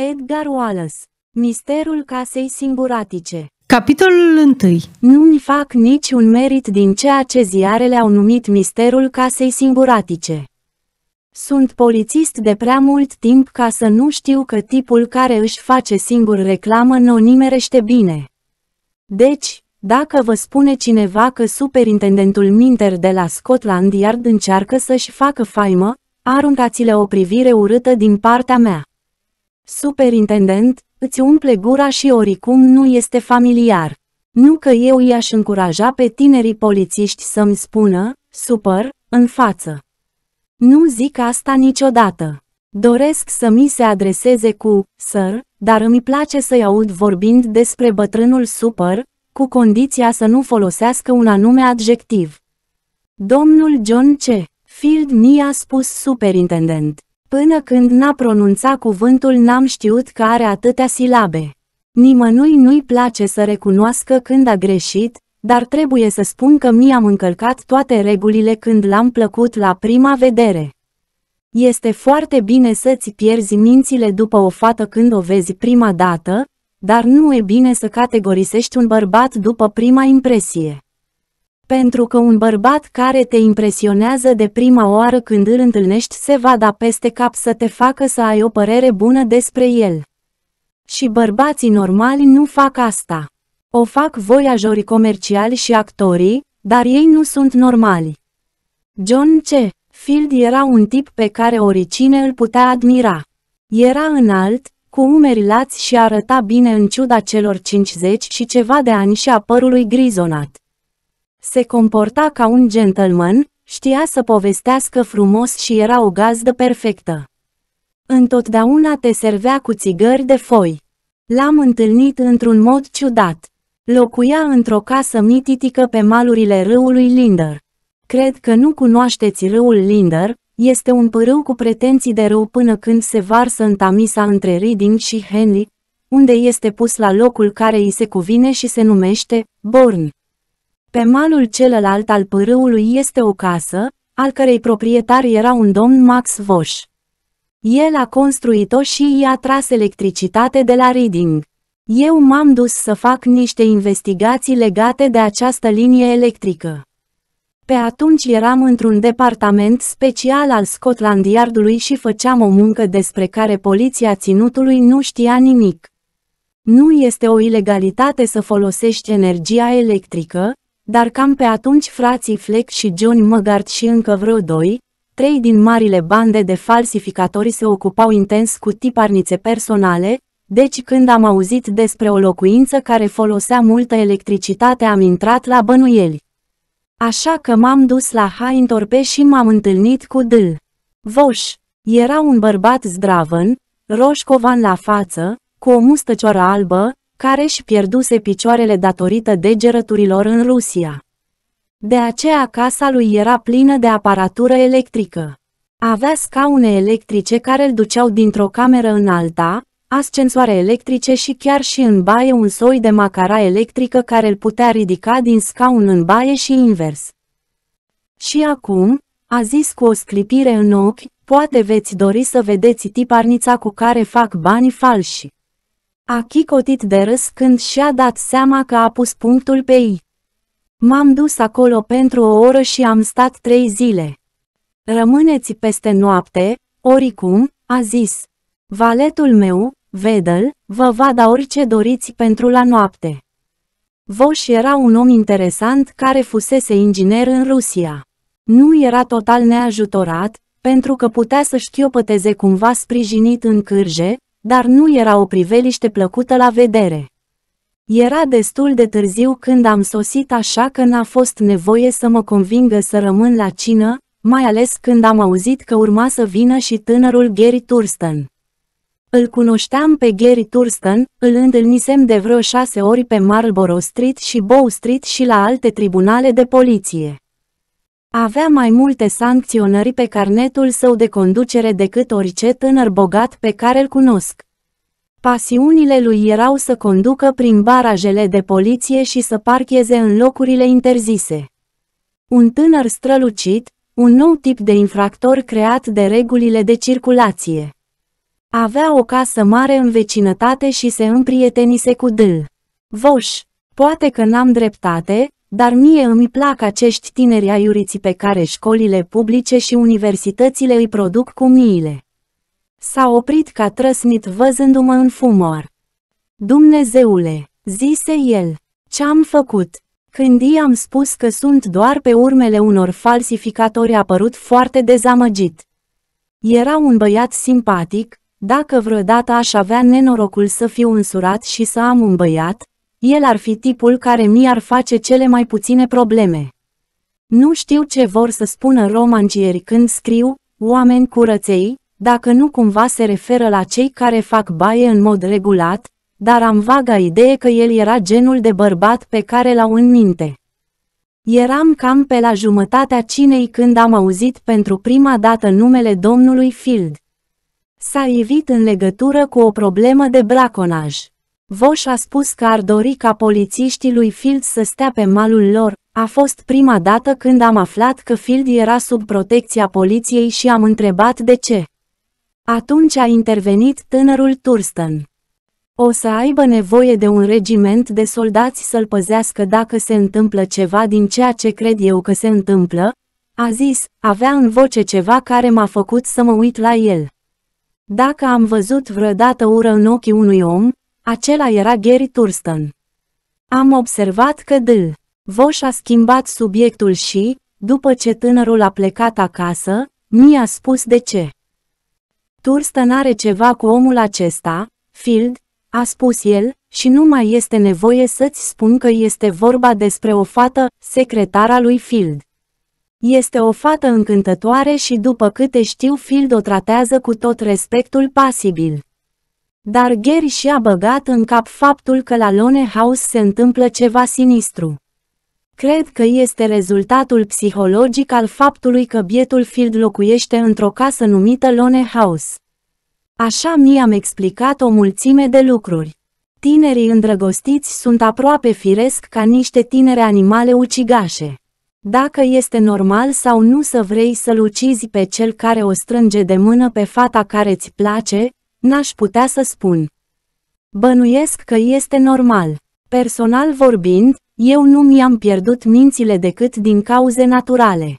Edgar Wallace Misterul casei singuratice Capitolul 1 Nu-mi fac niciun merit din ceea ce ziarele au numit misterul casei singuratice. Sunt polițist de prea mult timp ca să nu știu că tipul care își face singur reclamă nu nimerește bine. Deci, dacă vă spune cineva că superintendentul Minter de la Scotland Yard încearcă să-și facă faimă, aruncați-le o privire urâtă din partea mea. Superintendent, îți umple gura și oricum nu este familiar. Nu că eu i-aș încuraja pe tinerii polițiști să-mi spună, supăr, în față. Nu zic asta niciodată. Doresc să mi se adreseze cu, sir, dar îmi place să-i aud vorbind despre bătrânul super, cu condiția să nu folosească un anume adjectiv. Domnul John C. Field mi a spus superintendent. Până când n-a pronunțat cuvântul n-am știut că are atâtea silabe. Nimănui nu-i place să recunoască când a greșit, dar trebuie să spun că mi-am încălcat toate regulile când l-am plăcut la prima vedere. Este foarte bine să-ți pierzi mințile după o fată când o vezi prima dată, dar nu e bine să categorisești un bărbat după prima impresie. Pentru că un bărbat care te impresionează de prima oară când îl întâlnești se va da peste cap să te facă să ai o părere bună despre el. Și bărbații normali nu fac asta. O fac voiajorii comerciali și actorii, dar ei nu sunt normali. John C. Field era un tip pe care oricine îl putea admira. Era înalt, cu umeri lați și arăta bine în ciuda celor 50 și ceva de ani și a părului grizonat. Se comporta ca un gentleman, știa să povestească frumos și era o gazdă perfectă. Întotdeauna te servea cu țigări de foi. L-am întâlnit într-un mod ciudat. Locuia într-o casă mititică pe malurile râului Linder. Cred că nu cunoașteți râul Linder, este un pârâu cu pretenții de râu până când se varsă în Tamisa între Reading și Henley, unde este pus la locul care îi se cuvine și se numește Born. Pe malul celălalt al pârâului este o casă, al cărei proprietar era un domn Max Vosch. El a construit-o și i-a tras electricitate de la Reading. Eu m-am dus să fac niște investigații legate de această linie electrică. Pe atunci eram într-un departament special al Scotland Yardului și făceam o muncă despre care poliția ținutului nu știa nimic. Nu este o ilegalitate să folosești energia electrică, dar cam pe atunci frații Fleck și John Măgart și încă vreo doi, trei din marile bande de falsificatori se ocupau intens cu tiparnițe personale, deci când am auzit despre o locuință care folosea multă electricitate am intrat la bănuieli. Așa că m-am dus la Haintorpe și m-am întâlnit cu Dâl. Voș, era un bărbat zdravăn, roșcovan la față, cu o mustăcioară albă, care își pierduse picioarele datorită degerăturilor în Rusia. De aceea casa lui era plină de aparatură electrică. Avea scaune electrice care îl duceau dintr-o cameră în alta, ascensoare electrice și chiar și în baie un soi de macara electrică care îl putea ridica din scaun în baie și invers. Și acum, a zis cu o sclipire în ochi, poate veți dori să vedeți tiparnița cu care fac banii falși. A chicotit de râs când și-a dat seama că a pus punctul pe ei. M-am dus acolo pentru o oră și am stat trei zile. Rămâneți peste noapte, oricum, a zis. Valetul meu, Vedel, vă va da orice doriți pentru la noapte. Voș era un om interesant care fusese inginer în Rusia. Nu era total neajutorat, pentru că putea să șchiopăteze cumva sprijinit în cârje, dar nu era o priveliște plăcută la vedere. Era destul de târziu când am sosit așa că n-a fost nevoie să mă convingă să rămân la cină, mai ales când am auzit că urma să vină și tânărul Gary Thurston. Îl cunoșteam pe Gary Thurston, îl întâlnisem de vreo șase ori pe Marlborough Street și Bow Street și la alte tribunale de poliție. Avea mai multe sancționări pe carnetul său de conducere decât orice tânăr bogat pe care îl cunosc. Pasiunile lui erau să conducă prin barajele de poliție și să parcheze în locurile interzise. Un tânăr strălucit, un nou tip de infractor creat de regulile de circulație. Avea o casă mare în vecinătate și se împrietenise cu dâl. Voș, poate că n-am dreptate, dar mie îmi plac acești tineri aiuriți pe care școlile publice și universitățile îi produc cu miile. S-a oprit ca trăsnit văzându-mă în fumor. Dumnezeule, zise el, ce-am făcut? Când i-am spus că sunt doar pe urmele unor falsificatori a părut foarte dezamăgit. Era un băiat simpatic, dacă vreodată aș avea nenorocul să fiu însurat și să am un băiat, el ar fi tipul care mi-ar face cele mai puține probleme. Nu știu ce vor să spună romancieri când scriu, oameni curăței, dacă nu cumva se referă la cei care fac baie în mod regulat, dar am vaga idee că el era genul de bărbat pe care l-au în minte. Eram cam pe la jumătatea cinei când am auzit pentru prima dată numele domnului Field. S-a ivit în legătură cu o problemă de braconaj. Voș a spus că ar dori ca polițiștii lui Field să stea pe malul lor. A fost prima dată când am aflat că Field era sub protecția poliției și am întrebat de ce. Atunci a intervenit tânărul Thurston. O să aibă nevoie de un regiment de soldați să-l păzească dacă se întâmplă ceva din ceea ce cred eu că se întâmplă, a zis, avea în voce ceva care m-a făcut să mă uit la el. Dacă am văzut vreodată ură în ochii unui om, acela era Gary Thurston. Am observat că D. Voș a schimbat subiectul și, după ce tânărul a plecat acasă, mi-a spus de ce. Thurston are ceva cu omul acesta, Field, a spus el, și nu mai este nevoie să-ți spun că este vorba despre o fată, secretara lui Field. Este o fată încântătoare și după câte știu Field o tratează cu tot respectul pasibil. Dar Gary și-a băgat în cap faptul că la Lone House se întâmplă ceva sinistru. Cred că este rezultatul psihologic al faptului că bietul Field locuiește într-o casă numită Lone House. Așa mi-am explicat o mulțime de lucruri. Tinerii îndrăgostiți sunt aproape firesc ca niște tinere animale ucigașe. Dacă este normal sau nu să vrei să-l ucizi pe cel care o strânge de mână pe fata care ți place, N-aș putea să spun. Bănuiesc că este normal. Personal vorbind, eu nu mi-am pierdut mințile decât din cauze naturale.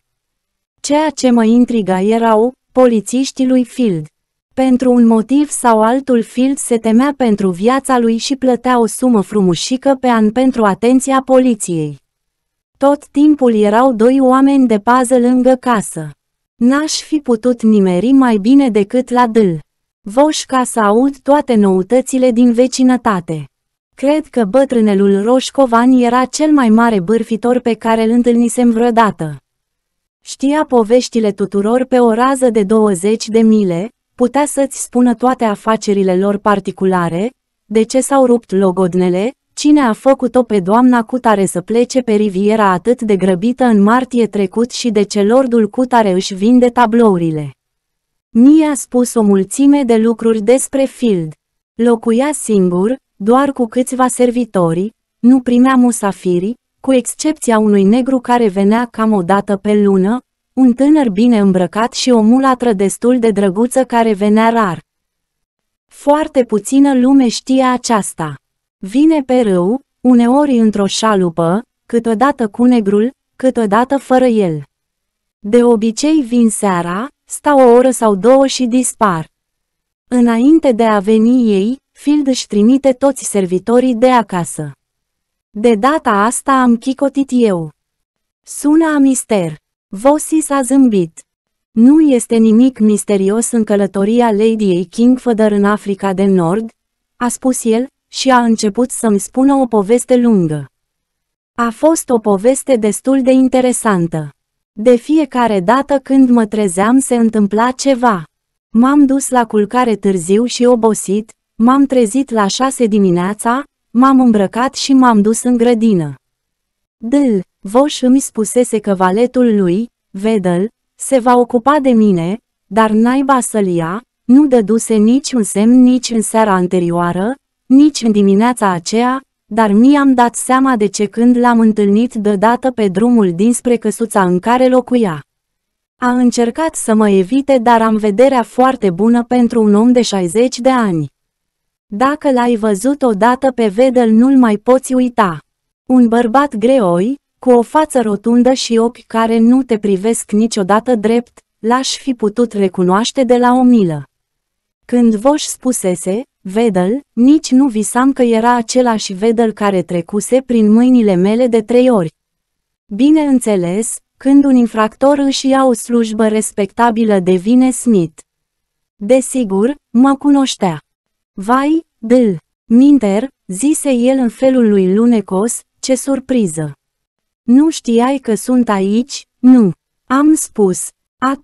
Ceea ce mă intriga erau polițiștii lui Field. Pentru un motiv sau altul Field se temea pentru viața lui și plătea o sumă frumușică pe an pentru atenția poliției. Tot timpul erau doi oameni de pază lângă casă. N-aș fi putut nimeri mai bine decât la dâl. Voș ca să aud toate noutățile din vecinătate. Cred că bătrânelul Roșcovan era cel mai mare bârfitor pe care îl întâlnisem vreodată. Știa poveștile tuturor pe o rază de 20 de mile, putea să-ți spună toate afacerile lor particulare, de ce s-au rupt logodnele, cine a făcut-o pe doamna Cutare să plece pe riviera atât de grăbită în martie trecut și de ce lordul Cutare își vinde tablourile. Mi-a spus o mulțime de lucruri despre Field. Locuia singur, doar cu câțiva servitori, nu primea musafiri, cu excepția unui negru care venea cam o dată pe lună, un tânăr bine îmbrăcat și o mulatră destul de drăguță care venea rar. Foarte puțină lume știe aceasta. Vine pe râu, uneori într-o șalupă, câteodată cu negrul, câteodată fără el. De obicei vin seara, stau o oră sau două și dispar. Înainte de a veni ei, Field își trimite toți servitorii de acasă. De data asta am chicotit eu. Sună a mister. s a zâmbit. Nu este nimic misterios în călătoria Lady A. Kingfeder în Africa de Nord, a spus el, și a început să-mi spună o poveste lungă. A fost o poveste destul de interesantă. De fiecare dată când mă trezeam se întâmpla ceva. M-am dus la culcare târziu și obosit, m-am trezit la șase dimineața, m-am îmbrăcat și m-am dus în grădină. Dâl, Voș îmi spusese că valetul lui, Vedel, se va ocupa de mine, dar naiba să-l ia, nu dăduse nici un semn nici în seara anterioară, nici în dimineața aceea, dar mi-am dat seama de ce când l-am întâlnit deodată pe drumul dinspre căsuța în care locuia. A încercat să mă evite, dar am vederea foarte bună pentru un om de 60 de ani. Dacă l-ai văzut odată pe Vedel nu-l mai poți uita. Un bărbat greoi, cu o față rotundă și ochi care nu te privesc niciodată drept, l-aș fi putut recunoaște de la o milă. Când Voș spusese, Vedel, nici nu visam că era același Vedel care trecuse prin mâinile mele de trei ori. Bineînțeles, când un infractor își ia o slujbă respectabilă devine Smith. Desigur, mă cunoștea. Vai, dâl, minter, zise el în felul lui Lunecos, ce surpriză. Nu știai că sunt aici? Nu. Am spus. A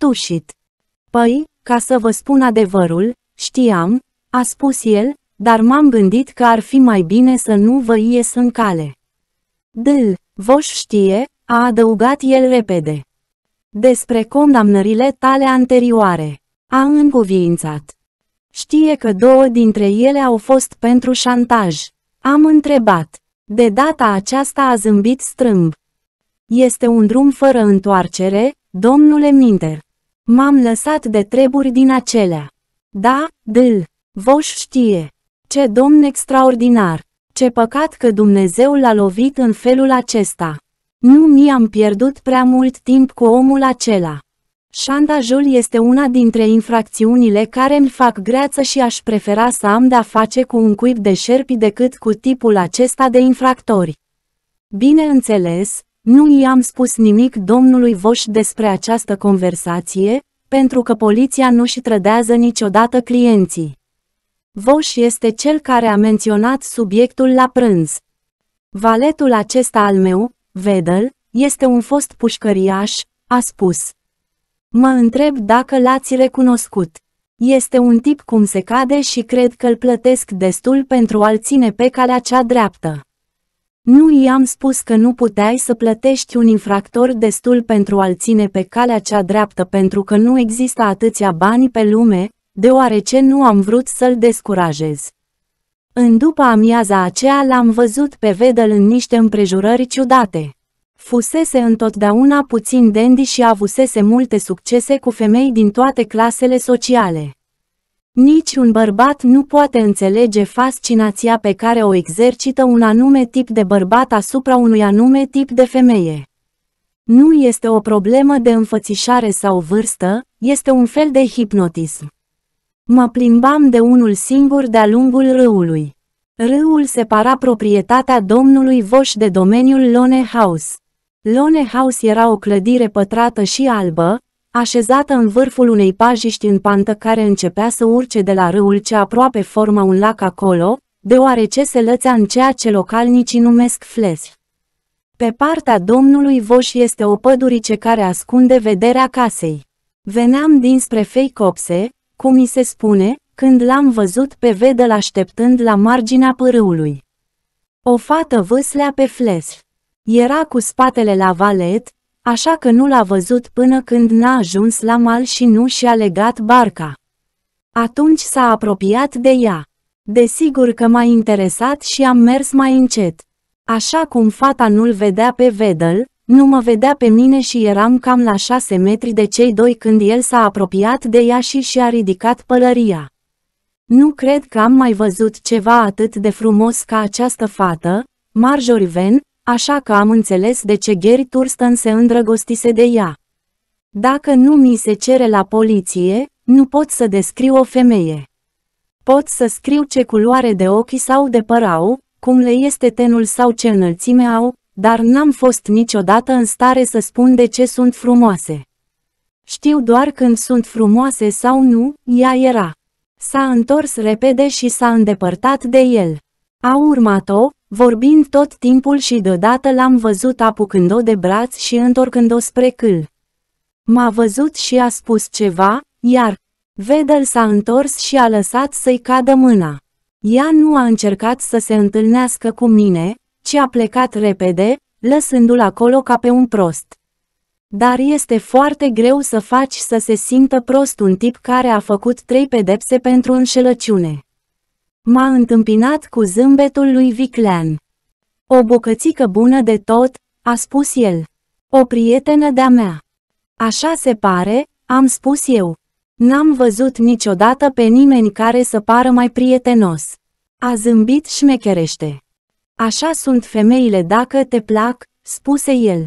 Păi, ca să vă spun adevărul, știam, a spus el, dar m-am gândit că ar fi mai bine să nu vă ies în cale. Dâl, voș știe, a adăugat el repede. Despre condamnările tale anterioare, a încuviințat. Știe că două dintre ele au fost pentru șantaj. Am întrebat. De data aceasta a zâmbit strâmb. Este un drum fără întoarcere, domnule Minter. M-am lăsat de treburi din acelea. Da, dâl, Voș știe. Ce domn extraordinar! Ce păcat că Dumnezeu l-a lovit în felul acesta. Nu mi-am pierdut prea mult timp cu omul acela. Șantajul este una dintre infracțiunile care îmi fac greață și aș prefera să am de-a face cu un cuib de șerpi decât cu tipul acesta de infractori. Bineînțeles, nu i-am spus nimic domnului Voș despre această conversație, pentru că poliția nu și trădează niciodată clienții. Voș este cel care a menționat subiectul la prânz. Valetul acesta al meu, Vedel, este un fost pușcăriaș, a spus. Mă întreb dacă l-ați recunoscut. Este un tip cum se cade și cred că îl plătesc destul pentru a-l ține pe calea cea dreaptă. Nu i-am spus că nu puteai să plătești un infractor destul pentru a-l ține pe calea cea dreaptă pentru că nu există atâția bani pe lume, deoarece nu am vrut să-l descurajez. În după amiaza aceea l-am văzut pe Vedel în niște împrejurări ciudate. Fusese întotdeauna puțin dandy și avusese multe succese cu femei din toate clasele sociale. Nici un bărbat nu poate înțelege fascinația pe care o exercită un anume tip de bărbat asupra unui anume tip de femeie. Nu este o problemă de înfățișare sau vârstă, este un fel de hipnotism. Mă plimbam de unul singur de-a lungul râului. Râul separa proprietatea domnului Voș de domeniul Lone House. Lone House era o clădire pătrată și albă, așezată în vârful unei pajiști în pantă care începea să urce de la râul ce aproape forma un lac acolo, deoarece se lățea în ceea ce localnicii numesc fles. Pe partea domnului Voș este o pădurice care ascunde vederea casei. Veneam dinspre fei copse, cum i se spune, când l-am văzut pe vedel așteptând la marginea pârâului. O fată vâslea pe flesf. Era cu spatele la valet, așa că nu l-a văzut până când n-a ajuns la mal și nu și-a legat barca. Atunci s-a apropiat de ea. Desigur că m-a interesat și am mers mai încet. Așa cum fata nu-l vedea pe Vedel, nu mă vedea pe mine și eram cam la șase metri de cei doi când el s-a apropiat de ea și și-a ridicat pălăria. Nu cred că am mai văzut ceva atât de frumos ca această fată, Marjorie Ven, așa că am înțeles de ce Gary Thurston se îndrăgostise de ea. Dacă nu mi se cere la poliție, nu pot să descriu o femeie. Pot să scriu ce culoare de ochi sau de păr au, cum le este tenul sau ce înălțime au, dar n-am fost niciodată în stare să spun de ce sunt frumoase. Știu doar când sunt frumoase sau nu, ea era. S-a întors repede și s-a îndepărtat de el. A urmat-o, vorbind tot timpul și deodată l-am văzut apucând-o de braț și întorcând-o spre câl. M-a văzut și a spus ceva, iar Vedel s-a întors și a lăsat să-i cadă mâna. Ea nu a încercat să se întâlnească cu mine, ci a plecat repede, lăsându-l acolo ca pe un prost. Dar este foarte greu să faci să se simtă prost un tip care a făcut trei pedepse pentru înșelăciune. M-a întâmpinat cu zâmbetul lui Viclean. O bucățică bună de tot, a spus el. O prietenă de-a mea. Așa se pare, am spus eu. N-am văzut niciodată pe nimeni care să pară mai prietenos. A zâmbit șmecherește. Așa sunt femeile dacă te plac, spuse el.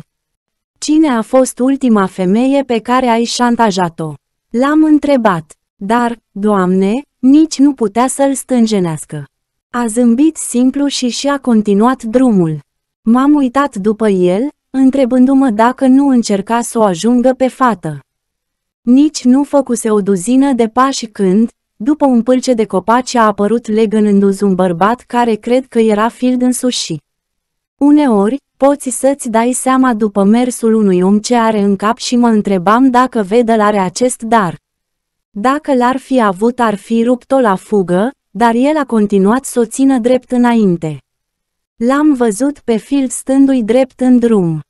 Cine a fost ultima femeie pe care ai șantajat-o? L-am întrebat, dar, doamne, nici nu putea să-l stânjenească. A zâmbit simplu și și-a continuat drumul. M-am uitat după el, întrebându-mă dacă nu încerca să o ajungă pe fată. Nici nu făcuse o duzină de pași când, după un pâlce de copaci a apărut legănându-ți un bărbat care cred că era Field însuși. Uneori, poți să-ți dai seama după mersul unui om ce are în cap și mă întrebam dacă Vedel are acest dar. Dacă l-ar fi avut ar fi rupt-o la fugă, dar el a continuat să o țină drept înainte. L-am văzut pe fil stându-i drept în drum.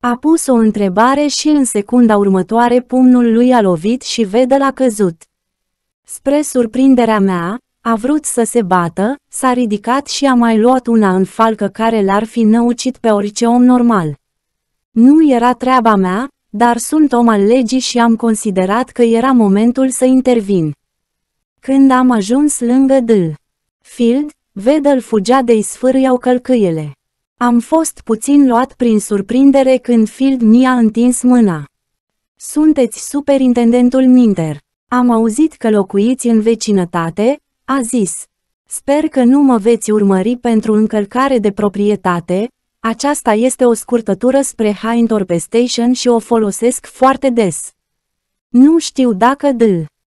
A pus o întrebare și în secunda următoare pumnul lui a lovit și l a căzut. Spre surprinderea mea, a vrut să se bată, s-a ridicat și a mai luat una în falcă care l-ar fi năucit pe orice om normal. Nu era treaba mea, dar sunt om al legii și am considerat că era momentul să intervin. Când am ajuns lângă Dâl, Field, Vedel fugea de-i sfârâiau călcâiele. Am fost puțin luat prin surprindere când Field mi-a întins mâna. Sunteți superintendentul Minter. Am auzit că locuiți în vecinătate, a zis. Sper că nu mă veți urmări pentru încălcare de proprietate, aceasta este o scurtătură spre Hindorpe Station și o folosesc foarte des. Nu știu dacă D.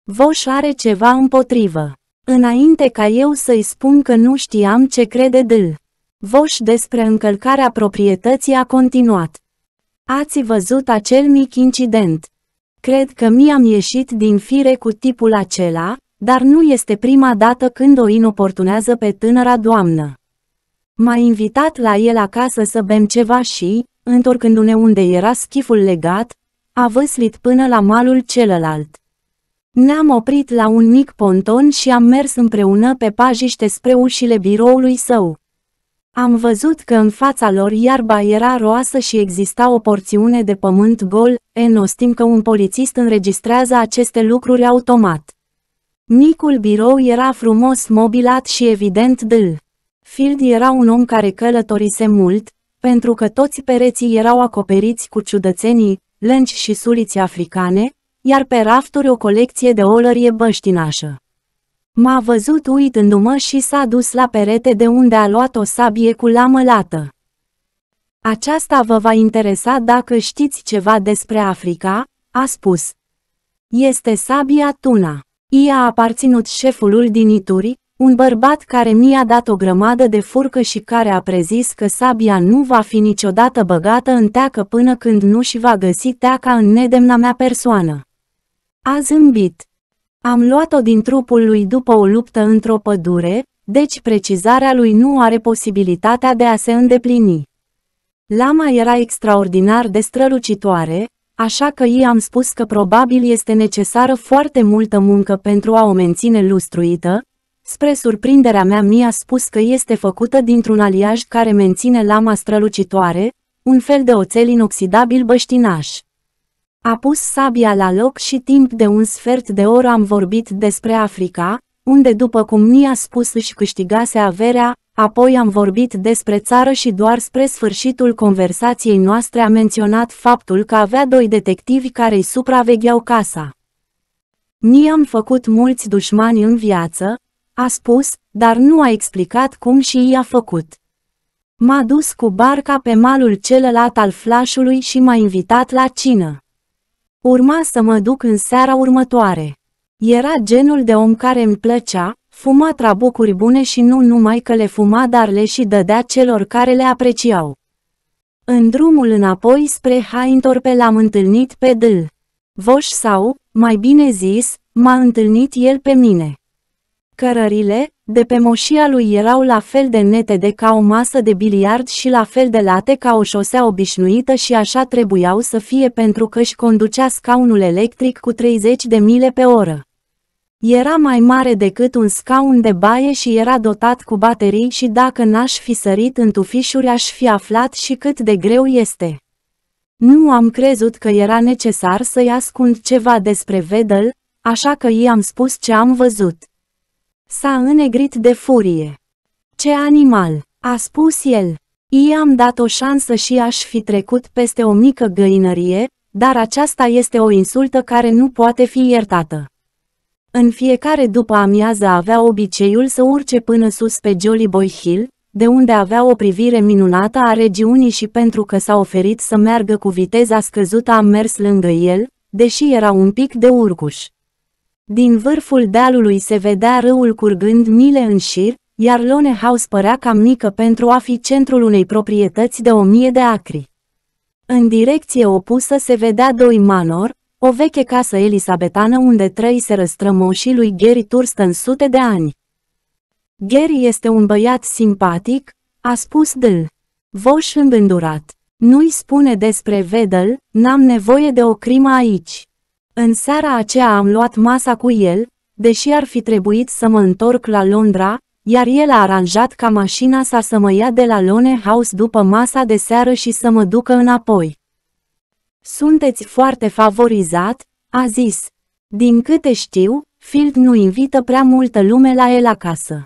Voș are ceva împotrivă. Înainte ca eu să-i spun că nu știam ce crede D. Voș despre încălcarea proprietății a continuat. Ați văzut acel mic incident. Cred că mi-am ieșit din fire cu tipul acela, dar nu este prima dată când o inoportunează pe tânăra doamnă. M-a invitat la el acasă să bem ceva și, întorcându-ne unde era schiful legat, a văslit până la malul celălalt. Ne-am oprit la un mic ponton și am mers împreună pe pajiște spre ușile biroului său. Am văzut că în fața lor iarba era roasă și exista o porțiune de pământ gol, enostim că un polițist înregistrează aceste lucruri automat. Micul birou era frumos mobilat și evident dâl. Field era un om care călătorise mult, pentru că toți pereții erau acoperiți cu ciudățenii, lângi și suliți africane, iar pe rafturi o colecție de olărie băștinașă. M-a văzut uitându-mă și s-a dus la perete de unde a luat o sabie cu lamă lată. Aceasta vă va interesa dacă știți ceva despre Africa, a spus. Este sabia Tuna. Ea a aparținut șefului din Ituri, un bărbat care mi-a dat o grămadă de furcă și care a prezis că sabia nu va fi niciodată băgată în teacă până când nu și va găsi teaca în nedemna mea persoană. A zâmbit. Am luat-o din trupul lui după o luptă într-o pădure, deci precizarea lui nu are posibilitatea de a se îndeplini. Lama era extraordinar de strălucitoare, așa că i am spus că probabil este necesară foarte multă muncă pentru a o menține lustruită, spre surprinderea mea mi-a spus că este făcută dintr-un aliaj care menține lama strălucitoare, un fel de oțel inoxidabil băștinaș. A pus sabia la loc și timp de un sfert de oră am vorbit despre Africa, unde după cum mi-a spus își câștigase averea, apoi am vorbit despre țară și doar spre sfârșitul conversației noastre a menționat faptul că avea doi detectivi care îi supravegheau casa. Mi-am făcut mulți dușmani în viață, a spus, dar nu a explicat cum și i-a făcut. M-a dus cu barca pe malul celălalt al flașului și m-a invitat la cină. Urma să mă duc în seara următoare. Era genul de om care îmi plăcea, fuma trabucuri bune și nu numai că le fuma, dar le și dădea celor care le apreciau. În drumul înapoi spre Haintorpe l-am întâlnit pe Dâl. Voș sau, mai bine zis, m-a întâlnit el pe mine. Cărările, de pe moșia lui erau la fel de netede ca o masă de biliard și la fel de late ca o șosea obișnuită și așa trebuiau să fie pentru că își conducea scaunul electric cu 30 de mile pe oră. Era mai mare decât un scaun de baie și era dotat cu baterii și dacă n-aș fi sărit în tufișuri aș fi aflat și cât de greu este. Nu am crezut că era necesar să-i ascund ceva despre Vedel, așa că i-am spus ce am văzut. S-a înnegrit de furie. Ce animal, a spus el. I-am dat o șansă și aș fi trecut peste o mică găinărie, dar aceasta este o insultă care nu poate fi iertată. În fiecare după amiază avea obiceiul să urce până sus pe Jolly Boy Hill, de unde avea o privire minunată a regiunii și pentru că s-a oferit să meargă cu viteza scăzută a mers lângă el, deși era un pic de urcuș. Din vârful dealului se vedea râul curgând mile în șir, iar House părea cam mică pentru a fi centrul unei proprietăți de o mie de acri. În direcție opusă se vedea doi manor, o veche casă elisabetană unde trăiseră strămoșii lui Gary în sute de ani. Gary este un băiat simpatic, a spus Dâl. Voș îmbândurat. Nu-i spune despre Vedel, n-am nevoie de o crimă aici. În seara aceea am luat masa cu el, deși ar fi trebuit să mă întorc la Londra, iar el a aranjat ca mașina sa să mă ia de la Lone House după masa de seară și să mă ducă înapoi. Sunteți foarte favorizat, a zis. Din câte știu, Field nu invită prea multă lume la el acasă.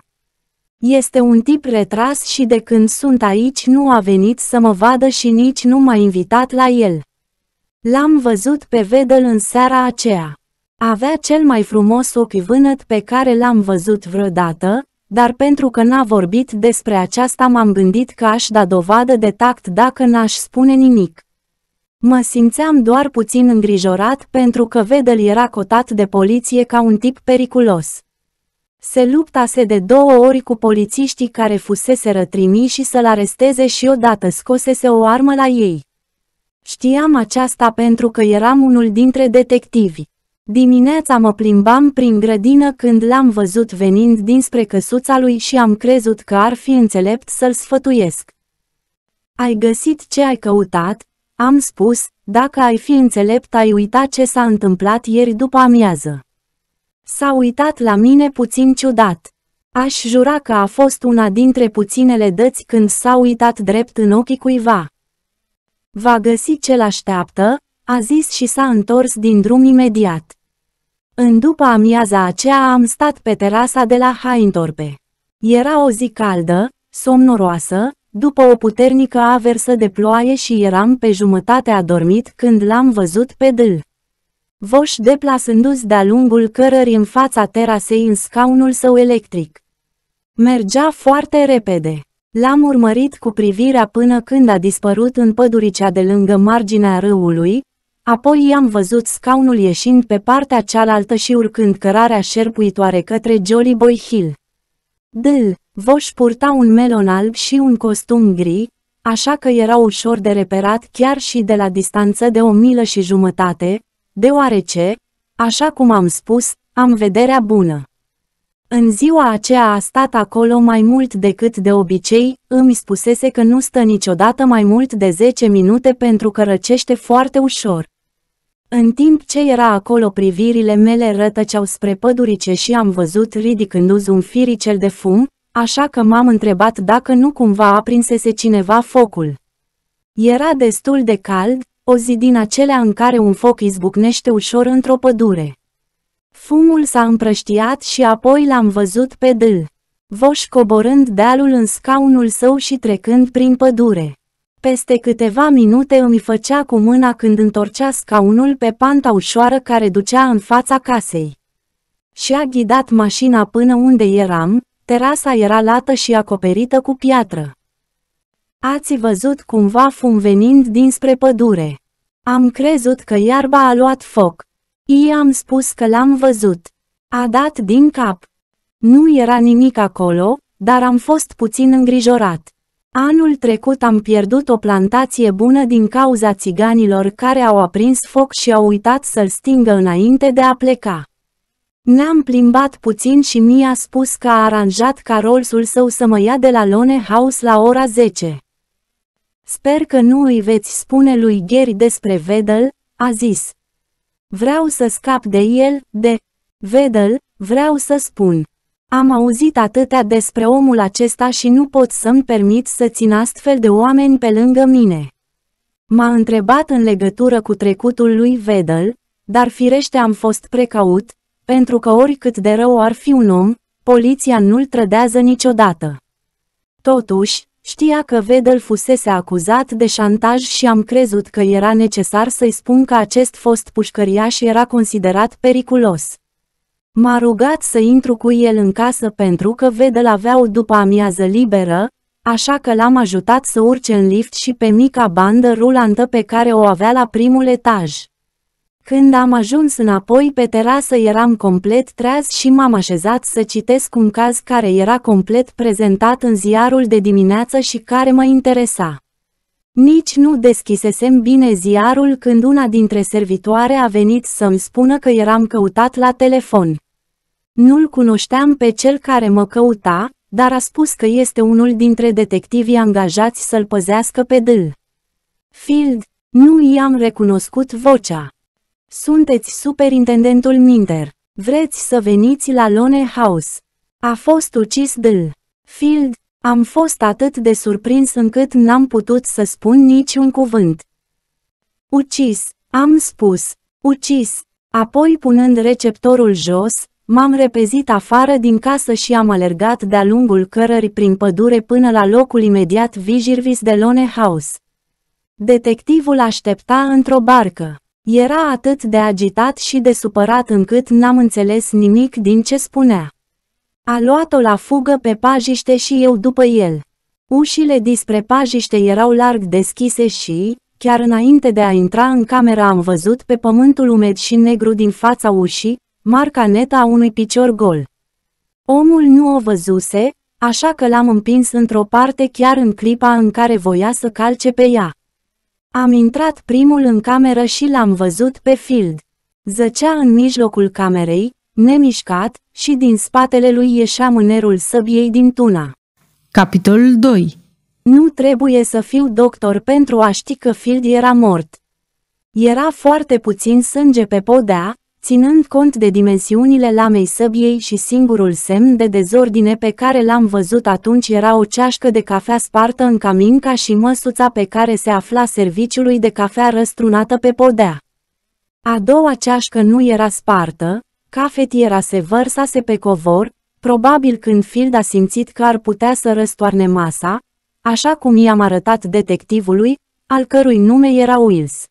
Este un tip retras și de când sunt aici nu a venit să mă vadă și nici nu m-a invitat la el. L-am văzut pe Vedel în seara aceea. Avea cel mai frumos ochi vânăt pe care l-am văzut vreodată, dar pentru că n-a vorbit despre aceasta m-am gândit că aș da dovadă de tact dacă n-aș spune nimic. Mă simțeam doar puțin îngrijorat pentru că Vedel era cotat de poliție ca un tip periculos. Se luptase de două ori cu polițiștii care fusese trimiși să-l aresteze și odată scosese o armă la ei. Știam aceasta pentru că eram unul dintre detectivi. Dimineața mă plimbam prin grădină când l-am văzut venind dinspre căsuța lui și am crezut că ar fi înțelept să-l sfătuiesc. Ai găsit ce ai căutat? Am spus, dacă ai fi înțelept ai uita ce s-a întâmplat ieri după amiază. S-a uitat la mine puțin ciudat. Aș jura că a fost una dintre puținele dăți când s-a uitat drept în ochii cuiva. Va găsi ce-l așteaptă, a zis și s-a întors din drum imediat. În după amiaza aceea am stat pe terasa de la Haintorpe. Era o zi caldă, somnoroasă, după o puternică aversă de ploaie și eram pe jumătate adormit când l-am văzut pe dâl. Voș deplasându se de-a lungul cărării în fața terasei în scaunul său electric. Mergea foarte repede. L-am urmărit cu privirea până când a dispărut în păduricea de lângă marginea râului, apoi i-am văzut scaunul ieșind pe partea cealaltă și urcând cărarea șerpuitoare către Jolly Boy Hill. Dâl, Voș purta un melon alb și un costum gri, așa că era ușor de reperat chiar și de la distanță de o milă și jumătate, deoarece, așa cum am spus, am vederea bună. În ziua aceea a stat acolo mai mult decât de obicei, îmi spusese că nu stă niciodată mai mult de 10 minute pentru că răcește foarte ușor. În timp ce era acolo privirile mele rătăceau spre pădurice și am văzut ridicându-ți un firicel de fum, așa că m-am întrebat dacă nu cumva aprinsese cineva focul. Era destul de cald, o zi din acelea în care un foc izbucnește ușor într-o pădure. Fumul s-a împrăștiat și apoi l-am văzut pe dâl. Voș coborând dealul în scaunul său și trecând prin pădure. Peste câteva minute îmi făcea cu mâna când întorcea scaunul pe panta ușoară care ducea în fața casei. Și a ghidat mașina până unde eram, terasa era lată și acoperită cu piatră. Ați văzut cumva fum venind dinspre pădure. Am crezut că iarba a luat foc. I-am spus că l-am văzut. A dat din cap. Nu era nimic acolo, dar am fost puțin îngrijorat. Anul trecut am pierdut o plantație bună din cauza țiganilor care au aprins foc și au uitat să-l stingă înainte de a pleca. Ne-am plimbat puțin și mi-a spus că a aranjat ca rolsul său să mă ia de la Lone House la ora 10. Sper că nu îi veți spune lui Gheri despre Vedel, a zis. Vreau să scap de el, de Vedel, vreau să spun. Am auzit atâtea despre omul acesta și nu pot să-mi permit să țin astfel de oameni pe lângă mine. M-a întrebat în legătură cu trecutul lui Vedel, dar firește am fost precaut, pentru că oricât de rău ar fi un om, poliția nu-l trădează niciodată. Totuși, Știa că Vedel fusese acuzat de șantaj și am crezut că era necesar să-i spun că acest fost pușcăriaș era considerat periculos. M-a rugat să intru cu el în casă pentru că Vedel avea o după amiază liberă, așa că l-am ajutat să urce în lift și pe mica bandă rulantă pe care o avea la primul etaj. Când am ajuns înapoi pe terasă eram complet treaz și m-am așezat să citesc un caz care era complet prezentat în ziarul de dimineață și care mă interesa. Nici nu deschisesem bine ziarul când una dintre servitoare a venit să-mi spună că eram căutat la telefon. Nu-l cunoșteam pe cel care mă căuta, dar a spus că este unul dintre detectivii angajați să-l păzească pe dâl. Field, nu i-am recunoscut vocea. Sunteți superintendentul Minter. Vreți să veniți la Lone House. A fost ucis de. Field, am fost atât de surprins încât n-am putut să spun niciun cuvânt. Ucis, am spus, ucis. Apoi punând receptorul jos, m-am repezit afară din casă și am alergat de-a lungul cărării prin pădure până la locul imediat vigirvis de Lone House. Detectivul aștepta într-o barcă. Era atât de agitat și de supărat încât n-am înțeles nimic din ce spunea. A luat-o la fugă pe pajiște și eu după el. Ușile dispre pajiște erau larg deschise și, chiar înainte de a intra în camera, am văzut pe pământul umed și negru din fața ușii, marca netă a unui picior gol. Omul nu o văzuse, așa că l-am împins într-o parte chiar în clipa în care voia să calce pe ea. Am intrat primul în cameră și l-am văzut pe Field. Zăcea în mijlocul camerei, nemișcat, și din spatele lui ieșea mânerul săbiei din tuna. Capitolul 2 Nu trebuie să fiu doctor pentru a ști că Field era mort. Era foarte puțin sânge pe podea, Ținând cont de dimensiunile lamei săbiei și singurul semn de dezordine pe care l-am văzut atunci era o ceașcă de cafea spartă în caminca și măsuța pe care se afla serviciului de cafea răstrunată pe podea. A doua ceașcă nu era spartă, cafetiera se vărsase pe covor, probabil când Field a simțit că ar putea să răstoarne masa, așa cum i-am arătat detectivului, al cărui nume era Wills.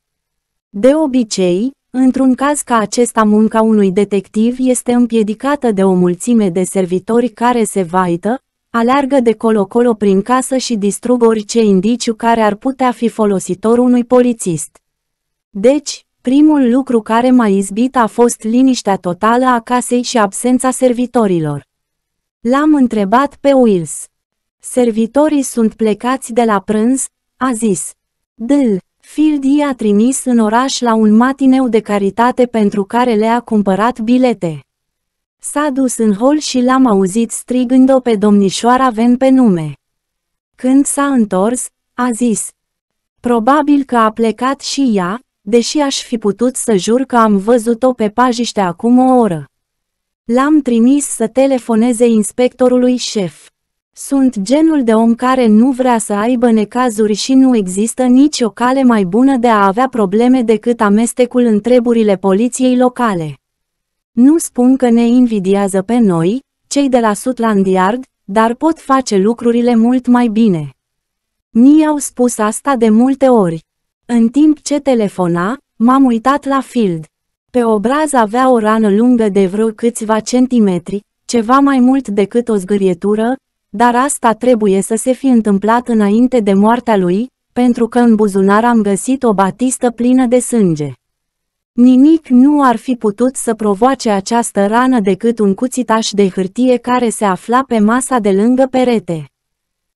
De obicei, Într-un caz ca acesta munca unui detectiv este împiedicată de o mulțime de servitori care se vaită, aleargă de colo-colo prin casă și distrug orice indiciu care ar putea fi folositor unui polițist. Deci, primul lucru care m-a izbit a fost liniștea totală a casei și absența servitorilor. L-am întrebat pe Wills. Servitorii sunt plecați de la prânz, a zis. Dâl, Fildi a trimis în oraș la un matineu de caritate pentru care le-a cumpărat bilete. S-a dus în hol și l-am auzit strigând-o pe domnișoara Ven pe nume. Când s-a întors, a zis. Probabil că a plecat și ea, deși aș fi putut să jur că am văzut-o pe pajiște acum o oră. L-am trimis să telefoneze inspectorului șef. Sunt genul de om care nu vrea să aibă necazuri și nu există nicio cale mai bună de a avea probleme decât amestecul în treburile poliției locale. Nu spun că ne invidiază pe noi, cei de la Sutland Yard, dar pot face lucrurile mult mai bine. Mi-au spus asta de multe ori. În timp ce telefona, m-am uitat la field. Pe obraz avea o rană lungă de vreo câțiva centimetri, ceva mai mult decât o zgârietură, dar asta trebuie să se fi întâmplat înainte de moartea lui, pentru că în buzunar am găsit o batistă plină de sânge. Nimic nu ar fi putut să provoace această rană decât un cuțitaș de hârtie care se afla pe masa de lângă perete.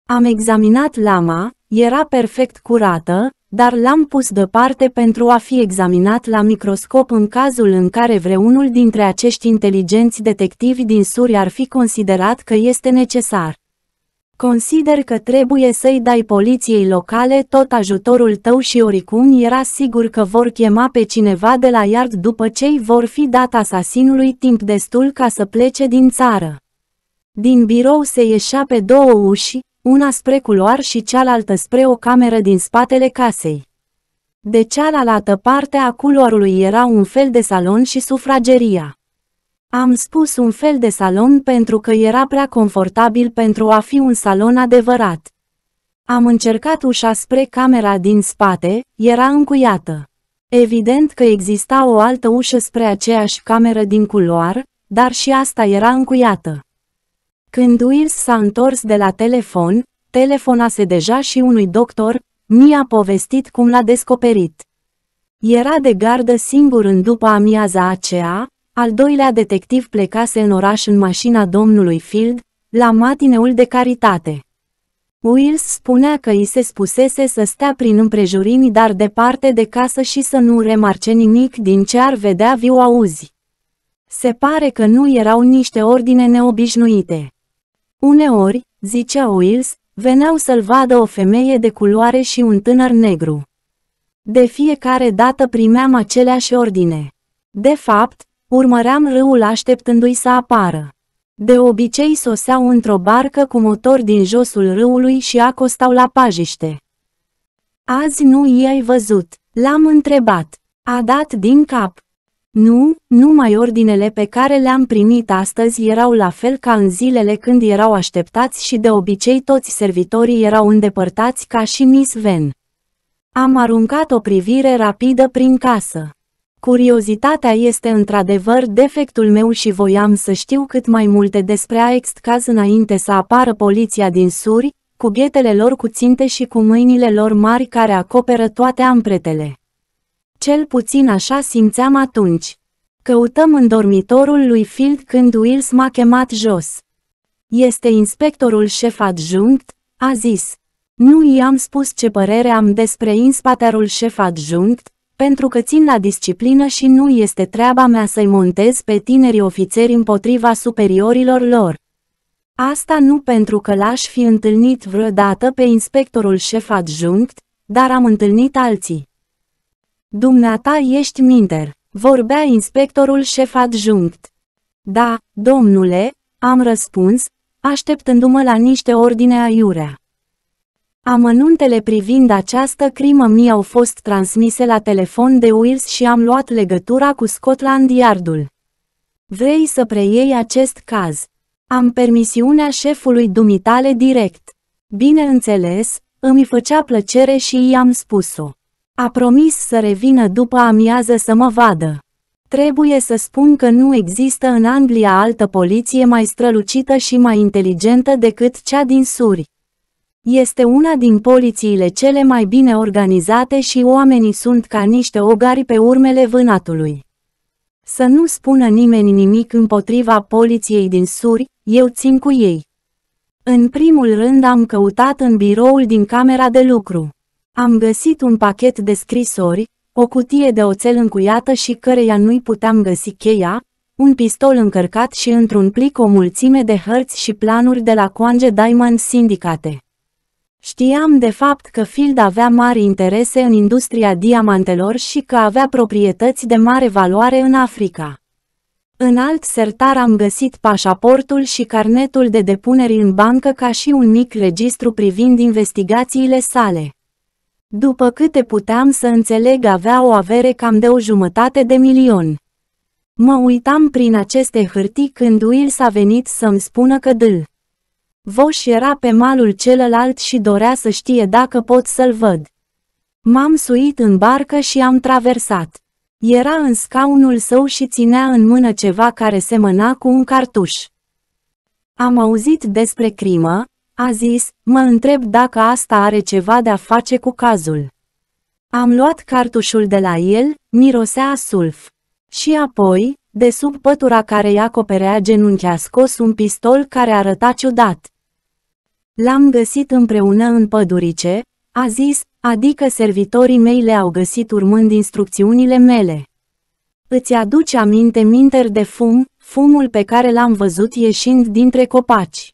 Am examinat lama, era perfect curată, dar l-am pus deoparte pentru a fi examinat la microscop în cazul în care vreunul dintre acești inteligenți detectivi din suri ar fi considerat că este necesar. Consider că trebuie să-i dai poliției locale tot ajutorul tău și oricum era sigur că vor chema pe cineva de la iard după ce îi vor fi dat asasinului timp destul ca să plece din țară. Din birou se ieșea pe două uși, una spre culoar și cealaltă spre o cameră din spatele casei. De cealaltă parte a culoarului era un fel de salon și sufrageria. Am spus un fel de salon pentru că era prea confortabil pentru a fi un salon adevărat. Am încercat ușa spre camera din spate, era încuiată. Evident că exista o altă ușă spre aceeași cameră din culoar, dar și asta era încuiată. Când Wills s-a întors de la telefon, telefonase deja și unui doctor, mi-a povestit cum l-a descoperit. Era de gardă singur în după amiaza aceea, al doilea detectiv plecase în oraș în mașina domnului Field, la matineul de caritate. Wills spunea că îi se spusese să stea prin împrejurimi dar departe de casă și să nu remarce nimic din ce ar vedea viu auzi. Se pare că nu erau niște ordine neobișnuite. Uneori, zicea Wills, veneau să-l vadă o femeie de culoare și un tânăr negru. De fiecare dată primeam aceleași ordine. De fapt, urmăream râul așteptându-i să apară. De obicei soseau într-o barcă cu motor din josul râului și acostau la pajiște. Azi nu i-ai văzut, l-am întrebat. A dat din cap. Nu, numai ordinele pe care le-am primit astăzi erau la fel ca în zilele când erau așteptați și de obicei toți servitorii erau îndepărtați ca și Miss Ven. Am aruncat o privire rapidă prin casă. Curiozitatea este într-adevăr defectul meu și voiam să știu cât mai multe despre Aext caz înainte să apară poliția din suri, cu ghetele lor cuținte și cu mâinile lor mari care acoperă toate ampretele. Cel puțin așa simțeam atunci. Căutăm în dormitorul lui Field când Wills m-a chemat jos. Este inspectorul șef adjunct, a zis. Nu i-am spus ce părere am despre inspatarul șef adjunct, pentru că țin la disciplină și nu este treaba mea să-i montez pe tinerii ofițeri împotriva superiorilor lor. Asta nu pentru că l-aș fi întâlnit vreodată pe inspectorul șef adjunct, dar am întâlnit alții. Dumneata ești minter, vorbea inspectorul șef adjunct. Da, domnule, am răspuns, așteptându-mă la niște ordine aiurea. Amănuntele privind această crimă mi au fost transmise la telefon de Wills și am luat legătura cu Scotland Yardul. Vrei să preiei acest caz? Am permisiunea șefului dumitale direct. Bineînțeles, îmi făcea plăcere și i-am spus-o. A promis să revină după amiază să mă vadă. Trebuie să spun că nu există în Anglia altă poliție mai strălucită și mai inteligentă decât cea din Suri. Este una din polițiile cele mai bine organizate și oamenii sunt ca niște ogari pe urmele vânatului. Să nu spună nimeni nimic împotriva poliției din Suri, eu țin cu ei. În primul rând am căutat în biroul din camera de lucru. Am găsit un pachet de scrisori, o cutie de oțel încuiată și căreia nu-i puteam găsi cheia, un pistol încărcat și într-un plic o mulțime de hărți și planuri de la Coange Diamond Sindicate. Știam de fapt că Field avea mari interese în industria diamantelor și că avea proprietăți de mare valoare în Africa. În alt sertar am găsit pașaportul și carnetul de depuneri în bancă ca și un mic registru privind investigațiile sale. După câte puteam să înțeleg avea o avere cam de o jumătate de milion. Mă uitam prin aceste hârtii când Will s-a venit să-mi spună că dâl. Voș era pe malul celălalt și dorea să știe dacă pot să-l văd. M-am suit în barcă și am traversat. Era în scaunul său și ținea în mână ceva care semăna cu un cartuș. Am auzit despre crimă, a zis, mă întreb dacă asta are ceva de a face cu cazul. Am luat cartușul de la el, mirosea sulf. Și apoi, de sub pătura care îi acoperea genunchi a scos un pistol care arăta ciudat. L-am găsit împreună în pădurice, a zis, adică servitorii mei le-au găsit urmând instrucțiunile mele. Îți aduce aminte minter de fum, fumul pe care l-am văzut ieșind dintre copaci.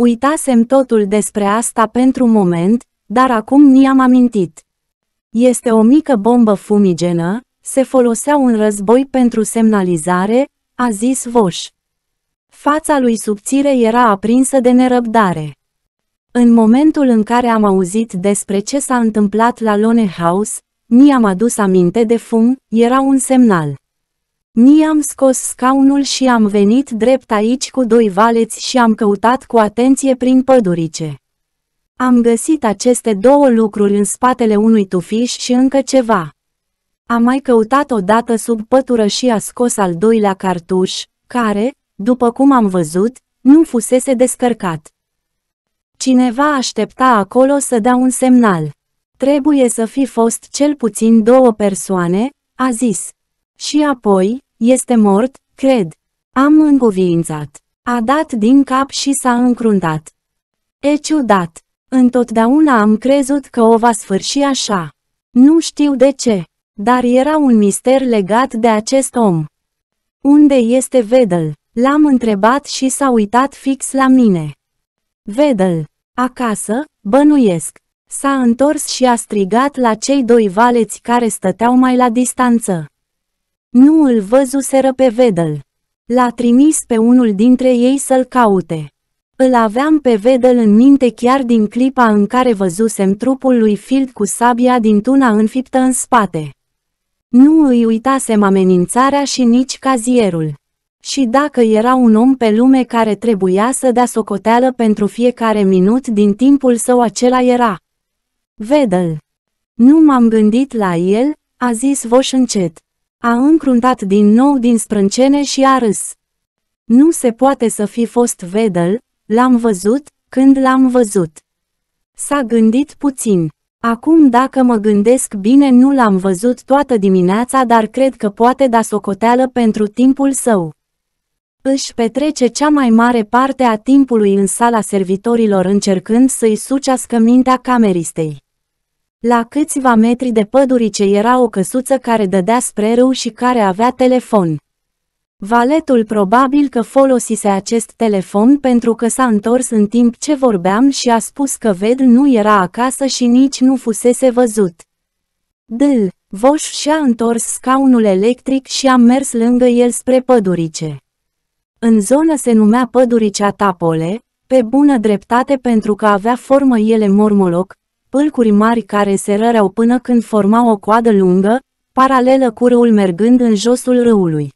Uitasem totul despre asta pentru moment, dar acum mi-am amintit. Este o mică bombă fumigenă, se folosea un război pentru semnalizare, a zis Voș. Fața lui subțire era aprinsă de nerăbdare. În momentul în care am auzit despre ce s-a întâmplat la Lone House, mi-am adus aminte de fum, era un semnal. Mi-am scos scaunul și am venit drept aici cu doi valeți și am căutat cu atenție prin pădurice. Am găsit aceste două lucruri în spatele unui tufiș și încă ceva. Am mai căutat odată sub pătură și a scos al doilea cartuș, care, după cum am văzut, nu fusese descărcat. Cineva aștepta acolo să dea un semnal. Trebuie să fi fost cel puțin două persoane, a zis. Și apoi, este mort, cred. Am încoviințat. A dat din cap și s-a încruntat. E ciudat. Întotdeauna am crezut că o va sfârși așa. Nu știu de ce, dar era un mister legat de acest om. Unde este Vedel? L-am întrebat și s-a uitat fix la mine. Vedel, acasă, bănuiesc. S-a întors și a strigat la cei doi valeți care stăteau mai la distanță. Nu îl văzuseră pe Vedel. L-a trimis pe unul dintre ei să-l caute. Îl aveam pe Vedel în minte chiar din clipa în care văzusem trupul lui Field cu sabia din tuna înfiptă în spate. Nu îi uitasem amenințarea și nici cazierul. Și dacă era un om pe lume care trebuia să dea socoteală pentru fiecare minut din timpul său acela era. Vedel. Nu m-am gândit la el, a zis Voș încet. A încruntat din nou din sprâncene și a râs. Nu se poate să fi fost Vedel, l-am văzut, când l-am văzut. S-a gândit puțin. Acum dacă mă gândesc bine nu l-am văzut toată dimineața dar cred că poate da socoteală pentru timpul său. Își petrece cea mai mare parte a timpului în sala servitorilor încercând să-i sucească mintea cameristei. La câțiva metri de pădurice era o căsuță care dădea spre râu și care avea telefon. Valetul probabil că folosise acest telefon pentru că s-a întors în timp ce vorbeam și a spus că Ved nu era acasă și nici nu fusese văzut. Dâl, Voș și-a întors scaunul electric și a mers lângă el spre pădurice. În zonă se numea pădurice Tapole, pe bună dreptate pentru că avea formă ele mormoloc, pâlcuri mari care se rărau până când formau o coadă lungă, paralelă cu râul mergând în josul râului.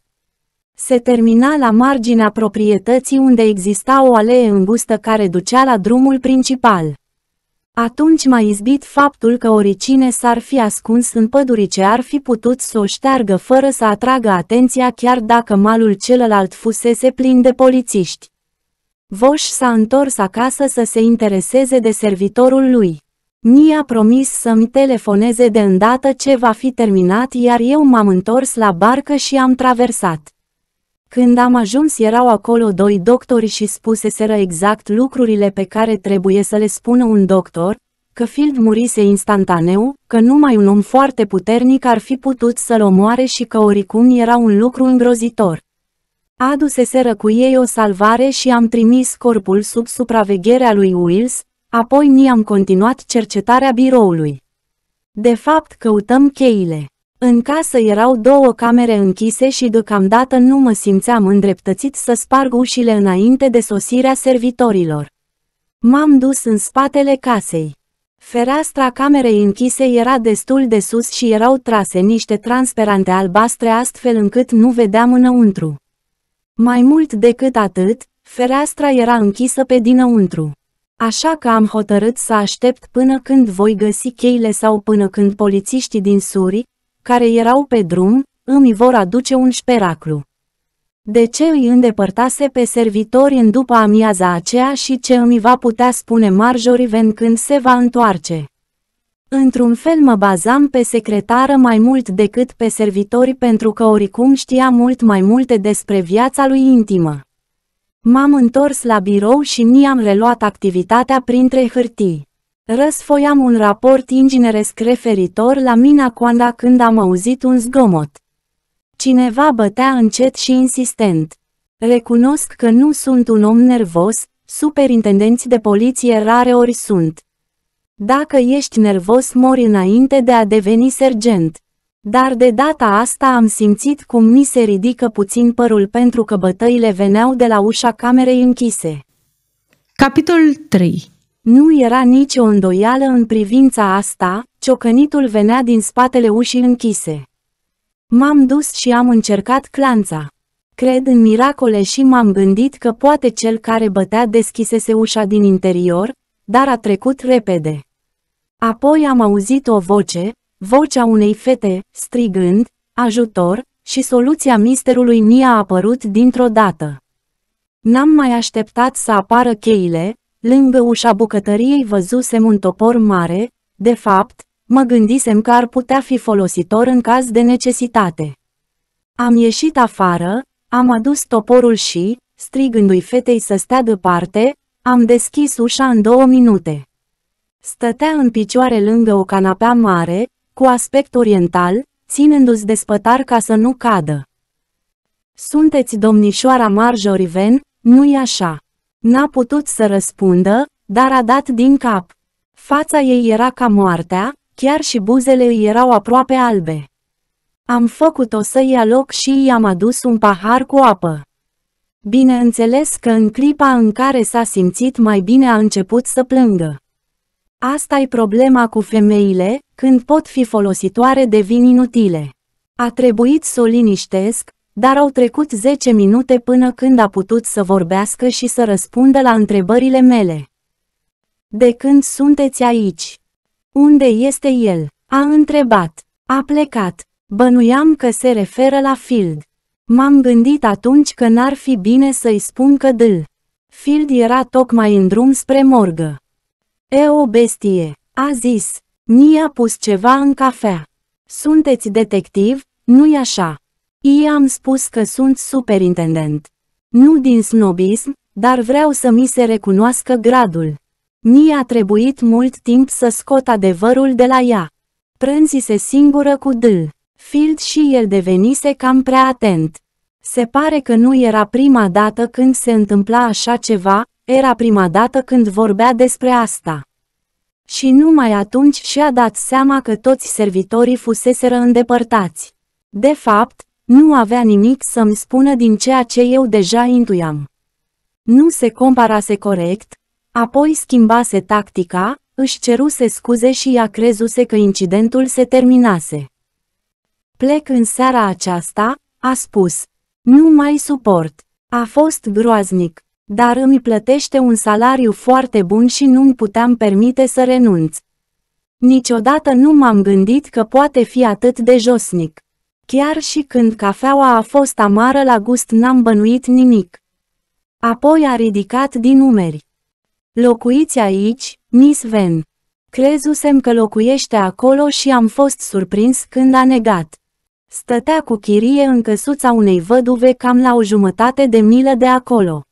Se termina la marginea proprietății unde exista o alee îngustă care ducea la drumul principal. Atunci m-a izbit faptul că oricine s-ar fi ascuns în păduri ce ar fi putut să o șteargă fără să atragă atenția chiar dacă malul celălalt fusese plin de polițiști. Voș s-a întors acasă să se intereseze de servitorul lui. Mi-a promis să-mi telefoneze de îndată ce va fi terminat iar eu m-am întors la barcă și am traversat. Când am ajuns erau acolo doi doctori și spuseseră exact lucrurile pe care trebuie să le spună un doctor, că Field murise instantaneu, că numai un om foarte puternic ar fi putut să-l omoare și că oricum era un lucru îngrozitor. Aduseseră cu ei o salvare și am trimis corpul sub supravegherea lui Wills, Apoi ni am continuat cercetarea biroului. De fapt, căutăm cheile. În casă erau două camere închise și deocamdată nu mă simțeam îndreptățit să sparg ușile înainte de sosirea servitorilor. M-am dus în spatele casei. Fereastra camerei închise era destul de sus și erau trase niște transperante albastre astfel încât nu vedeam înăuntru. Mai mult decât atât, fereastra era închisă pe dinăuntru. Așa că am hotărât să aștept până când voi găsi cheile sau până când polițiștii din Suri, care erau pe drum, îmi vor aduce un șperaclu. De ce îi îndepărtase pe servitori în după amiaza aceea și ce îmi va putea spune Marjoriven când se va întoarce? Într-un fel mă bazam pe secretară mai mult decât pe servitori pentru că oricum știa mult mai multe despre viața lui intimă. M-am întors la birou și mi-am reluat activitatea printre hârtii. Răsfoiam un raport ingineresc referitor la mina Coanda când am auzit un zgomot. Cineva bătea încet și insistent. Recunosc că nu sunt un om nervos, superintendenți de poliție rare ori sunt. Dacă ești nervos mori înainte de a deveni sergent. Dar de data asta am simțit cum mi se ridică puțin părul pentru că bătăile veneau de la ușa camerei închise. Capitolul 3 Nu era nicio îndoială în privința asta, ciocănitul venea din spatele ușii închise. M-am dus și am încercat clanța. Cred în miracole și m-am gândit că poate cel care bătea deschisese ușa din interior, dar a trecut repede. Apoi am auzit o voce, vocea unei fete, strigând, ajutor, și soluția misterului mi a apărut dintr-o dată. N-am mai așteptat să apară cheile, lângă ușa bucătăriei văzusem un topor mare, de fapt, mă gândisem că ar putea fi folositor în caz de necesitate. Am ieșit afară, am adus toporul și, strigându-i fetei să stea departe, am deschis ușa în două minute. Stătea în picioare lângă o canapea mare, cu aspect oriental, ținându-ți de spătar ca să nu cadă. Sunteți domnișoara Marjorie Ven, nu-i așa. N-a putut să răspundă, dar a dat din cap. Fața ei era ca moartea, chiar și buzele îi erau aproape albe. Am făcut-o să ia loc și i-am adus un pahar cu apă. Bineînțeles că în clipa în care s-a simțit mai bine a început să plângă asta e problema cu femeile, când pot fi folositoare devin inutile. A trebuit să o liniștesc, dar au trecut 10 minute până când a putut să vorbească și să răspundă la întrebările mele. De când sunteți aici? Unde este el? A întrebat. A plecat. Bănuiam că se referă la Field. M-am gândit atunci că n-ar fi bine să-i spun că dâl. Field era tocmai în drum spre morgă. E o bestie, a zis. Ni-a pus ceva în cafea. Sunteți detectiv, nu-i așa? I-am spus că sunt superintendent. Nu din snobism, dar vreau să mi se recunoască gradul. Mi-a trebuit mult timp să scot adevărul de la ea. Prânzise singură cu dâl. Field și el devenise cam prea atent. Se pare că nu era prima dată când se întâmpla așa ceva, era prima dată când vorbea despre asta. Și numai atunci și-a dat seama că toți servitorii fuseseră îndepărtați. De fapt, nu avea nimic să-mi spună din ceea ce eu deja intuiam. Nu se comparase corect, apoi schimbase tactica, își ceruse scuze și a crezuse că incidentul se terminase. Plec în seara aceasta, a spus. Nu mai suport. A fost groaznic. Dar îmi plătește un salariu foarte bun și nu-mi puteam permite să renunț. Niciodată nu m-am gândit că poate fi atât de josnic. Chiar și când cafeaua a fost amară la gust n-am bănuit nimic. Apoi a ridicat din umeri. Locuiți aici, Miss Ven. Crezusem că locuiește acolo și am fost surprins când a negat. Stătea cu chirie în căsuța unei văduve cam la o jumătate de milă de acolo.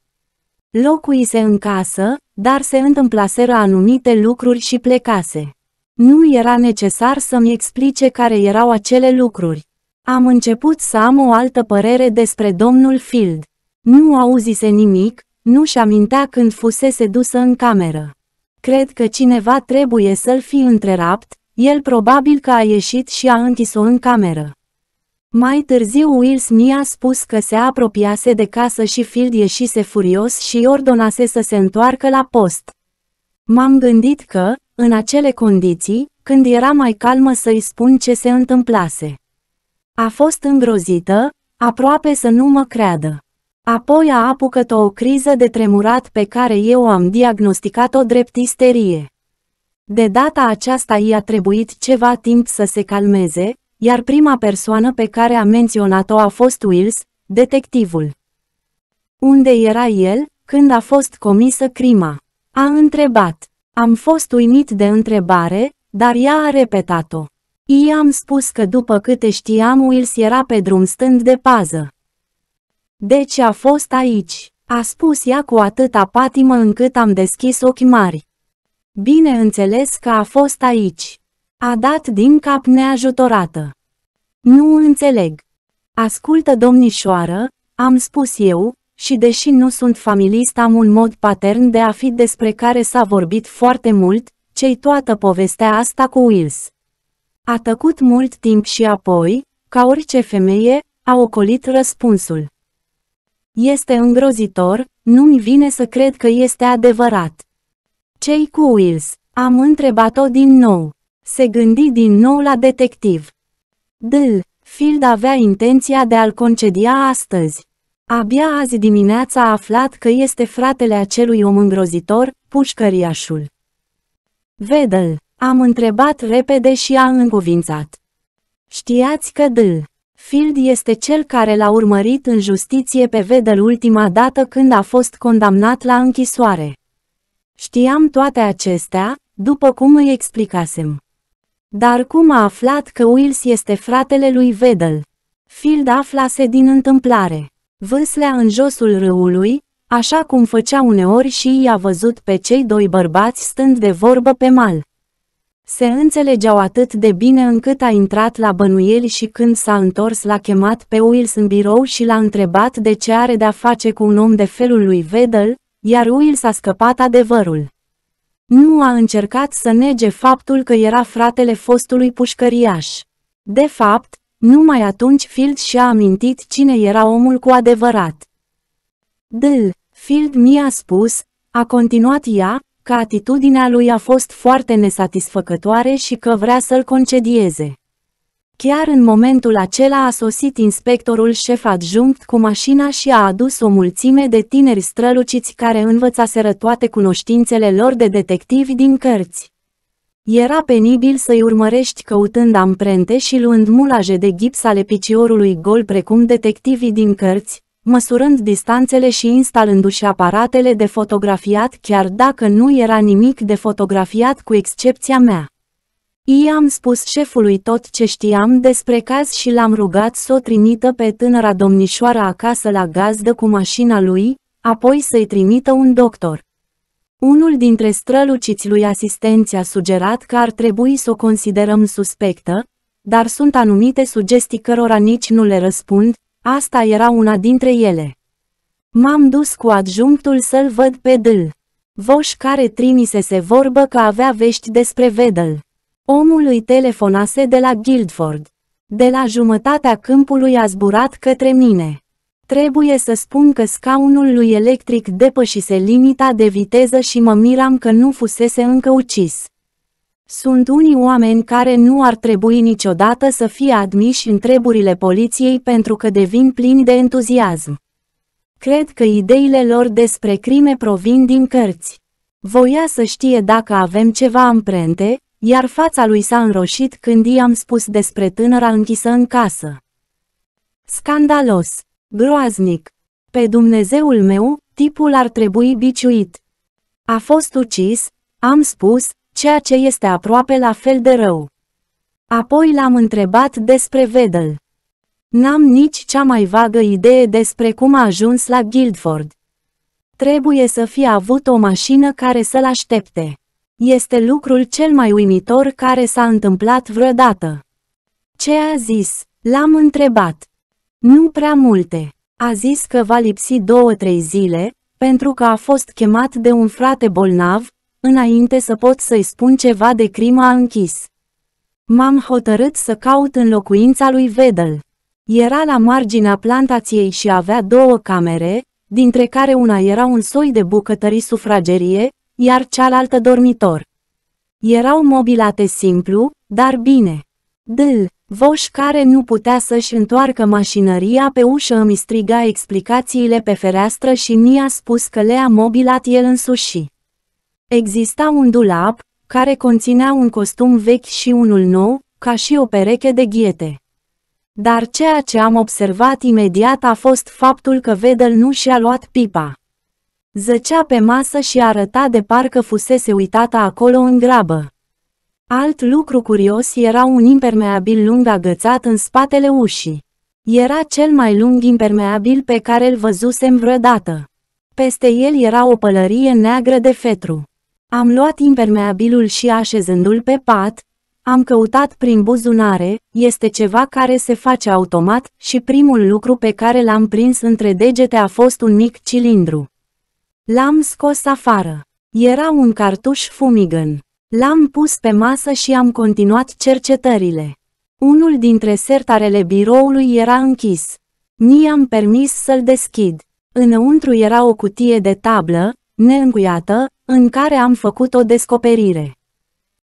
Locuise în casă, dar se întâmplaseră anumite lucruri și plecase. Nu era necesar să-mi explice care erau acele lucruri. Am început să am o altă părere despre domnul Field. Nu auzise nimic, nu și amintea când fusese dusă în cameră. Cred că cineva trebuie să-l fi întrerapt, el probabil că a ieșit și a întins-o în cameră. Mai târziu Will Smith a spus că se apropiase de casă și Field ieșise furios și ordonase să se întoarcă la post. M-am gândit că, în acele condiții, când era mai calmă să-i spun ce se întâmplase. A fost îngrozită, aproape să nu mă creadă. Apoi a apucat o criză de tremurat pe care eu am diagnosticat-o drept isterie. De data aceasta i-a trebuit ceva timp să se calmeze, iar prima persoană pe care a menționat-o a fost Wills, detectivul. Unde era el când a fost comisă crima? A întrebat. Am fost uimit de întrebare, dar ea a repetat-o. I-am spus că după câte știam Wills era pe drum stând de pază. Deci a fost aici, a spus ea cu atâta patimă încât am deschis ochi mari. Bineînțeles că a fost aici. A dat din cap neajutorată. Nu înțeleg. Ascultă, domnișoară, am spus eu, și deși nu sunt familist am un mod patern de a fi despre care s-a vorbit foarte mult, cei toată povestea asta cu Wills. A tăcut mult timp și apoi, ca orice femeie, a ocolit răspunsul. Este îngrozitor, nu-mi vine să cred că este adevărat. Cei cu Wills? Am întrebat-o din nou se gândi din nou la detectiv. Dâl, Field avea intenția de a-l concedia astăzi. Abia azi dimineața a aflat că este fratele acelui om îngrozitor, pușcăriașul. Vedel, am întrebat repede și a încuvințat. Știați că Dâl, Field este cel care l-a urmărit în justiție pe Vedel ultima dată când a fost condamnat la închisoare. Știam toate acestea, după cum îi explicasem. Dar cum a aflat că Wills este fratele lui Vedel? Field aflase din întâmplare. Vâslea în josul râului, așa cum făcea uneori și i-a văzut pe cei doi bărbați stând de vorbă pe mal. Se înțelegeau atât de bine încât a intrat la bănuieli și când s-a întors l-a chemat pe Wills în birou și l-a întrebat de ce are de-a face cu un om de felul lui Vedel, iar Wills a scăpat adevărul. Nu a încercat să nege faptul că era fratele fostului pușcăriaș. De fapt, numai atunci Field și-a amintit cine era omul cu adevărat. Dâl, Field mi-a spus, a continuat ea, că atitudinea lui a fost foarte nesatisfăcătoare și că vrea să-l concedieze. Chiar în momentul acela a sosit inspectorul șef adjunct cu mașina și a adus o mulțime de tineri străluciți care învățaseră toate cunoștințele lor de detectivi din cărți. Era penibil să-i urmărești căutând amprente și luând mulaje de gips ale piciorului gol precum detectivii din cărți, măsurând distanțele și instalându-și aparatele de fotografiat chiar dacă nu era nimic de fotografiat cu excepția mea. I-am spus șefului tot ce știam despre caz și l-am rugat să o trimită pe tânăra domnișoară acasă la gazdă cu mașina lui, apoi să-i trimită un doctor. Unul dintre străluciți lui asistenți a sugerat că ar trebui să o considerăm suspectă, dar sunt anumite sugestii cărora nici nu le răspund, asta era una dintre ele. M-am dus cu adjunctul să-l văd pe dâl. Voș care trimisese vorbă că avea vești despre Vedel. Omul îi telefonase de la Guildford. De la jumătatea câmpului a zburat către mine. Trebuie să spun că scaunul lui electric depășise limita de viteză și mă miram că nu fusese încă ucis. Sunt unii oameni care nu ar trebui niciodată să fie admiși în treburile poliției pentru că devin plini de entuziasm. Cred că ideile lor despre crime provin din cărți. Voia să știe dacă avem ceva amprente, iar fața lui s-a înroșit când i-am spus despre tânăra închisă în casă. Scandalos, groaznic, pe Dumnezeul meu, tipul ar trebui biciuit. A fost ucis, am spus, ceea ce este aproape la fel de rău. Apoi l-am întrebat despre Vedel. N-am nici cea mai vagă idee despre cum a ajuns la Guildford. Trebuie să fie avut o mașină care să-l aștepte. Este lucrul cel mai uimitor care s-a întâmplat vreodată. Ce a zis? L-am întrebat. Nu prea multe. A zis că va lipsi două-trei zile, pentru că a fost chemat de un frate bolnav, înainte să pot să-i spun ceva de crima închis. M-am hotărât să caut în locuința lui Vedel. Era la marginea plantației și avea două camere, dintre care una era un soi de bucătării sufragerie, iar cealaltă dormitor. Erau mobilate simplu, dar bine. Dâl, Voș care nu putea să-și întoarcă mașinăria pe ușă îmi striga explicațiile pe fereastră și mi-a spus că le-a mobilat el însuși. Exista un dulap, care conținea un costum vechi și unul nou, ca și o pereche de ghiete. Dar ceea ce am observat imediat a fost faptul că Vedel nu și-a luat pipa. Zăcea pe masă și arăta de parcă fusese uitată acolo în grabă. Alt lucru curios era un impermeabil lung agățat în spatele ușii. Era cel mai lung impermeabil pe care îl văzusem vreodată. Peste el era o pălărie neagră de fetru. Am luat impermeabilul și așezându-l pe pat, am căutat prin buzunare, este ceva care se face automat și primul lucru pe care l-am prins între degete a fost un mic cilindru. L-am scos afară. Era un cartuș fumigăn. L-am pus pe masă și am continuat cercetările. Unul dintre sertarele biroului era închis. mi am permis să-l deschid. Înăuntru era o cutie de tablă, neîncuiată, în care am făcut o descoperire.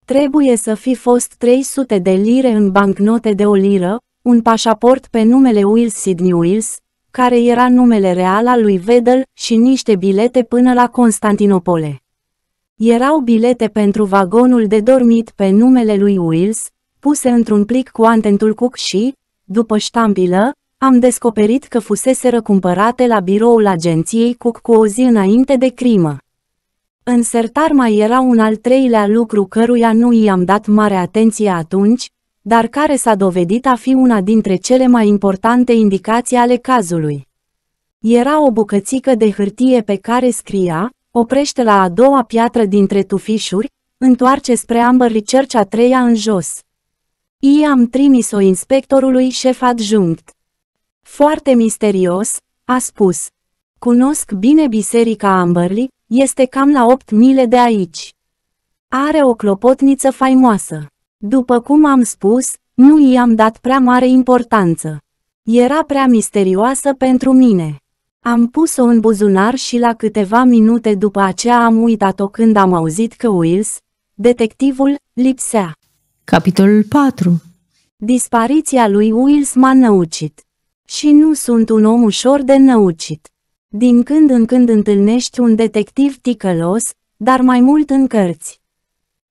Trebuie să fi fost 300 de lire în bancnote de o liră, un pașaport pe numele Will Sidney Wills, care era numele real al lui Vedel, și niște bilete până la Constantinopole. Erau bilete pentru vagonul de dormit pe numele lui Wills, puse într-un plic cu antentul Cook și, după ștampilă, am descoperit că fusese răcumpărate la biroul agenției Cook cu o zi înainte de crimă. În sertar mai era un al treilea lucru căruia nu i-am dat mare atenție atunci, dar care s-a dovedit a fi una dintre cele mai importante indicații ale cazului. Era o bucățică de hârtie pe care scria, oprește la a doua piatră dintre tufișuri, întoarce spre Amber Research a treia în jos. I-am trimis-o inspectorului șef adjunct. Foarte misterios, a spus. Cunosc bine biserica Amberley, este cam la 8 mile de aici. Are o clopotniță faimoasă. După cum am spus, nu i-am dat prea mare importanță. Era prea misterioasă pentru mine. Am pus-o în buzunar și la câteva minute după aceea am uitat-o când am auzit că Wills, detectivul, lipsea. Capitolul 4 Dispariția lui Wills m-a năucit. Și nu sunt un om ușor de năucit. Din când în când întâlnești un detectiv ticălos, dar mai mult în cărți.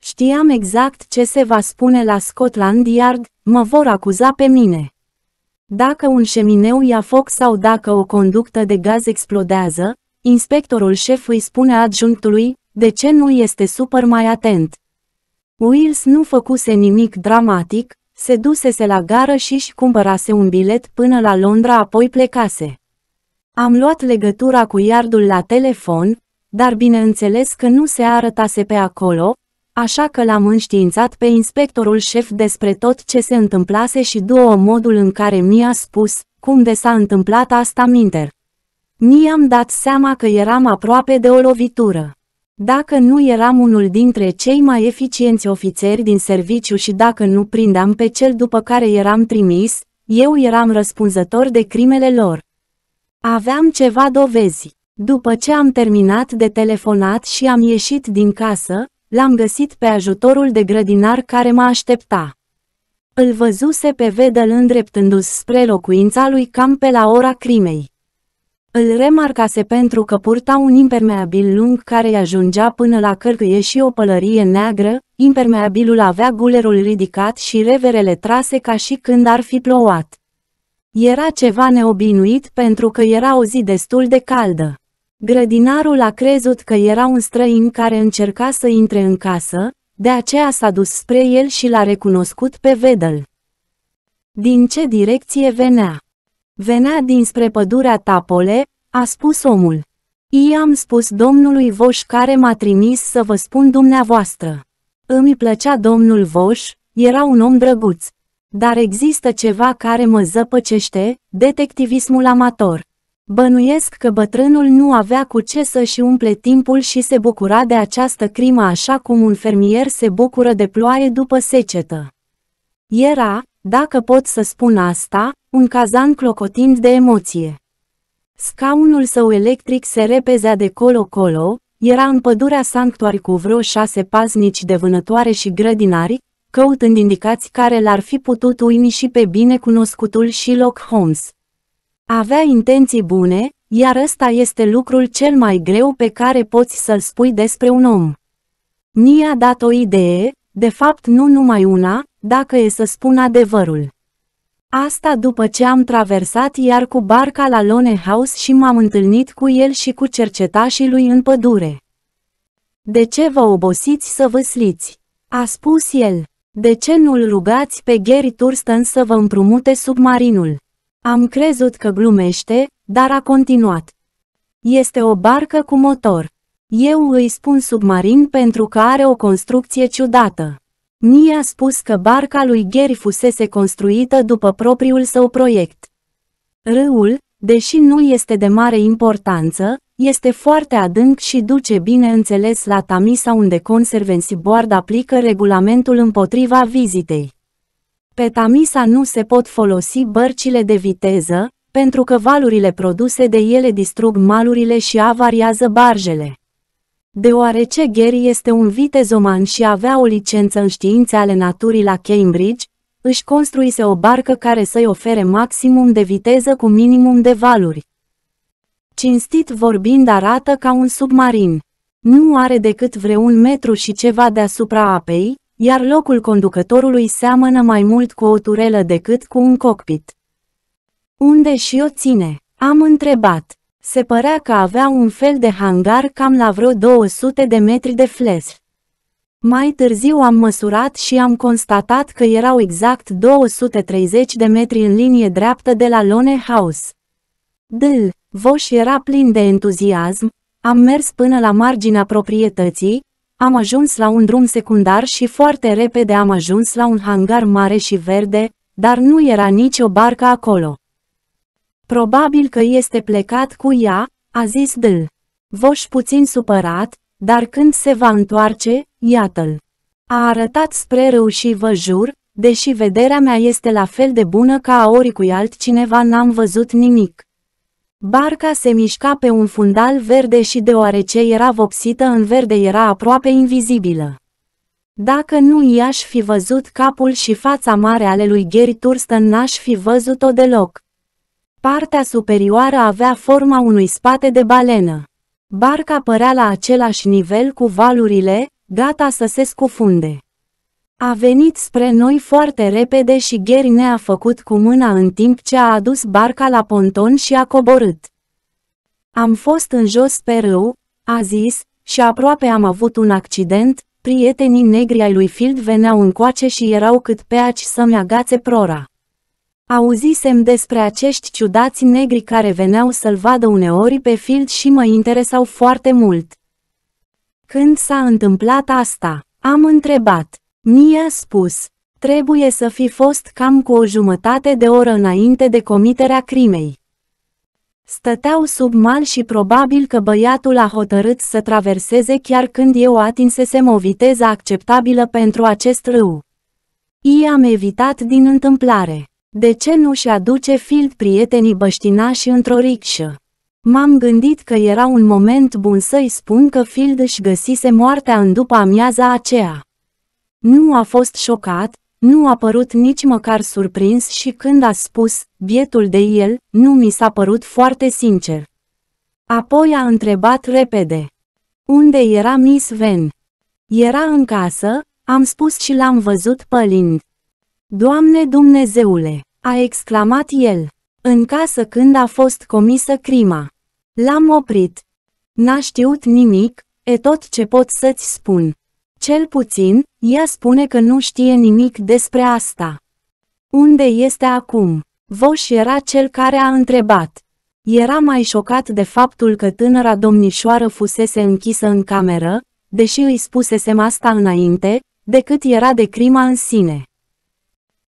Știam exact ce se va spune la Scotland Yard, mă vor acuza pe mine. Dacă un șemineu ia foc sau dacă o conductă de gaz explodează, inspectorul șef îi spune adjunctului, de ce nu este super mai atent. Wills nu făcuse nimic dramatic, se dusese la gară și își cumpărase un bilet până la Londra apoi plecase. Am luat legătura cu iardul la telefon, dar bineînțeles că nu se arătase pe acolo, așa că l-am înștiințat pe inspectorul șef despre tot ce se întâmplase și două modul în care mi-a spus, cum de s-a întâmplat asta minter. Mi-am dat seama că eram aproape de o lovitură. Dacă nu eram unul dintre cei mai eficienți ofițeri din serviciu și dacă nu prindeam pe cel după care eram trimis, eu eram răspunzător de crimele lor. Aveam ceva dovezi. După ce am terminat de telefonat și am ieșit din casă, L-am găsit pe ajutorul de grădinar care mă aștepta. Îl văzuse pe Vedel îndreptându-se spre locuința lui cam pe la ora crimei. Îl remarcase pentru că purta un impermeabil lung care îi ajungea până la cărcâie și o pălărie neagră, impermeabilul avea gulerul ridicat și reverele trase ca și când ar fi plouat. Era ceva neobinuit pentru că era o zi destul de caldă. Grădinarul a crezut că era un străin care încerca să intre în casă, de aceea s-a dus spre el și l-a recunoscut pe Vedel. Din ce direcție venea? Venea dinspre pădurea Tapole, a spus omul. I-am spus domnului Voș care m-a trimis să vă spun dumneavoastră. Îmi plăcea domnul Voș, era un om drăguț. Dar există ceva care mă zăpăcește, detectivismul amator. Bănuiesc că bătrânul nu avea cu ce să-și umple timpul și se bucura de această crimă așa cum un fermier se bucură de ploaie după secetă. Era, dacă pot să spun asta, un cazan clocotind de emoție. Scaunul său electric se repezea de colo-colo, era în pădurea sanctuari cu vreo șase paznici de vânătoare și grădinari, căutând indicații care l-ar fi putut uimi și pe binecunoscutul Sherlock Holmes. Avea intenții bune, iar ăsta este lucrul cel mai greu pe care poți să-l spui despre un om. Ni a dat o idee, de fapt nu numai una, dacă e să spun adevărul. Asta după ce am traversat iar cu barca la Lone House și m-am întâlnit cu el și cu cercetașii lui în pădure. De ce vă obosiți să vă sliți? A spus el. De ce nu-l rugați pe Gary Thurston să vă împrumute submarinul? Am crezut că glumește, dar a continuat. Este o barcă cu motor. Eu îi spun submarin pentru că are o construcție ciudată. mi a spus că barca lui Gheri fusese construită după propriul său proiect. Râul, deși nu este de mare importanță, este foarte adânc și duce bine înțeles la Tamisa unde Conservancy Board aplică regulamentul împotriva vizitei. Pe Tamisa nu se pot folosi bărcile de viteză, pentru că valurile produse de ele distrug malurile și avariază barjele. Deoarece Gary este un vitezoman și avea o licență în științe ale naturii la Cambridge, își construise o barcă care să-i ofere maximum de viteză cu minimum de valuri. Cinstit vorbind arată ca un submarin. Nu are decât vreun metru și ceva deasupra apei, iar locul conducătorului seamănă mai mult cu o turelă decât cu un cockpit. Unde și o ține? Am întrebat. Se părea că avea un fel de hangar cam la vreo 200 de metri de fles. Mai târziu am măsurat și am constatat că erau exact 230 de metri în linie dreaptă de la Lone House. Dâl, Voș era plin de entuziasm, am mers până la marginea proprietății, am ajuns la un drum secundar și foarte repede am ajuns la un hangar mare și verde, dar nu era nicio barcă acolo. Probabil că este plecat cu ea, a zis Dâl. Voș puțin supărat, dar când se va întoarce, iată-l. A arătat spre râu și vă jur, deși vederea mea este la fel de bună ca a oricui altcineva n-am văzut nimic. Barca se mișca pe un fundal verde și deoarece era vopsită în verde era aproape invizibilă. Dacă nu i-aș fi văzut capul și fața mare ale lui Gary Thurston n-aș fi văzut-o deloc. Partea superioară avea forma unui spate de balenă. Barca părea la același nivel cu valurile, gata să se scufunde. A venit spre noi foarte repede și Gheri ne-a făcut cu mâna în timp ce a adus barca la ponton și a coborât. Am fost în jos pe râu, a zis, și aproape am avut un accident, prietenii negri ai lui Field veneau încoace și erau cât pe aci să-mi agațe prora. Auzisem despre acești ciudați negri care veneau să-l vadă uneori pe Field și mă interesau foarte mult. Când s-a întâmplat asta? Am întrebat. Mi-a spus, trebuie să fi fost cam cu o jumătate de oră înainte de comiterea crimei. Stăteau sub mal și probabil că băiatul a hotărât să traverseze chiar când eu atinsesem o viteză acceptabilă pentru acest râu. I-am evitat din întâmplare. De ce nu-și aduce Field prietenii băștinași într-o ricșă? M-am gândit că era un moment bun să-i spun că Field își găsise moartea în după amiaza aceea. Nu a fost șocat, nu a părut nici măcar surprins și când a spus, bietul de el, nu mi s-a părut foarte sincer. Apoi a întrebat repede. Unde era Miss Ven? Era în casă, am spus și l-am văzut pălind. Doamne Dumnezeule! a exclamat el. În casă când a fost comisă crima. L-am oprit. N-a știut nimic, e tot ce pot să-ți spun. Cel puțin, ea spune că nu știe nimic despre asta. Unde este acum? Voș era cel care a întrebat. Era mai șocat de faptul că tânăra domnișoară fusese închisă în cameră, deși îi spusesem asta înainte, decât era de crima în sine.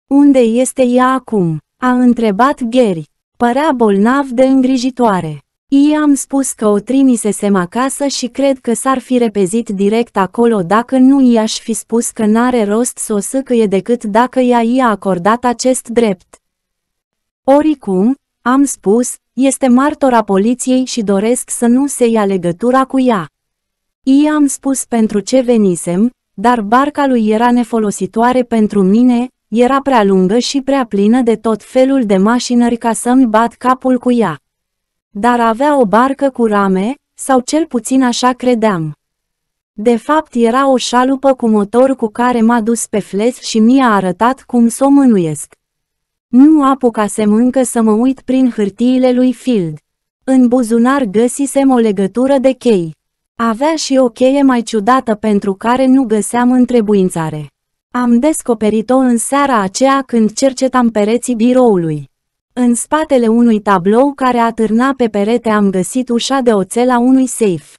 Unde este ea acum? a întrebat Gheri. Părea bolnav de îngrijitoare. I-am spus că o trimisesem acasă și cred că s-ar fi repezit direct acolo dacă nu i-aș fi spus că n-are rost să o săcăie decât dacă ea i-a acordat acest drept. Oricum, am spus, este martora poliției și doresc să nu se ia legătura cu ea. I-am spus pentru ce venisem, dar barca lui era nefolositoare pentru mine, era prea lungă și prea plină de tot felul de mașinări ca să-mi bat capul cu ea. Dar avea o barcă cu rame, sau cel puțin așa credeam. De fapt era o șalupă cu motor cu care m-a dus pe flez și mi-a arătat cum s o mânuiesc. Nu apucasem încă să mă uit prin hârtiile lui Field. În buzunar găsisem o legătură de chei. Avea și o cheie mai ciudată pentru care nu găseam întrebuințare. Am descoperit-o în seara aceea când cercetam pereții biroului. În spatele unui tablou care atârna pe perete am găsit ușa de oțel a unui safe.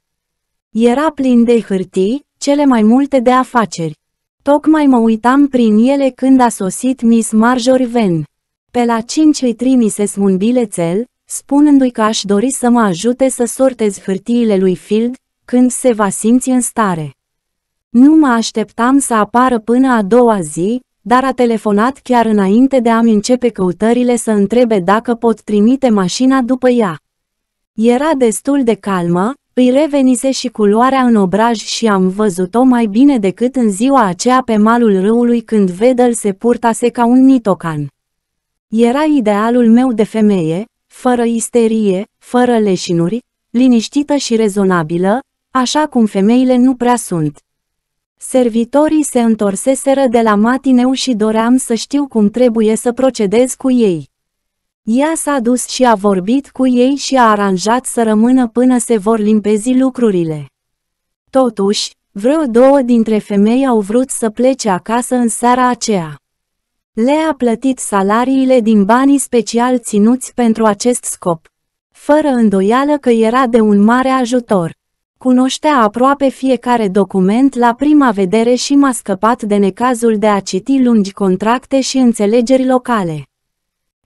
Era plin de hârtii, cele mai multe de afaceri. Tocmai mă uitam prin ele când a sosit Miss Marjorie Venn. Pe la cinci îi trimises un bilețel, spunându-i că aș dori să mă ajute să sortez hârtiile lui Field, când se va simți în stare. Nu mă așteptam să apară până a doua zi, dar a telefonat chiar înainte de a-mi începe căutările să întrebe dacă pot trimite mașina după ea. Era destul de calmă, îi revenise și culoarea în obraj și am văzut-o mai bine decât în ziua aceea pe malul râului când Vedel se purtase ca un nitocan. Era idealul meu de femeie, fără isterie, fără leșinuri, liniștită și rezonabilă, așa cum femeile nu prea sunt. Servitorii se întorseseră de la matineu și doream să știu cum trebuie să procedez cu ei. Ea s-a dus și a vorbit cu ei și a aranjat să rămână până se vor limpezi lucrurile. Totuși, vreo două dintre femei au vrut să plece acasă în seara aceea. Le-a plătit salariile din banii special ținuți pentru acest scop, fără îndoială că era de un mare ajutor. Cunoștea aproape fiecare document la prima vedere și m-a scăpat de necazul de a citi lungi contracte și înțelegeri locale.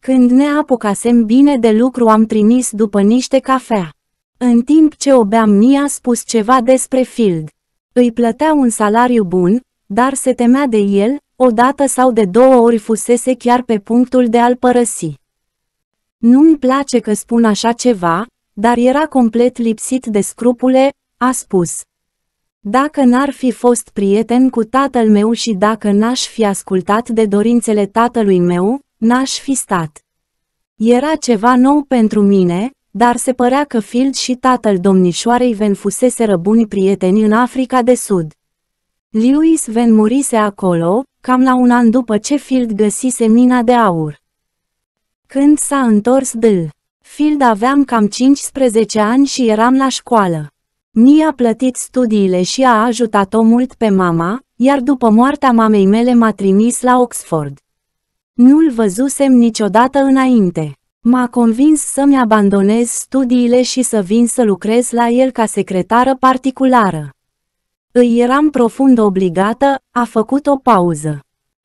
Când ne apucasem bine de lucru am trimis după niște cafea. În timp ce o beam mi-a spus ceva despre Field. Îi plătea un salariu bun, dar se temea de el, odată sau de două ori fusese chiar pe punctul de a-l părăsi. Nu-mi place că spun așa ceva, dar era complet lipsit de scrupule, a spus. Dacă n-ar fi fost prieten cu tatăl meu și dacă n-aș fi ascultat de dorințele tatălui meu, n-aș fi stat. Era ceva nou pentru mine, dar se părea că Field și tatăl domnișoarei Ven fuseseră buni prieteni în Africa de Sud. Lewis Ven murise acolo, cam la un an după ce Field găsise mina de aur. Când s-a întors Dâl, Field aveam cam 15 ani și eram la școală. Ni a plătit studiile și a ajutat-o mult pe mama, iar după moartea mamei mele m-a trimis la Oxford. Nu-l văzusem niciodată înainte. M-a convins să-mi abandonez studiile și să vin să lucrez la el ca secretară particulară. Îi eram profund obligată, a făcut o pauză.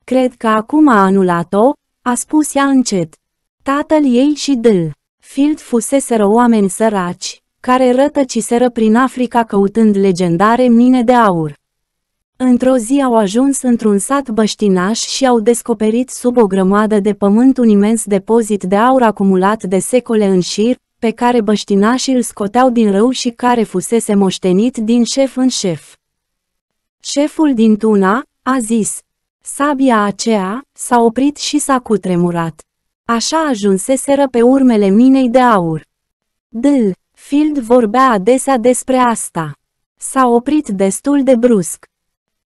Cred că acum a anulat-o, a spus ea încet. Tatăl ei și dâl. Field fuseseră oameni săraci, care rătăciseră prin Africa căutând legendare mine de aur. Într-o zi au ajuns într-un sat băștinaș și au descoperit sub o grămadă de pământ un imens depozit de aur acumulat de secole în șir, pe care băștinașii îl scoteau din râu și care fusese moștenit din șef în șef. Șeful din Tuna a zis, sabia aceea s-a oprit și s-a cutremurat. Așa ajunseseră pe urmele minei de aur. Dâl, Field vorbea adesea despre asta. S-a oprit destul de brusc.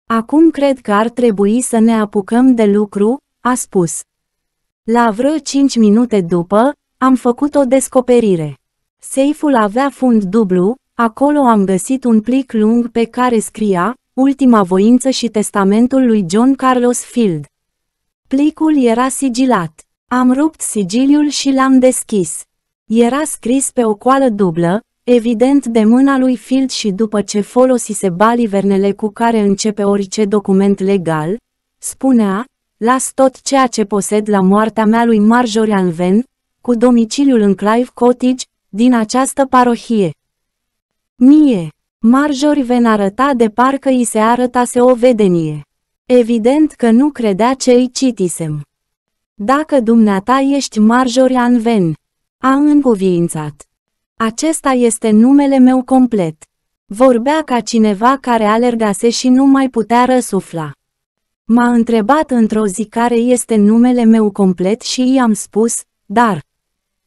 Acum cred că ar trebui să ne apucăm de lucru, a spus. La vreo cinci minute după, am făcut o descoperire. Seiful avea fund dublu, acolo am găsit un plic lung pe care scria Ultima voință și testamentul lui John Carlos Field. Plicul era sigilat. Am rupt sigiliul și l-am deschis. Era scris pe o coală dublă, evident de mâna lui Field și după ce folosise balivernele cu care începe orice document legal, spunea, las tot ceea ce posed la moartea mea lui Marjorie Alven, cu domiciliul în Clive Cottage, din această parohie. Mie, Ven arăta de parcă i se arătase o vedenie. Evident că nu credea ce îi citisem. Dacă dumneata ești Marjorie Ven, a încuviințat. Acesta este numele meu complet. Vorbea ca cineva care alergase și nu mai putea răsufla. M-a întrebat într-o zi care este numele meu complet și i-am spus, dar.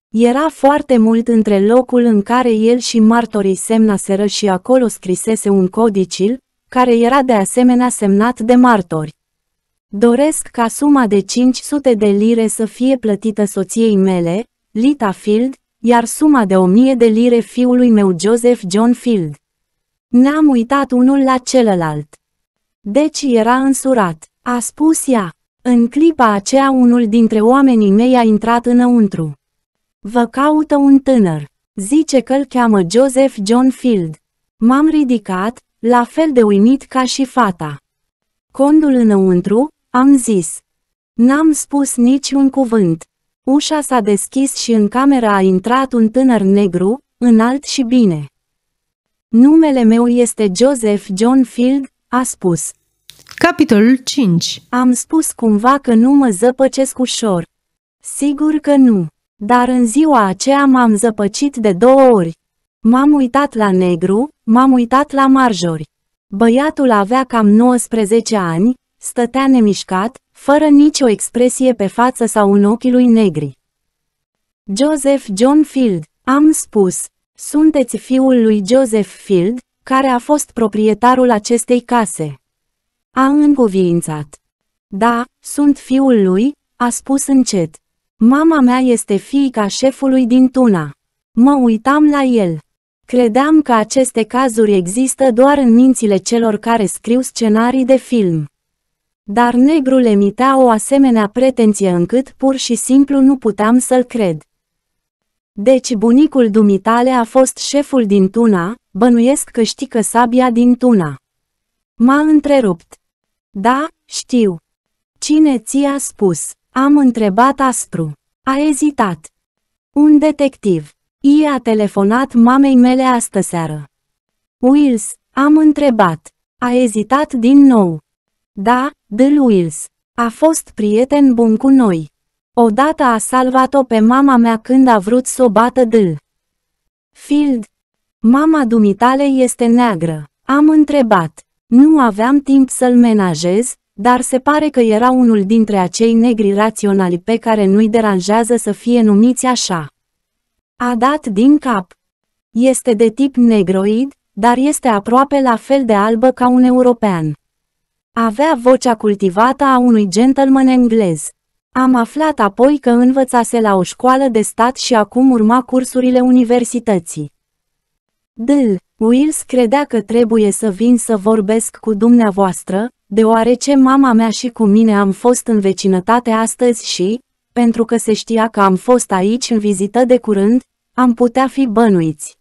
Era foarte mult între locul în care el și martorii semnaseră și acolo scrisese un codicil, care era de asemenea semnat de martori. Doresc ca suma de 500 de lire să fie plătită soției mele, Lita Field, iar suma de o mie de lire fiului meu Joseph John Field. Ne-am uitat unul la celălalt. Deci era însurat, a spus ea. În clipa aceea unul dintre oamenii mei a intrat înăuntru. Vă caută un tânăr, zice că îl cheamă Joseph John Field. M-am ridicat, la fel de uimit ca și fata. Condul înăuntru, am zis. N-am spus niciun cuvânt. Ușa s-a deschis și în camera a intrat un tânăr negru, înalt și bine. Numele meu este Joseph John Field, a spus. Capitolul 5 Am spus cumva că nu mă zăpăcesc ușor. Sigur că nu, dar în ziua aceea m-am zăpăcit de două ori. M-am uitat la negru, m-am uitat la marjori. Băiatul avea cam 19 ani, stătea nemișcat, fără nicio expresie pe față sau în ochii lui negri. Joseph John Field, am spus, sunteți fiul lui Joseph Field, care a fost proprietarul acestei case. A încuviințat. Da, sunt fiul lui, a spus încet. Mama mea este fiica șefului din Tuna. Mă uitam la el. Credeam că aceste cazuri există doar în mințile celor care scriu scenarii de film. Dar negrul emitea o asemenea pretenție încât pur și simplu nu puteam să-l cred. Deci bunicul dumitale a fost șeful din Tuna, bănuiesc că știi că sabia din Tuna. M-a întrerupt. Da, știu. Cine ți-a spus? Am întrebat aspru. A ezitat. Un detectiv. I a telefonat mamei mele astă seară. Wills, am întrebat. A ezitat din nou. Da, Bill Wills. A fost prieten bun cu noi. Odată a salvat-o pe mama mea când a vrut să o bată Dâl. Field. Mama dumitale este neagră. Am întrebat. Nu aveam timp să-l menajez, dar se pare că era unul dintre acei negri raționali pe care nu-i deranjează să fie numiți așa. A dat din cap. Este de tip negroid, dar este aproape la fel de albă ca un european. Avea vocea cultivată a unui gentleman englez. Am aflat apoi că învățase la o școală de stat și acum urma cursurile universității. Dâl, Wills credea că trebuie să vin să vorbesc cu dumneavoastră, deoarece mama mea și cu mine am fost în vecinătate astăzi și, pentru că se știa că am fost aici în vizită de curând, am putea fi bănuiți.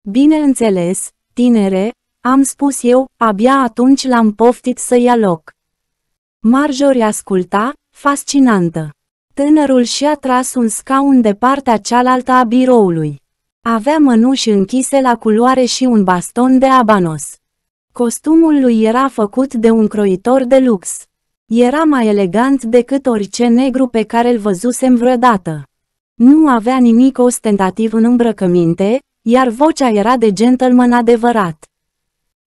Bineînțeles, tinere, am spus eu, abia atunci l-am poftit să ia loc. Marjorie asculta, fascinantă. Tânărul și-a tras un scaun de partea cealaltă a biroului. Avea mănuși închise la culoare și un baston de abanos. Costumul lui era făcut de un croitor de lux. Era mai elegant decât orice negru pe care îl văzusem vreodată. Nu avea nimic ostentativ în îmbrăcăminte, iar vocea era de gentleman adevărat.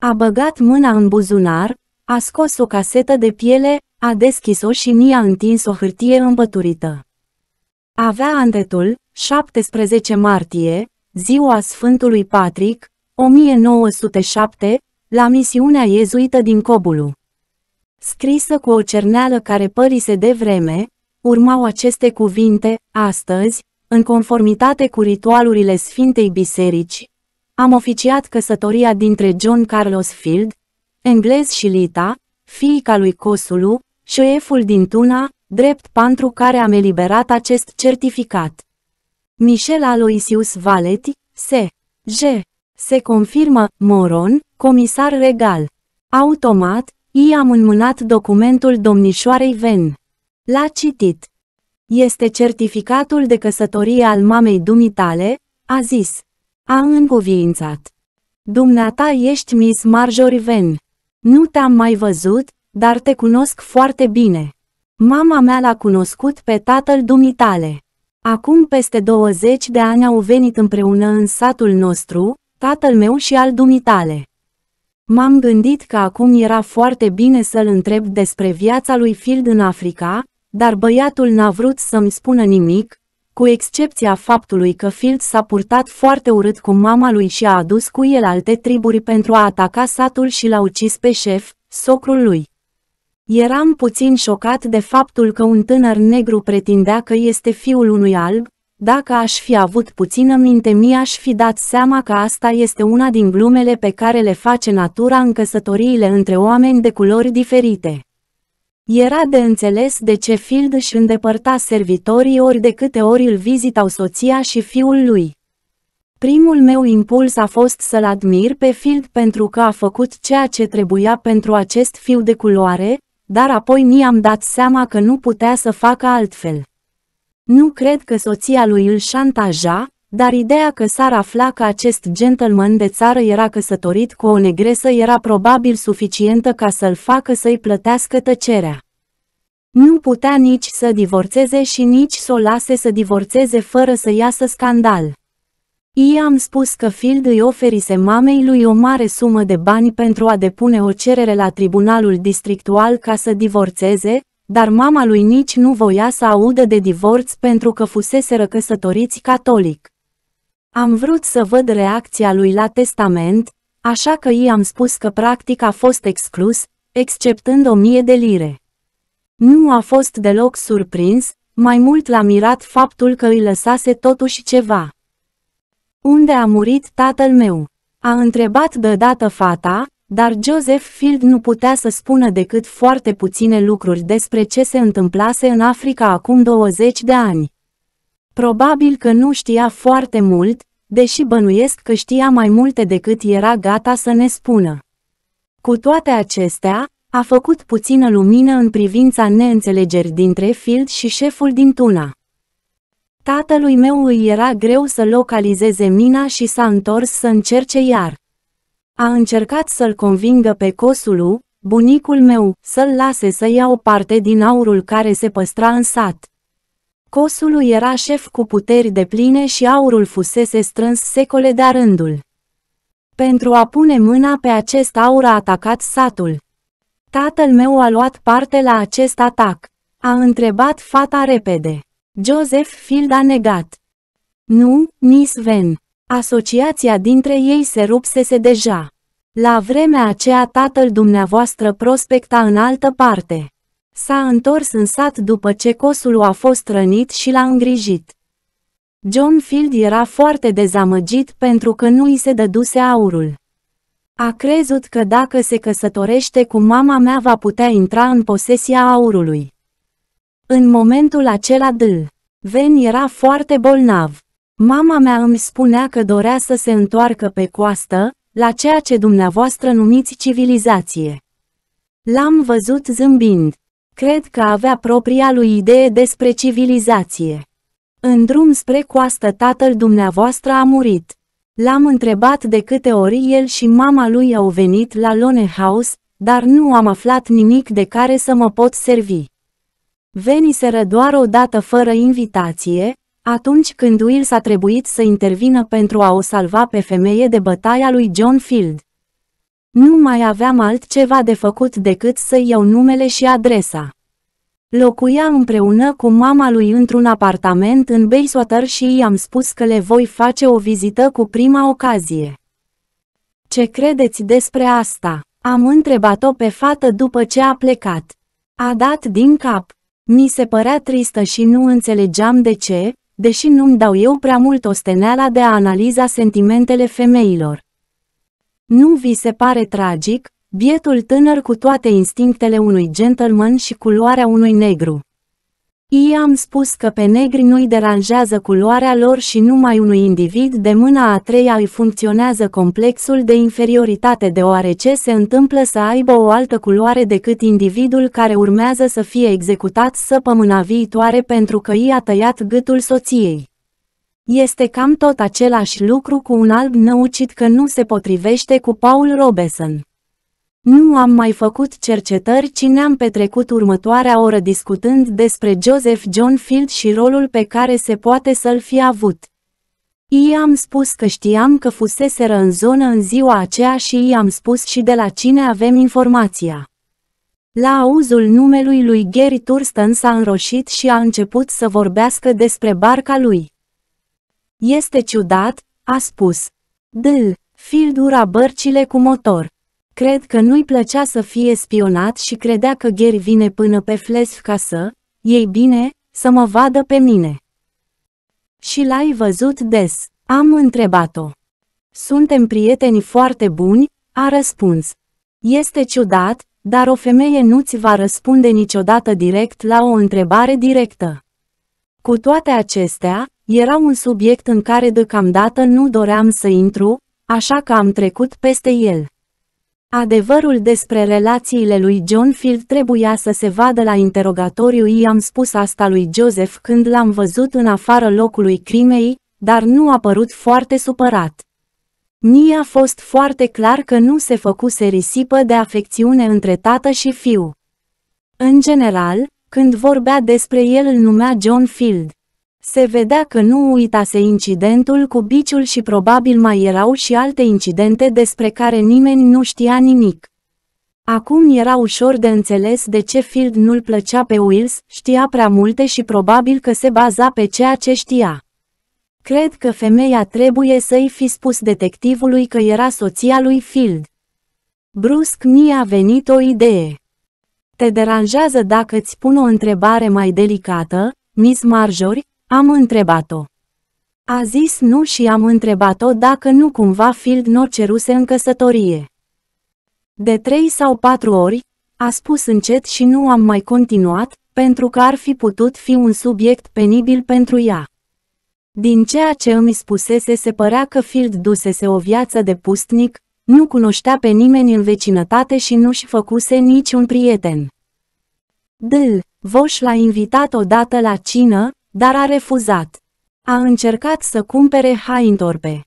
A băgat mâna în buzunar, a scos o casetă de piele, a deschis-o și mi-a întins o hârtie îmbăturită. Avea antetul, 17 martie, ziua Sfântului Patrick, 1907, la misiunea iezuită din Cobulu. Scrisă cu o cerneală care părise de vreme, urmau aceste cuvinte, astăzi, în conformitate cu ritualurile Sfintei Biserici, am oficiat căsătoria dintre John Carlos Field, englez și Lita, fiica lui Cosulu, șoeful din Tuna, drept pentru care am eliberat acest certificat. Michel Aloisius Valeti, se, g, Se confirmă, Moron, comisar regal. Automat, i am înmânat documentul domnișoarei Ven. L-a citit. Este certificatul de căsătorie al mamei dumitale, a zis a încuviințat. Dumneata ești Miss Marjoriven. Nu te-am mai văzut, dar te cunosc foarte bine. Mama mea l-a cunoscut pe tatăl dumitale. Acum peste 20 de ani au venit împreună în satul nostru, tatăl meu și al dumitale. M-am gândit că acum era foarte bine să-l întreb despre viața lui Field în Africa, dar băiatul n-a vrut să-mi spună nimic, cu excepția faptului că Filt s-a purtat foarte urât cu mama lui și a adus cu el alte triburi pentru a ataca satul și l-a ucis pe șef, socrul lui. Eram puțin șocat de faptul că un tânăr negru pretindea că este fiul unui alb, dacă aș fi avut puțină minte mi-aș fi dat seama că asta este una din glumele pe care le face natura în căsătoriile între oameni de culori diferite. Era de înțeles de ce Field își îndepărta servitorii ori de câte ori îl vizitau soția și fiul lui. Primul meu impuls a fost să-l admir pe Field pentru că a făcut ceea ce trebuia pentru acest fiu de culoare, dar apoi mi-am dat seama că nu putea să facă altfel. Nu cred că soția lui îl șantaja, dar ideea că s-ar afla că acest gentleman de țară era căsătorit cu o negresă era probabil suficientă ca să-l facă să-i plătească tăcerea. Nu putea nici să divorțeze și nici să o lase să divorțeze fără să iasă scandal. I-am spus că Field îi oferise mamei lui o mare sumă de bani pentru a depune o cerere la tribunalul districtual ca să divorțeze, dar mama lui nici nu voia să audă de divorț pentru că fusese răcăsătoriți catolic. Am vrut să văd reacția lui la testament, așa că i am spus că practic a fost exclus, exceptând o mie de lire. Nu a fost deloc surprins, mai mult l-a mirat faptul că îi lăsase totuși ceva. Unde a murit tatăl meu? A întrebat deodată fata, dar Joseph Field nu putea să spună decât foarte puține lucruri despre ce se întâmplase în Africa acum 20 de ani. Probabil că nu știa foarte mult, deși bănuiesc că știa mai multe decât era gata să ne spună. Cu toate acestea, a făcut puțină lumină în privința neînțelegeri dintre Field și șeful din Tuna. Tatălui meu îi era greu să localizeze mina și s-a întors să încerce iar. A încercat să-l convingă pe Cosulu, bunicul meu, să-l lase să ia o parte din aurul care se păstra în sat. Cosului era șef cu puteri de pline și aurul fusese strâns secole de-a rândul. Pentru a pune mâna pe acest aur a atacat satul. Tatăl meu a luat parte la acest atac. A întrebat fata repede. Joseph Field a negat. Nu, Nisven. Asociația dintre ei se rupsese deja. La vremea aceea tatăl dumneavoastră prospecta în altă parte. S-a întors în sat după ce cosul a fost rănit și l-a îngrijit. John Field era foarte dezamăgit pentru că nu i se dăduse aurul. A crezut că dacă se căsătorește cu mama mea va putea intra în posesia aurului. În momentul acela dâl, Ven era foarte bolnav. Mama mea îmi spunea că dorea să se întoarcă pe coastă, la ceea ce dumneavoastră numiți civilizație. L-am văzut zâmbind. Cred că avea propria lui idee despre civilizație. În drum spre coastă tatăl dumneavoastră a murit. L-am întrebat de câte ori el și mama lui au venit la Lone House, dar nu am aflat nimic de care să mă pot servi. Veniseră doar o dată fără invitație, atunci când Will s-a trebuit să intervină pentru a o salva pe femeie de bătaia lui John Field. Nu mai aveam altceva de făcut decât să iau numele și adresa. Locuia împreună cu mama lui într-un apartament în Bayswater și i-am spus că le voi face o vizită cu prima ocazie. Ce credeți despre asta? Am întrebat-o pe fată după ce a plecat. A dat din cap. Mi se părea tristă și nu înțelegeam de ce, deși nu-mi dau eu prea mult osteneala de a analiza sentimentele femeilor. Nu vi se pare tragic, bietul tânăr cu toate instinctele unui gentleman și culoarea unui negru? I-am spus că pe negri nu-i deranjează culoarea lor și numai unui individ de mâna a treia îi funcționează complexul de inferioritate deoarece se întâmplă să aibă o altă culoare decât individul care urmează să fie executat săpămâna viitoare pentru că i-a tăiat gâtul soției. Este cam tot același lucru cu un alb năucit că nu se potrivește cu Paul Robeson. Nu am mai făcut cercetări, ci ne-am petrecut următoarea oră discutând despre Joseph John Field și rolul pe care se poate să-l fi avut. I-am spus că știam că fuseseră în zonă în ziua aceea și i-am spus și de la cine avem informația. La auzul numelui lui Gary Thurston s-a înroșit și a început să vorbească despre barca lui. Este ciudat, a spus. Dl, Phil dura bărcile cu motor. Cred că nu-i plăcea să fie spionat și credea că Gher vine până pe Flesf ca să, ei bine, să mă vadă pe mine. Și l-ai văzut des, am întrebat-o. Suntem prieteni foarte buni, a răspuns. Este ciudat, dar o femeie nu-ți va răspunde niciodată direct la o întrebare directă. Cu toate acestea, era un subiect în care deocamdată nu doream să intru, așa că am trecut peste el. Adevărul despre relațiile lui John Field trebuia să se vadă la interogatoriu i-am spus asta lui Joseph când l-am văzut în afară locului crimei, dar nu a părut foarte supărat. mi a fost foarte clar că nu se făcuse risipă de afecțiune între tată și fiu. În general, când vorbea despre el îl numea John Field. Se vedea că nu uitase incidentul cu biciul și probabil mai erau și alte incidente despre care nimeni nu știa nimic. Acum era ușor de înțeles de ce Field nu-l plăcea pe Wills, știa prea multe și probabil că se baza pe ceea ce știa. Cred că femeia trebuie să-i fi spus detectivului că era soția lui Field. Brusc mi-a venit o idee. Te deranjează dacă îți pun o întrebare mai delicată, Miss Marjorie? Am întrebat-o. A zis nu și am întrebat-o dacă nu cumva Field n-o ceruse în căsătorie. De trei sau patru ori, a spus încet și nu am mai continuat, pentru că ar fi putut fi un subiect penibil pentru ea. Din ceea ce îmi spusese se părea că Field dusese o viață de pustnic, nu cunoștea pe nimeni în vecinătate și nu-și făcuse niciun prieten. Dâl, Voș l-a invitat odată la cină, dar a refuzat. A încercat să cumpere haintorbe.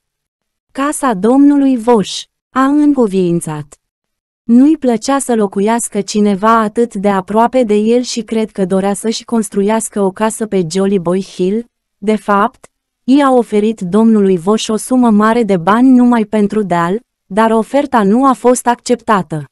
Casa domnului Voș a încuviințat. Nu-i plăcea să locuiască cineva atât de aproape de el și cred că dorea să-și construiască o casă pe Jolly Boy Hill. De fapt, i-a oferit domnului Voș o sumă mare de bani numai pentru deal, dar oferta nu a fost acceptată.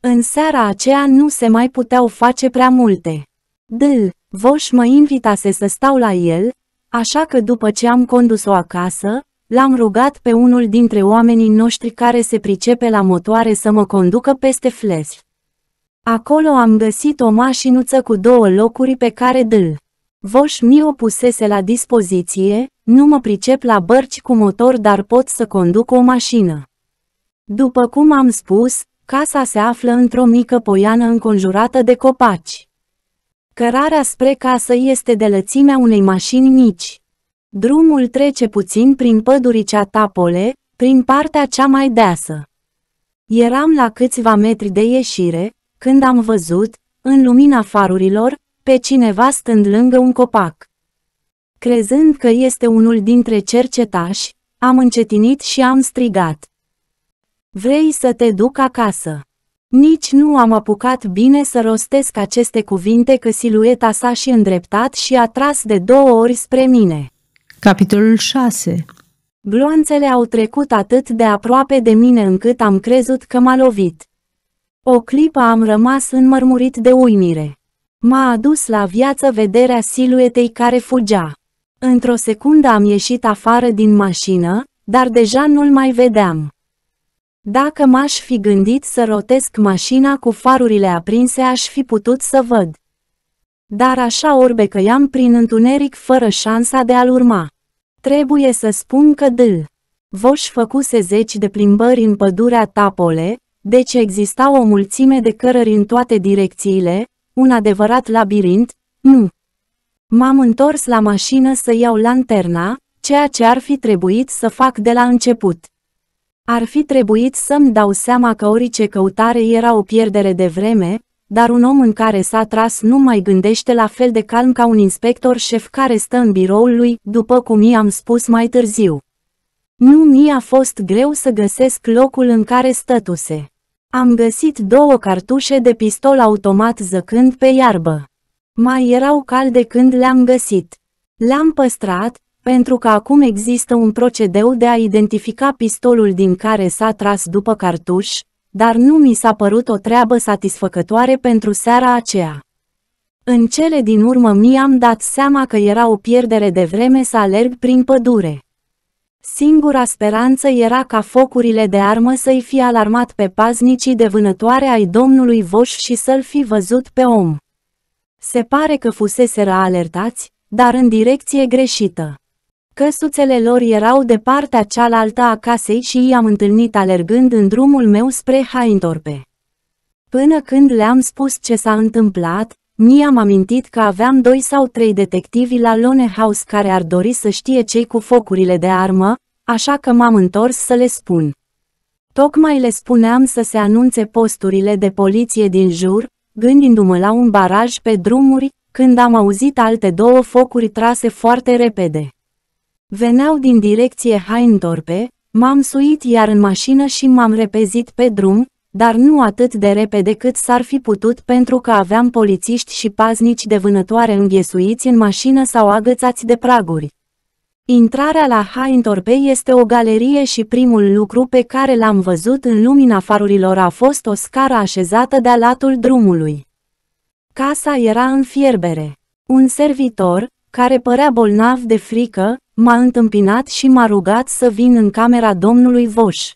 În seara aceea nu se mai puteau face prea multe. Dâl Voș mă invitase să stau la el, așa că după ce am condus-o acasă, l-am rugat pe unul dintre oamenii noștri care se pricepe la motoare să mă conducă peste Fles. Acolo am găsit o mașinuță cu două locuri pe care dâl. Voș mi o pusese la dispoziție, nu mă pricep la bărci cu motor dar pot să conduc o mașină. După cum am spus, casa se află într-o mică poiană înconjurată de copaci. Cărarea spre casă este de lățimea unei mașini mici. Drumul trece puțin prin păduricea Tapole, prin partea cea mai deasă. Eram la câțiva metri de ieșire, când am văzut, în lumina farurilor, pe cineva stând lângă un copac. Crezând că este unul dintre cercetași, am încetinit și am strigat. Vrei să te duc acasă? Nici nu am apucat bine să rostesc aceste cuvinte că silueta s-a și îndreptat și a tras de două ori spre mine. Capitolul 6 Gloanțele au trecut atât de aproape de mine încât am crezut că m-a lovit. O clipă am rămas înmărmurit de uimire. M-a adus la viață vederea siluetei care fugea. Într-o secundă am ieșit afară din mașină, dar deja nu-l mai vedeam. Dacă m-aș fi gândit să rotesc mașina cu farurile aprinse, aș fi putut să văd. Dar așa am prin întuneric fără șansa de a-l urma. Trebuie să spun că dâl. Voș făcuse zeci de plimbări în pădurea Tapole, deci exista o mulțime de cărări în toate direcțiile, un adevărat labirint, nu. M-am întors la mașină să iau lanterna, ceea ce ar fi trebuit să fac de la început. Ar fi trebuit să-mi dau seama că orice căutare era o pierdere de vreme, dar un om în care s-a tras nu mai gândește la fel de calm ca un inspector șef care stă în biroul lui, după cum i-am spus mai târziu. Nu mi-a fost greu să găsesc locul în care stătuse. Am găsit două cartușe de pistol automat zăcând pe iarbă. Mai erau calde când le-am găsit. Le-am păstrat, pentru că acum există un procedeu de a identifica pistolul din care s-a tras după cartuș, dar nu mi s-a părut o treabă satisfăcătoare pentru seara aceea. În cele din urmă mi-am dat seama că era o pierdere de vreme să alerg prin pădure. Singura speranță era ca focurile de armă să-i fi alarmat pe paznicii de vânătoare ai domnului Voș și să-l fi văzut pe om. Se pare că fuseseră alertați, dar în direcție greșită. Căsuțele lor erau de partea cealaltă a casei și i-am întâlnit alergând în drumul meu spre Haintorpe. Până când le-am spus ce s-a întâmplat, mi-am amintit că aveam doi sau trei detectivi la Lone House care ar dori să știe cei cu focurile de armă, așa că m-am întors să le spun. Tocmai le spuneam să se anunțe posturile de poliție din jur, gândindu-mă la un baraj pe drumuri, când am auzit alte două focuri trase foarte repede. Veneau din direcție Haindorpe, m-am suit iar în mașină și m-am repezit pe drum, dar nu atât de repede cât s-ar fi putut pentru că aveam polițiști și paznici de vânătoare înghesuiți în mașină sau agățați de praguri. Intrarea la Haintorpe este o galerie și primul lucru pe care l-am văzut în lumina farurilor a fost o scară așezată de-a latul drumului. Casa era în fierbere. Un servitor, care părea bolnav de frică, m-a întâmpinat și m-a rugat să vin în camera domnului Voș.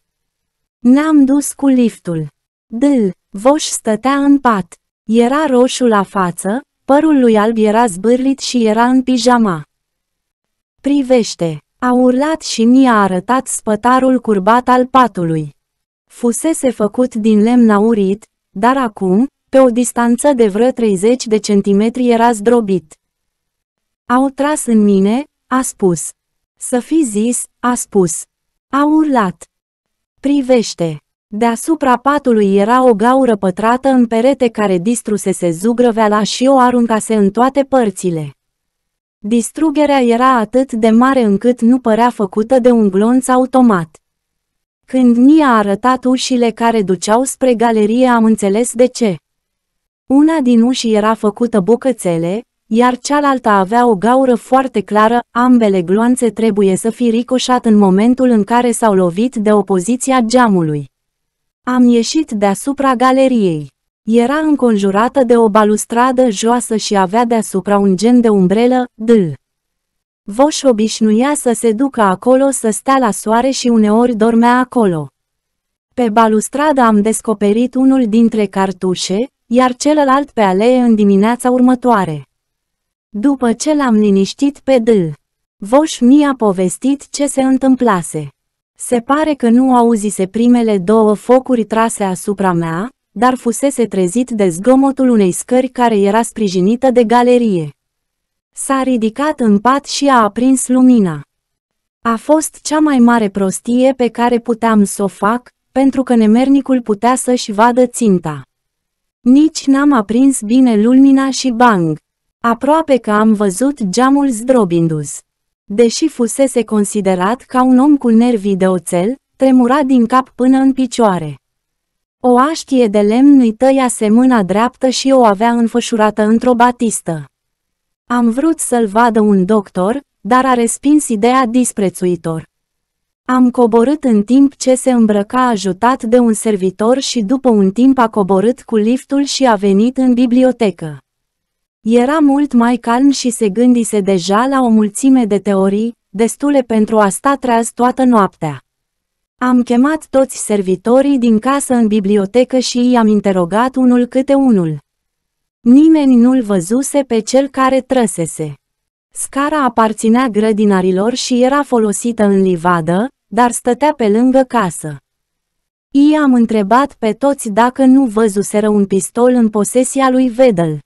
Ne-am dus cu liftul. Dâl, Voș stătea în pat. Era roșu la față, părul lui alb era zbârlit și era în pijama. Privește, a urlat și mi-a arătat spătarul curbat al patului. Fusese făcut din lemn aurit, dar acum, pe o distanță de vreo 30 de centimetri era zdrobit. Au tras în mine, a spus. Să fi zis, a spus. A urlat. Privește! Deasupra patului era o gaură pătrată în perete care distrusese zugrăveala și o aruncase în toate părțile. Distrugerea era atât de mare încât nu părea făcută de un glonț automat. Când Nia a arătat ușile care duceau spre galerie am înțeles de ce. Una din uși era făcută bucățele, iar cealaltă avea o gaură foarte clară, ambele gloanțe trebuie să fi ricoșat în momentul în care s-au lovit de opoziția geamului. Am ieșit deasupra galeriei. Era înconjurată de o balustradă joasă și avea deasupra un gen de umbrelă, dâl. Voș obișnuia să se ducă acolo să stea la soare și uneori dormea acolo. Pe balustradă am descoperit unul dintre cartușe, iar celălalt pe alee în dimineața următoare. După ce l-am liniștit pe D. Voș mi-a povestit ce se întâmplase. Se pare că nu auzise primele două focuri trase asupra mea, dar fusese trezit de zgomotul unei scări care era sprijinită de galerie. S-a ridicat în pat și a aprins lumina. A fost cea mai mare prostie pe care puteam să o fac, pentru că nemernicul putea să-și vadă ținta. Nici n-am aprins bine lumina și bang! Aproape că am văzut geamul zdrobindu-s. Deși fusese considerat ca un om cu nervii de oțel, tremura din cap până în picioare. O aștie de lemn îi tăiase mâna dreaptă și o avea înfășurată într-o batistă. Am vrut să-l vadă un doctor, dar a respins ideea disprețuitor. Am coborât în timp ce se îmbrăca ajutat de un servitor și după un timp a coborât cu liftul și a venit în bibliotecă. Era mult mai calm și se gândise deja la o mulțime de teorii, destule pentru a sta treaz toată noaptea. Am chemat toți servitorii din casă în bibliotecă și i-am interogat unul câte unul. Nimeni nu-l văzuse pe cel care trăsese. Scara aparținea grădinarilor și era folosită în livadă, dar stătea pe lângă casă. I-am întrebat pe toți dacă nu văzuseră un pistol în posesia lui Vedel.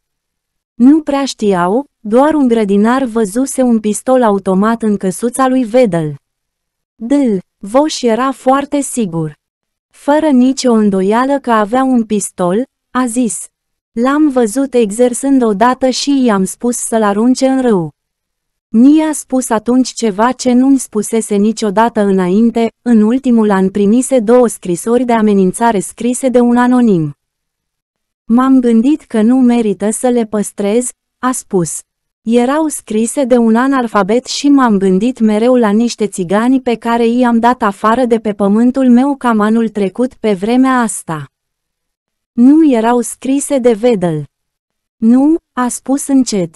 Nu prea știau, doar un grădinar văzuse un pistol automat în căsuța lui Vedel. Dâl, Voș era foarte sigur. Fără nicio îndoială că avea un pistol, a zis. L-am văzut exersând odată și i-am spus să-l arunce în râu. mi a spus atunci ceva ce nu-mi spusese niciodată înainte, în ultimul an primise două scrisori de amenințare scrise de un anonim. M-am gândit că nu merită să le păstrez, a spus. Erau scrise de un analfabet și m-am gândit mereu la niște țigani pe care i-am dat afară de pe pământul meu cam anul trecut pe vremea asta. Nu erau scrise de Vedel. Nu, a spus încet.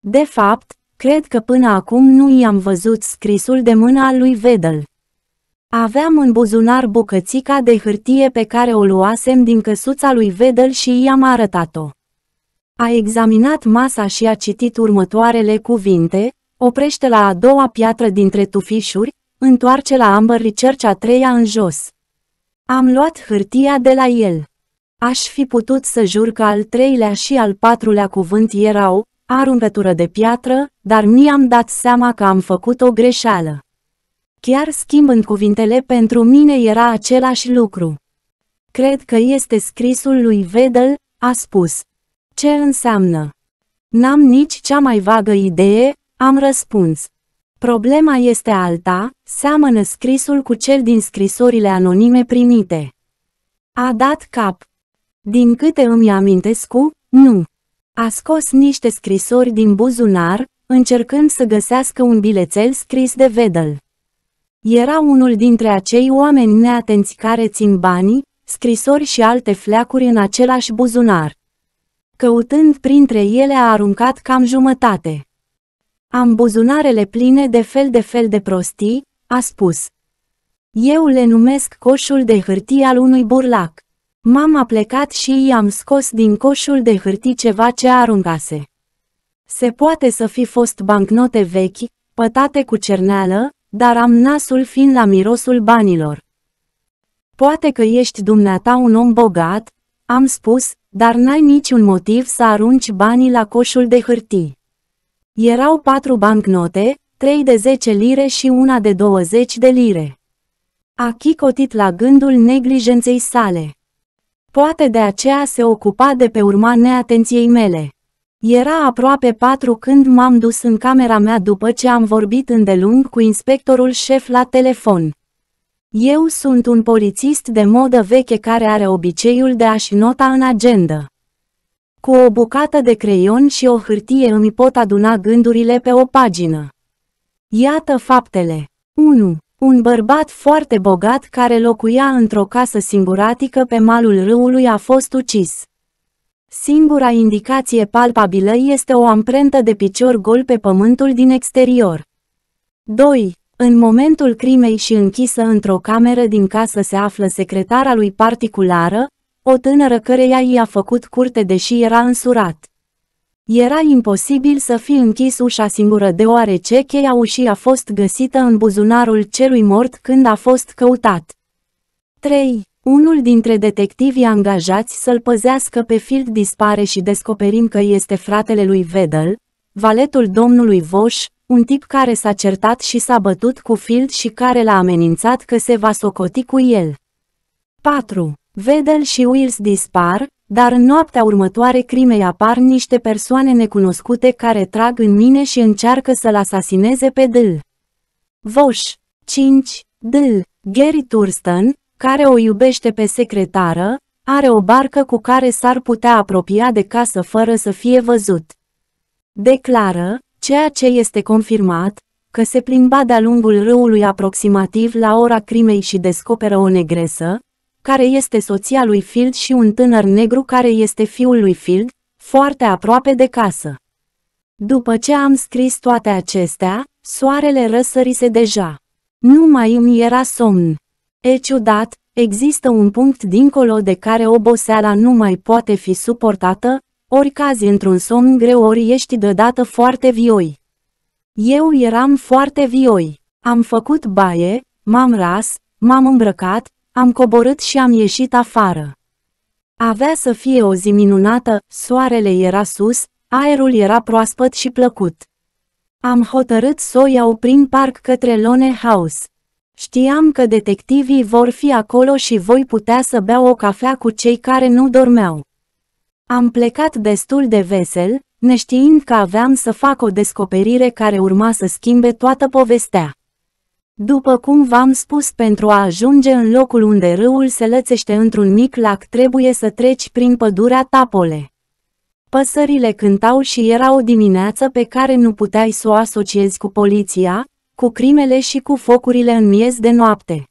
De fapt, cred că până acum nu i-am văzut scrisul de mâna lui Vedel. Aveam în buzunar bucățica de hârtie pe care o luasem din căsuța lui Vedel și i-am arătat-o. A examinat masa și a citit următoarele cuvinte, oprește la a doua piatră dintre tufișuri, întoarce la Amber Research a treia în jos. Am luat hârtia de la el. Aș fi putut să jur că al treilea și al patrulea cuvânt erau, aruncătură de piatră, dar mi-am dat seama că am făcut o greșeală. Chiar schimbând cuvintele pentru mine era același lucru. Cred că este scrisul lui Vedel, a spus. Ce înseamnă? N-am nici cea mai vagă idee, am răspuns. Problema este alta, seamănă scrisul cu cel din scrisorile anonime primite. A dat cap. Din câte îmi amintesc cu, nu. A scos niște scrisori din buzunar, încercând să găsească un bilețel scris de Vedel. Era unul dintre acei oameni neatenți care țin banii, scrisori și alte fleacuri în același buzunar. Căutând printre ele a aruncat cam jumătate. Am buzunarele pline de fel de fel de prostii, a spus. Eu le numesc coșul de hârtie al unui burlac. M-am aplecat și i-am scos din coșul de hârtie ceva ce aruncase. Se poate să fi fost bancnote vechi, pătate cu cerneală, dar am nasul fin la mirosul banilor. Poate că ești dumneata un om bogat, am spus, dar n-ai niciun motiv să arunci banii la coșul de hârtii. Erau patru bancnote, trei de 10 lire și una de 20 de lire. A chicotit la gândul neglijenței sale. Poate de aceea se ocupa de pe urma neatenției mele. Era aproape patru când m-am dus în camera mea după ce am vorbit îndelung cu inspectorul șef la telefon. Eu sunt un polițist de modă veche care are obiceiul de a-și nota în agenda. Cu o bucată de creion și o hârtie îmi pot aduna gândurile pe o pagină. Iată faptele. 1. Un bărbat foarte bogat care locuia într-o casă singuratică pe malul râului a fost ucis. Singura indicație palpabilă este o amprentă de picior gol pe pământul din exterior. 2. În momentul crimei și închisă într-o cameră din casă se află secretara lui particulară, o tânără căreia i-a făcut curte deși era însurat. Era imposibil să fi închis ușa singură deoarece cheia ușii a fost găsită în buzunarul celui mort când a fost căutat. 3. Unul dintre detectivii angajați să-l păzească pe Field dispare și descoperim că este fratele lui Vedel, valetul domnului Voș, un tip care s-a certat și s-a bătut cu Field și care l-a amenințat că se va socoti cu el. 4. Vedel și Wills dispar, dar în noaptea următoare crimei apar niște persoane necunoscute care trag în mine și încearcă să-l asasineze pe Dâl. Voș. 5. Dâl. Gary Thurston, care o iubește pe secretară, are o barcă cu care s-ar putea apropia de casă fără să fie văzut. Declară, ceea ce este confirmat, că se plimba de-a lungul râului aproximativ la ora crimei și descoperă o negresă, care este soția lui Field și un tânăr negru care este fiul lui Field, foarte aproape de casă. După ce am scris toate acestea, soarele răsărise deja. Nu mai îmi era somn. E ciudat, există un punct dincolo de care oboseala nu mai poate fi suportată, ori cazi într-un somn greu ori ești deodată foarte vioi. Eu eram foarte vioi. Am făcut baie, m-am ras, m-am îmbrăcat, am coborât și am ieșit afară. Avea să fie o zi minunată, soarele era sus, aerul era proaspăt și plăcut. Am hotărât să o iau prin parc către Lone House. Știam că detectivii vor fi acolo și voi putea să beau o cafea cu cei care nu dormeau. Am plecat destul de vesel, neștiind că aveam să fac o descoperire care urma să schimbe toată povestea. După cum v-am spus, pentru a ajunge în locul unde râul se lățește într-un mic lac trebuie să treci prin pădurea Tapole. Păsările cântau și era o dimineață pe care nu puteai să o asociezi cu poliția, cu crimele și cu focurile în miez de noapte.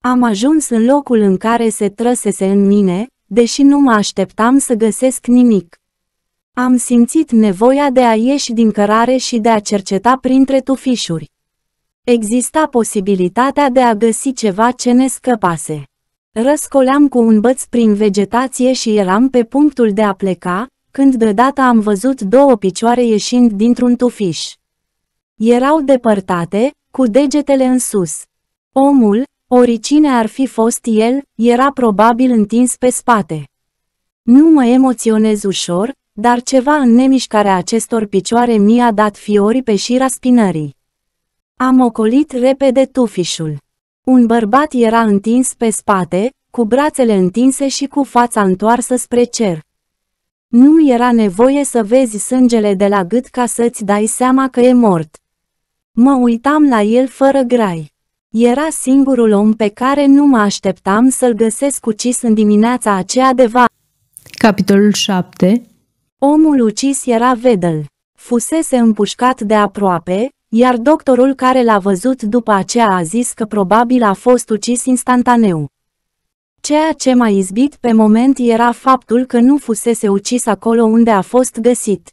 Am ajuns în locul în care se trăsese în mine, deși nu mă așteptam să găsesc nimic. Am simțit nevoia de a ieși din cărare și de a cerceta printre tufișuri. Exista posibilitatea de a găsi ceva ce ne scăpase. Răscoleam cu un băț prin vegetație și eram pe punctul de a pleca, când deodată am văzut două picioare ieșind dintr-un tufiș. Erau depărtate, cu degetele în sus. Omul, oricine ar fi fost el, era probabil întins pe spate. Nu mă emoționez ușor, dar ceva în nemișcarea acestor picioare mi-a dat fiori pe șira spinării. Am ocolit repede tufișul. Un bărbat era întins pe spate, cu brațele întinse și cu fața întoarsă spre cer. Nu era nevoie să vezi sângele de la gât ca să-ți dai seama că e mort. Mă uitam la el fără grai. Era singurul om pe care nu mă așteptam să-l găsesc ucis în dimineața aceea de va. Capitolul 7 Omul ucis era Vedel. Fusese împușcat de aproape, iar doctorul care l-a văzut după aceea a zis că probabil a fost ucis instantaneu. Ceea ce m-a izbit pe moment era faptul că nu fusese ucis acolo unde a fost găsit.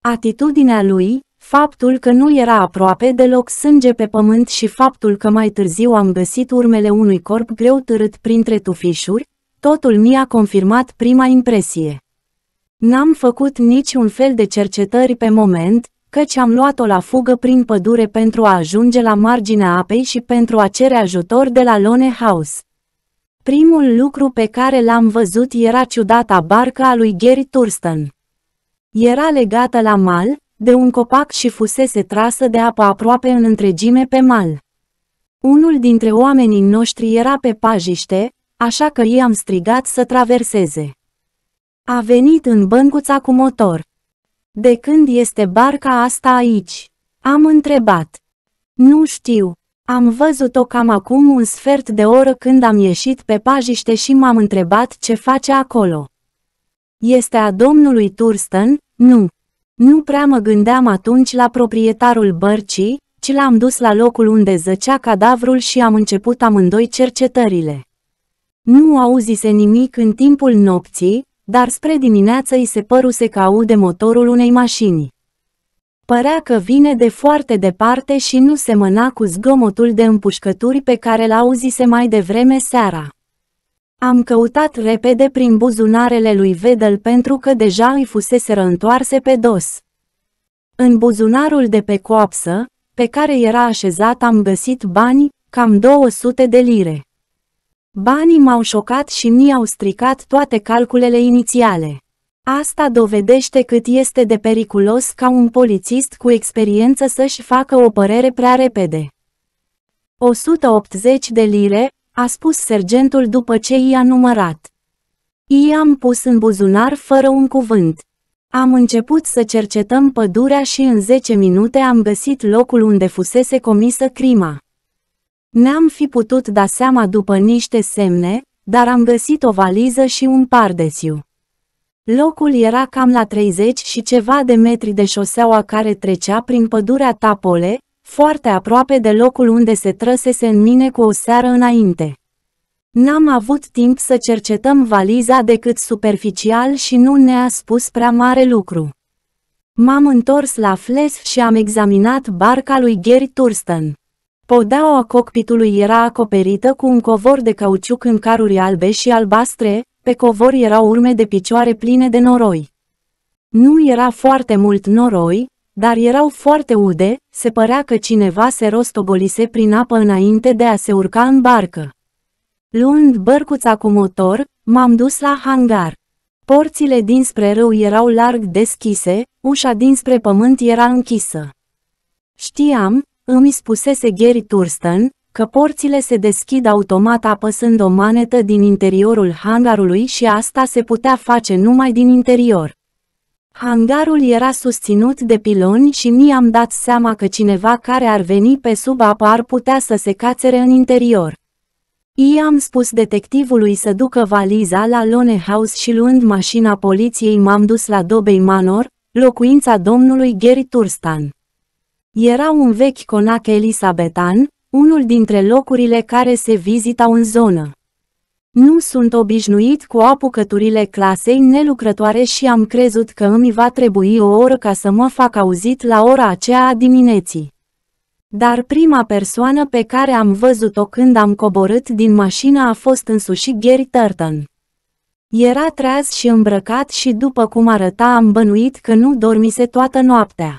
Atitudinea lui, Faptul că nu era aproape deloc sânge pe pământ și faptul că mai târziu am găsit urmele unui corp greu târât printre tufișuri, totul mi-a confirmat prima impresie. N-am făcut niciun fel de cercetări pe moment, căci am luat-o la fugă prin pădure pentru a ajunge la marginea apei și pentru a cere ajutor de la Lone House. Primul lucru pe care l-am văzut era ciudata barca a lui Gary Thurston. Era legată la mal, de un copac și fusese trasă de apă aproape în întregime pe mal. Unul dintre oamenii noștri era pe pajiște, așa că i-am strigat să traverseze. A venit în băncuța cu motor. De când este barca asta aici? Am întrebat. Nu știu. Am văzut-o cam acum un sfert de oră când am ieșit pe pajiște și m-am întrebat ce face acolo. Este a domnului Turston? Nu. Nu prea mă gândeam atunci la proprietarul bărcii, ci l-am dus la locul unde zăcea cadavrul și am început amândoi cercetările. Nu auzise nimic în timpul nopții, dar spre dimineață îi se păruse că aude motorul unei mașini. Părea că vine de foarte departe și nu semăna cu zgomotul de împușcături pe care l-auzise mai devreme seara. Am căutat repede prin buzunarele lui Vedel pentru că deja îi fusese întoarse pe dos. În buzunarul de pe coapsă, pe care era așezat am găsit bani, cam 200 de lire. Banii m-au șocat și mi-au stricat toate calculele inițiale. Asta dovedește cât este de periculos ca un polițist cu experiență să-și facă o părere prea repede. 180 de lire, a spus sergentul după ce i-a numărat. I-am pus în buzunar fără un cuvânt. Am început să cercetăm pădurea și în 10 minute am găsit locul unde fusese comisă crima. Ne-am fi putut da seama după niște semne, dar am găsit o valiză și un pardesiu. Locul era cam la 30 și ceva de metri de șoseaua care trecea prin pădurea Tapole, foarte aproape de locul unde se trăsese în mine cu o seară înainte. N-am avut timp să cercetăm valiza decât superficial și nu ne-a spus prea mare lucru. M-am întors la Fles și am examinat barca lui Gary Thurston. Podaua cockpitului era acoperită cu un covor de cauciuc în caruri albe și albastre, pe covor erau urme de picioare pline de noroi. Nu era foarte mult noroi, dar erau foarte ude, se părea că cineva se rostobolise prin apă înainte de a se urca în barcă. Luând bărcuța cu motor, m-am dus la hangar. Porțile dinspre râu erau larg deschise, ușa dinspre pământ era închisă. Știam, îmi spusese Gary Thurston, că porțile se deschid automat apăsând o manetă din interiorul hangarului și asta se putea face numai din interior. Hangarul era susținut de piloni și mi-am dat seama că cineva care ar veni pe sub apă ar putea să se cațere în interior. I-am spus detectivului să ducă valiza la Lone House și luând mașina poliției m-am dus la Dobei Manor, locuința domnului Gary Turstan. Era un vechi conac elisabetan, unul dintre locurile care se vizitau în zonă. Nu sunt obișnuit cu apucăturile clasei nelucrătoare și am crezut că îmi va trebui o oră ca să mă fac auzit la ora aceea a dimineții. Dar prima persoană pe care am văzut-o când am coborât din mașină a fost însuși Gary Turton. Era treaz și îmbrăcat și după cum arăta am bănuit că nu dormise toată noaptea.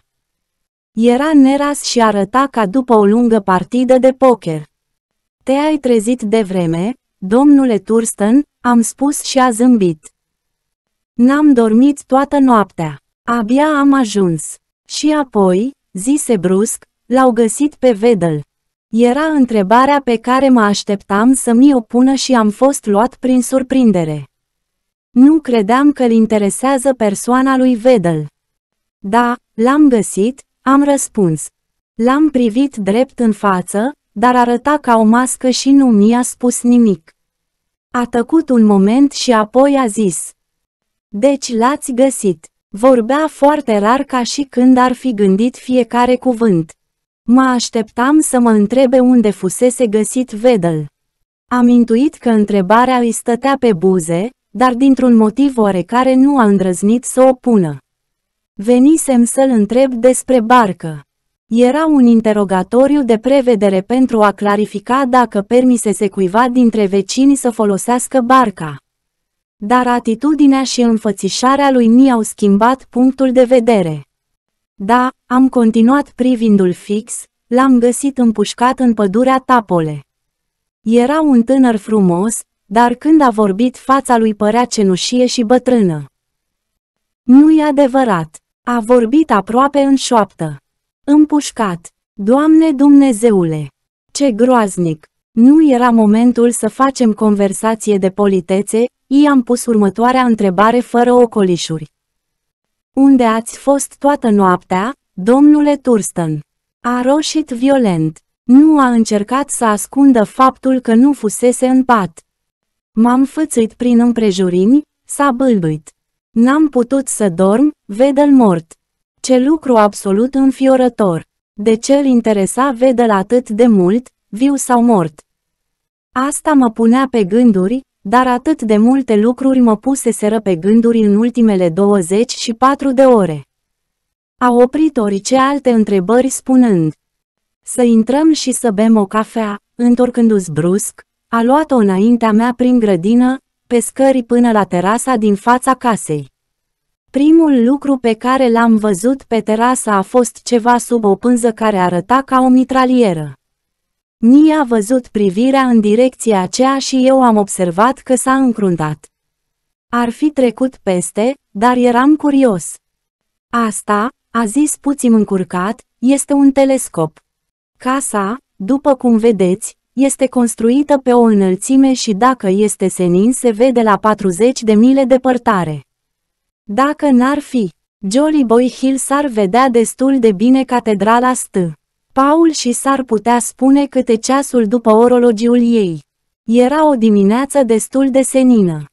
Era neras și arăta ca după o lungă partidă de poker. Te-ai trezit de vreme, domnule Thurston, am spus și a zâmbit. N-am dormit toată noaptea. Abia am ajuns. Și apoi, zise brusc, l-au găsit pe Vedel. Era întrebarea pe care mă așteptam să mi o pună și am fost luat prin surprindere. Nu credeam că-l interesează persoana lui Vedel. Da, l-am găsit, am răspuns. L-am privit drept în față, dar arăta ca o mască și nu mi-a spus nimic. A tăcut un moment și apoi a zis. Deci l-ați găsit. Vorbea foarte rar ca și când ar fi gândit fiecare cuvânt. Mă așteptam să mă întrebe unde fusese găsit Vedel. Am intuit că întrebarea îi stătea pe buze, dar dintr-un motiv oarecare nu a îndrăznit să o pună. Venisem să-l întreb despre barcă. Era un interogatoriu de prevedere pentru a clarifica dacă permisese cuiva dintre vecini să folosească barca. Dar atitudinea și înfățișarea lui Ni au schimbat punctul de vedere. Da, am continuat privindul fix, l-am găsit împușcat în pădurea Tapole. Era un tânăr frumos, dar când a vorbit fața lui părea cenușie și bătrână. Nu-i adevărat, a vorbit aproape în șoaptă. Împușcat! Doamne Dumnezeule! Ce groaznic! Nu era momentul să facem conversație de politețe, i-am pus următoarea întrebare fără ocolișuri. Unde ați fost toată noaptea, domnule Turston? A roșit violent. Nu a încercat să ascundă faptul că nu fusese în pat. M-am fățit prin împrejurimi, s-a bâlbuit. N-am putut să dorm, vedel mort. Ce lucru absolut înfiorător! De ce îl interesa Vedel atât de mult, viu sau mort? Asta mă punea pe gânduri, dar atât de multe lucruri mă puseseră pe gânduri în ultimele 24 de ore. A oprit orice alte întrebări spunând, să intrăm și să bem o cafea, întorcându-ți brusc, a luat-o înaintea mea prin grădină, pe scări până la terasa din fața casei. Primul lucru pe care l-am văzut pe terasă a fost ceva sub o pânză care arăta ca o mitralieră. Nia a văzut privirea în direcția aceea și eu am observat că s-a încruntat. Ar fi trecut peste, dar eram curios. Asta, a zis puțin încurcat, este un telescop. Casa, după cum vedeți, este construită pe o înălțime și dacă este senin se vede la 40 de mile departare. Dacă n-ar fi, Jolly Boy Hill s-ar vedea destul de bine catedrala St. Paul și s-ar putea spune câte ceasul după orologiul ei. Era o dimineață destul de senină.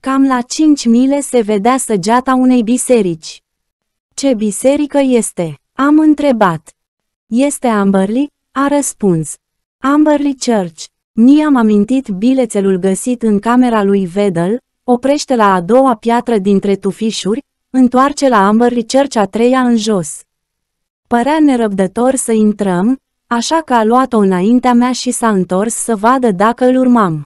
Cam la cinci mile se vedea săgeata unei biserici. Ce biserică este? Am întrebat. Este Amberley? A răspuns. Amberley Church. Mi-am amintit bilețelul găsit în camera lui Vedel, oprește la a doua piatră dintre tufișuri, întoarce la Amber Research a treia în jos. Părea nerăbdător să intrăm, așa că a luat-o înaintea mea și s-a întors să vadă dacă îl urmam.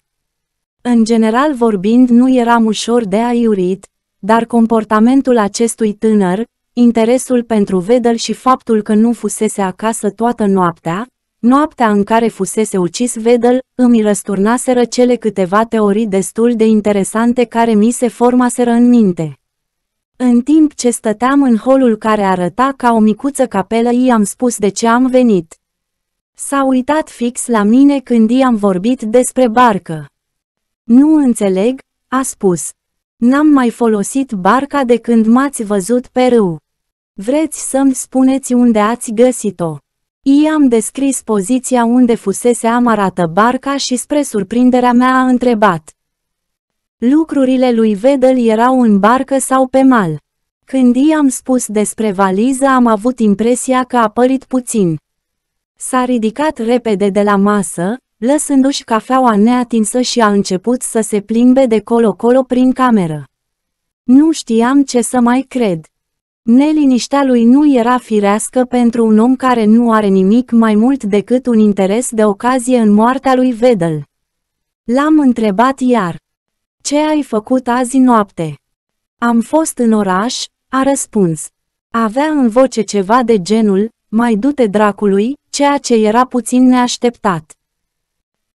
În general vorbind nu eram ușor de aiurit, dar comportamentul acestui tânăr, interesul pentru Vedel și faptul că nu fusese acasă toată noaptea, Noaptea în care fusese ucis Vedel, îmi răsturnaseră cele câteva teorii destul de interesante care mi se formaseră în minte. În timp ce stăteam în holul care arăta ca o micuță capelă, i-am spus de ce am venit. S-a uitat fix la mine când i-am vorbit despre barcă. Nu înțeleg, a spus. N-am mai folosit barca de când m-ați văzut pe râu. Vreți să-mi spuneți unde ați găsit-o? I-am descris poziția unde fusese amarată barca și spre surprinderea mea a întrebat. Lucrurile lui Vedel erau în barcă sau pe mal. Când i-am spus despre valiză am avut impresia că a părit puțin. S-a ridicat repede de la masă, lăsându-și cafeaua neatinsă și a început să se plimbe de colo-colo prin cameră. Nu știam ce să mai cred. Neliniștea lui nu era firească pentru un om care nu are nimic mai mult decât un interes de ocazie în moartea lui Vedel. L-am întrebat iar. Ce ai făcut azi noapte? Am fost în oraș, a răspuns. Avea în voce ceva de genul, mai dute dracului, ceea ce era puțin neașteptat.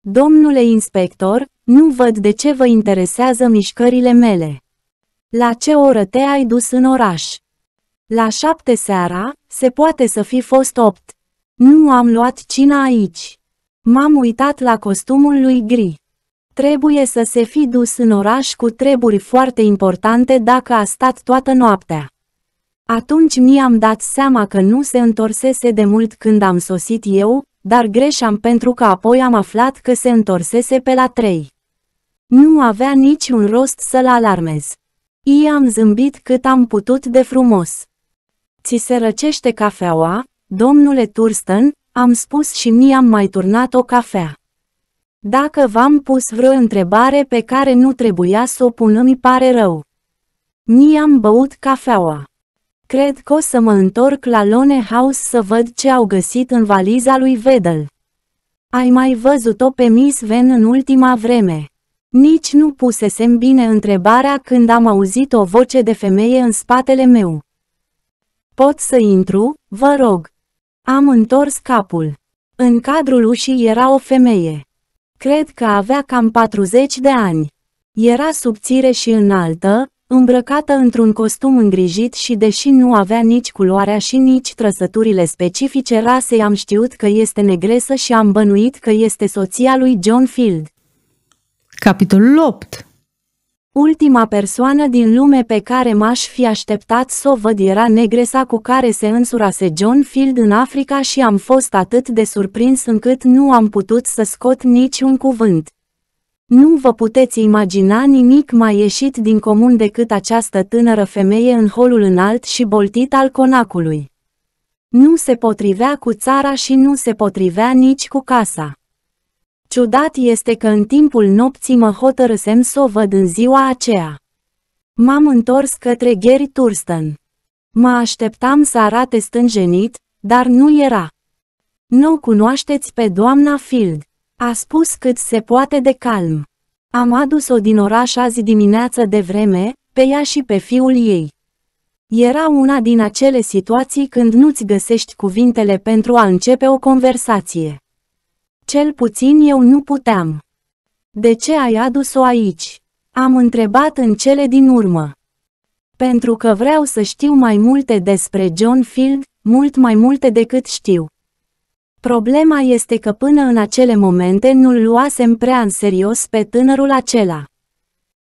Domnule inspector, nu văd de ce vă interesează mișcările mele. La ce oră te-ai dus în oraș? La șapte seara, se poate să fi fost opt. Nu am luat cina aici. M-am uitat la costumul lui Gri. Trebuie să se fi dus în oraș cu treburi foarte importante dacă a stat toată noaptea. Atunci mi-am dat seama că nu se întorsese de mult când am sosit eu, dar greșeam pentru că apoi am aflat că se întorsese pe la trei. Nu avea niciun rost să-l alarmez. I-am zâmbit cât am putut de frumos. Ți se răcește cafeaua, domnule Thurston, am spus și mi-am mai turnat o cafea. Dacă v-am pus vreo întrebare pe care nu trebuia să o pun, îmi pare rău. Mi-am băut cafeaua. Cred că o să mă întorc la Lone House să văd ce au găsit în valiza lui Vedel. Ai mai văzut-o pe Miss Ven în ultima vreme. Nici nu pusesem bine întrebarea când am auzit o voce de femeie în spatele meu. Pot să intru, vă rog. Am întors capul. În cadrul ușii era o femeie. Cred că avea cam 40 de ani. Era subțire și înaltă, îmbrăcată într-un costum îngrijit și deși nu avea nici culoarea și nici trăsăturile specifice rasei am știut că este negresă și am bănuit că este soția lui John Field. Capitolul 8 Ultima persoană din lume pe care m-aș fi așteptat să o văd era negresa cu care se însurase John Field în Africa și am fost atât de surprins încât nu am putut să scot niciun cuvânt. Nu vă puteți imagina nimic mai ieșit din comun decât această tânără femeie în holul înalt și boltit al conacului. Nu se potrivea cu țara și nu se potrivea nici cu casa. Ciudat este că în timpul nopții mă hotărâsem să o văd în ziua aceea. M-am întors către Gary Thurston. Mă așteptam să arate stânjenit, dar nu era. Nu cunoașteți pe doamna Field, a spus cât se poate de calm. Am adus-o din oraș azi dimineață de vreme, pe ea și pe fiul ei. Era una din acele situații când nu-ți găsești cuvintele pentru a începe o conversație. Cel puțin eu nu puteam. De ce ai adus-o aici? Am întrebat în cele din urmă. Pentru că vreau să știu mai multe despre John Field, mult mai multe decât știu. Problema este că până în acele momente nu-l luasem prea în serios pe tânărul acela.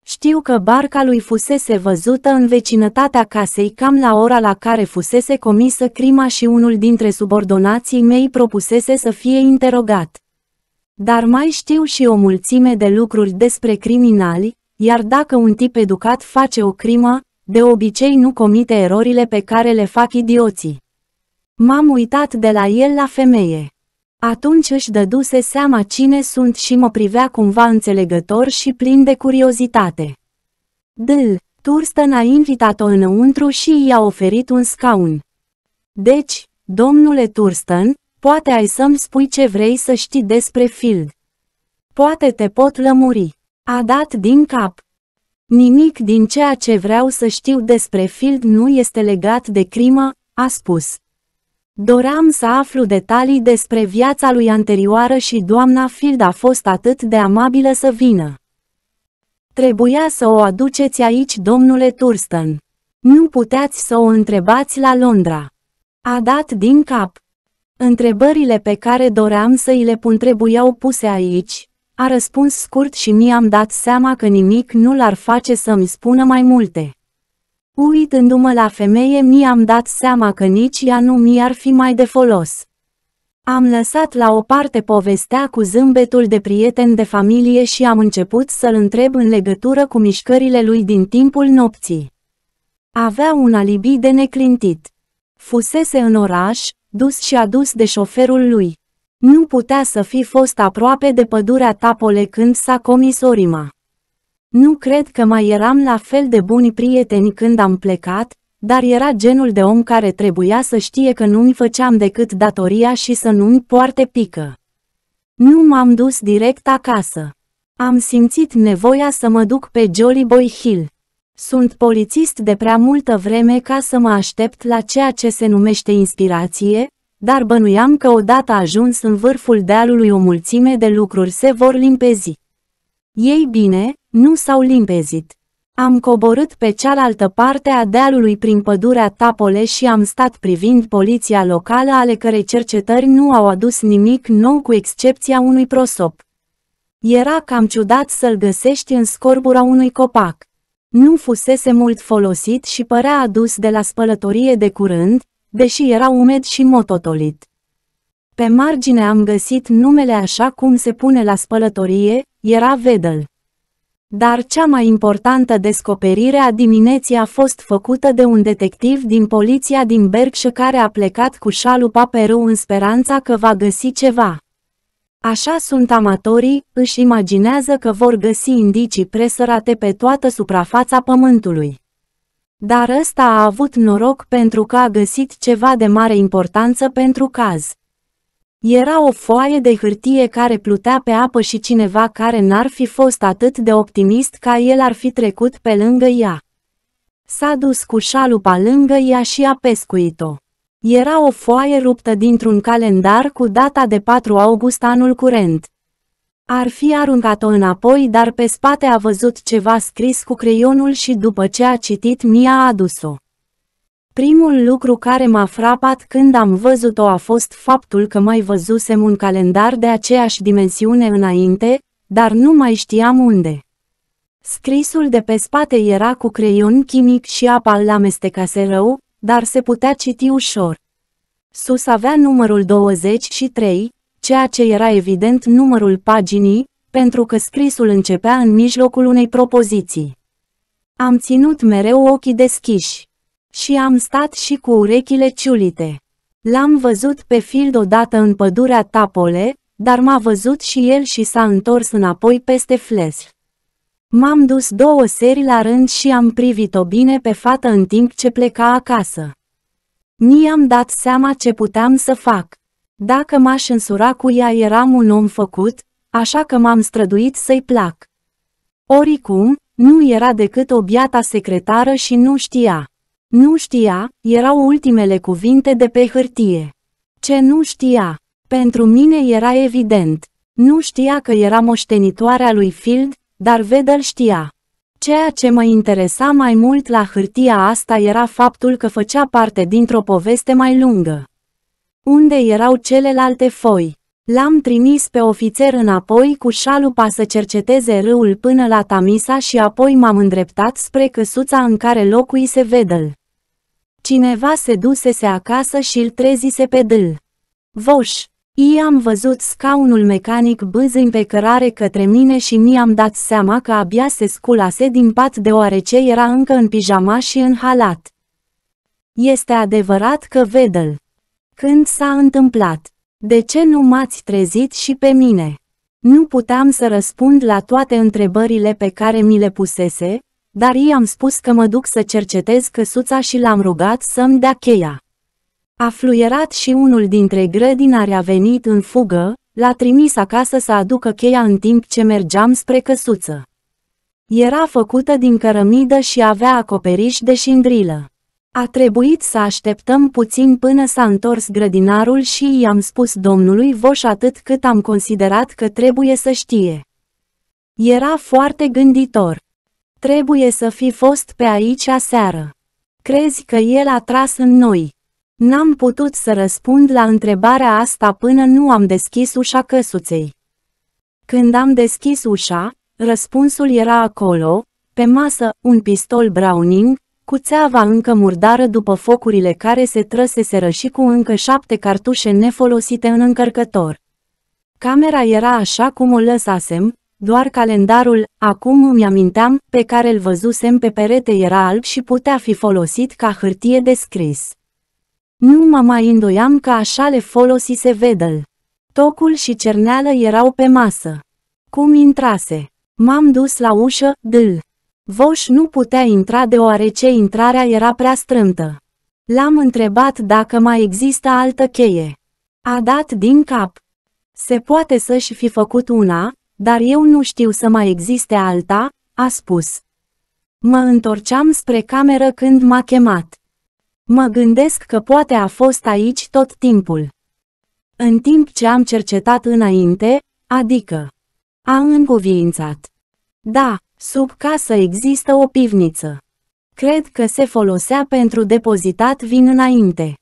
Știu că barca lui fusese văzută în vecinătatea casei cam la ora la care fusese comisă crima și unul dintre subordonații mei propusese să fie interogat. Dar mai știu și o mulțime de lucruri despre criminali, iar dacă un tip educat face o crimă, de obicei nu comite erorile pe care le fac idioții. M-am uitat de la el la femeie. Atunci își dăduse seama cine sunt și mă privea cumva înțelegător și plin de curiozitate. Dâl, Turstan a invitat-o înăuntru și i-a oferit un scaun. Deci, domnule Turstan, Poate ai să-mi spui ce vrei să știi despre Field. Poate te pot lămuri. A dat din cap. Nimic din ceea ce vreau să știu despre Field nu este legat de crimă, a spus. Doram să aflu detalii despre viața lui anterioară și doamna Field a fost atât de amabilă să vină. Trebuia să o aduceți aici, domnule Turston. Nu puteați să o întrebați la Londra. A dat din cap. Întrebările pe care doream să îi le pun trebuiau puse aici. A răspuns scurt și mi-am dat seama că nimic nu l-ar face să-mi spună mai multe. Uitându-mă la femeie, mi-am dat seama că nici ea nu mi-ar fi mai de folos. Am lăsat la o parte povestea cu zâmbetul de prieten de familie și am început să-l întreb în legătură cu mișcările lui din timpul nopții. Avea un alibi de neclintit. Fusese în oraș, dus și adus de șoferul lui. Nu putea să fi fost aproape de pădurea Tapole când s-a comis orima. Nu cred că mai eram la fel de buni prieteni când am plecat, dar era genul de om care trebuia să știe că nu-mi făceam decât datoria și să nu-mi poarte pică. Nu m-am dus direct acasă. Am simțit nevoia să mă duc pe Jolly Boy Hill. Sunt polițist de prea multă vreme ca să mă aștept la ceea ce se numește inspirație, dar bănuiam că odată ajuns în vârful dealului o mulțime de lucruri se vor limpezi. Ei bine, nu s-au limpezit. Am coborât pe cealaltă parte a dealului prin pădurea Tapole și am stat privind poliția locală ale cărei cercetări nu au adus nimic nou cu excepția unui prosop. Era cam ciudat să-l găsești în scorbura unui copac nu fusese mult folosit și părea adus de la spălătorie de curând, deși era umed și mototolit. Pe margine am găsit numele așa cum se pune la spălătorie, era Vedel. Dar cea mai importantă descoperire a dimineții a fost făcută de un detectiv din poliția din Berkshire care a plecat cu șalupa pe râu în speranța că va găsi ceva. Așa sunt amatorii, își imaginează că vor găsi indicii presărate pe toată suprafața pământului. Dar ăsta a avut noroc pentru că a găsit ceva de mare importanță pentru caz. Era o foaie de hârtie care plutea pe apă și cineva care n-ar fi fost atât de optimist ca el ar fi trecut pe lângă ea. S-a dus cu șalupa lângă ea și a pescuit-o. Era o foaie ruptă dintr-un calendar cu data de 4 august anul curent. Ar fi aruncat-o înapoi, dar pe spate a văzut ceva scris cu creionul și după ce a citit mi-a adus-o. Primul lucru care m-a frapat când am văzut-o a fost faptul că mai văzusem un calendar de aceeași dimensiune înainte, dar nu mai știam unde. Scrisul de pe spate era cu creion chimic și apa îl amestecase rău, dar se putea citi ușor. Sus avea numărul 23, ceea ce era evident numărul paginii, pentru că scrisul începea în mijlocul unei propoziții. Am ținut mereu ochii deschiși. Și am stat și cu urechile ciulite. L-am văzut pe Field odată în pădurea Tapole, dar m-a văzut și el și s-a întors înapoi peste Flesl. M-am dus două seri la rând și am privit-o bine pe fată în timp ce pleca acasă. Mi-am dat seama ce puteam să fac. Dacă m-aș însura cu ea eram un om făcut, așa că m-am străduit să-i plac. Oricum, nu era decât o biata secretară și nu știa. Nu știa, erau ultimele cuvinte de pe hârtie. Ce nu știa? Pentru mine era evident. Nu știa că era moștenitoarea lui Field, dar Vedel știa. Ceea ce mă interesa mai mult la hârtia asta era faptul că făcea parte dintr-o poveste mai lungă. Unde erau celelalte foi? L-am trimis pe ofițer înapoi cu șalupa să cerceteze râul până la Tamisa și apoi m-am îndreptat spre căsuța în care locuise Vedel. Cineva se dusese acasă și îl trezise pe dâl. Voș, I-am văzut scaunul mecanic bâzând pe cărare către mine și mi-am dat seama că abia se sculase din pat deoarece era încă în pijama și în halat. Este adevărat că vedel. Când s-a întâmplat? De ce nu m-ați trezit și pe mine? Nu puteam să răspund la toate întrebările pe care mi le pusese, dar i-am spus că mă duc să cercetez căsuța și l-am rugat să-mi dea cheia. A fluierat și unul dintre grădinari a venit în fugă, l-a trimis acasă să aducă cheia în timp ce mergeam spre căsuță. Era făcută din cărămidă și avea acoperiș de șindrilă. A trebuit să așteptăm puțin până s-a întors grădinarul și i-am spus domnului Voș atât cât am considerat că trebuie să știe. Era foarte gânditor. Trebuie să fi fost pe aici aseară. Crezi că el a tras în noi? N-am putut să răspund la întrebarea asta până nu am deschis ușa căsuței. Când am deschis ușa, răspunsul era acolo, pe masă, un pistol Browning, cu țeava încă murdară după focurile care se trăseseră și cu încă șapte cartușe nefolosite în încărcător. Camera era așa cum o lăsasem, doar calendarul, acum îmi aminteam, pe care îl văzusem pe perete era alb și putea fi folosit ca hârtie de scris. Nu mă mai îndoiam că așa le folosise Vedel. Tocul și cerneală erau pe masă. Cum intrase? M-am dus la ușă, dâl. Voș nu putea intra deoarece intrarea era prea strâmtă. L-am întrebat dacă mai există altă cheie. A dat din cap. Se poate să-și fi făcut una, dar eu nu știu să mai existe alta, a spus. Mă întorceam spre cameră când m-a chemat. Mă gândesc că poate a fost aici tot timpul. În timp ce am cercetat înainte, adică a încuviințat. Da, sub casă există o pivniță. Cred că se folosea pentru depozitat vin înainte.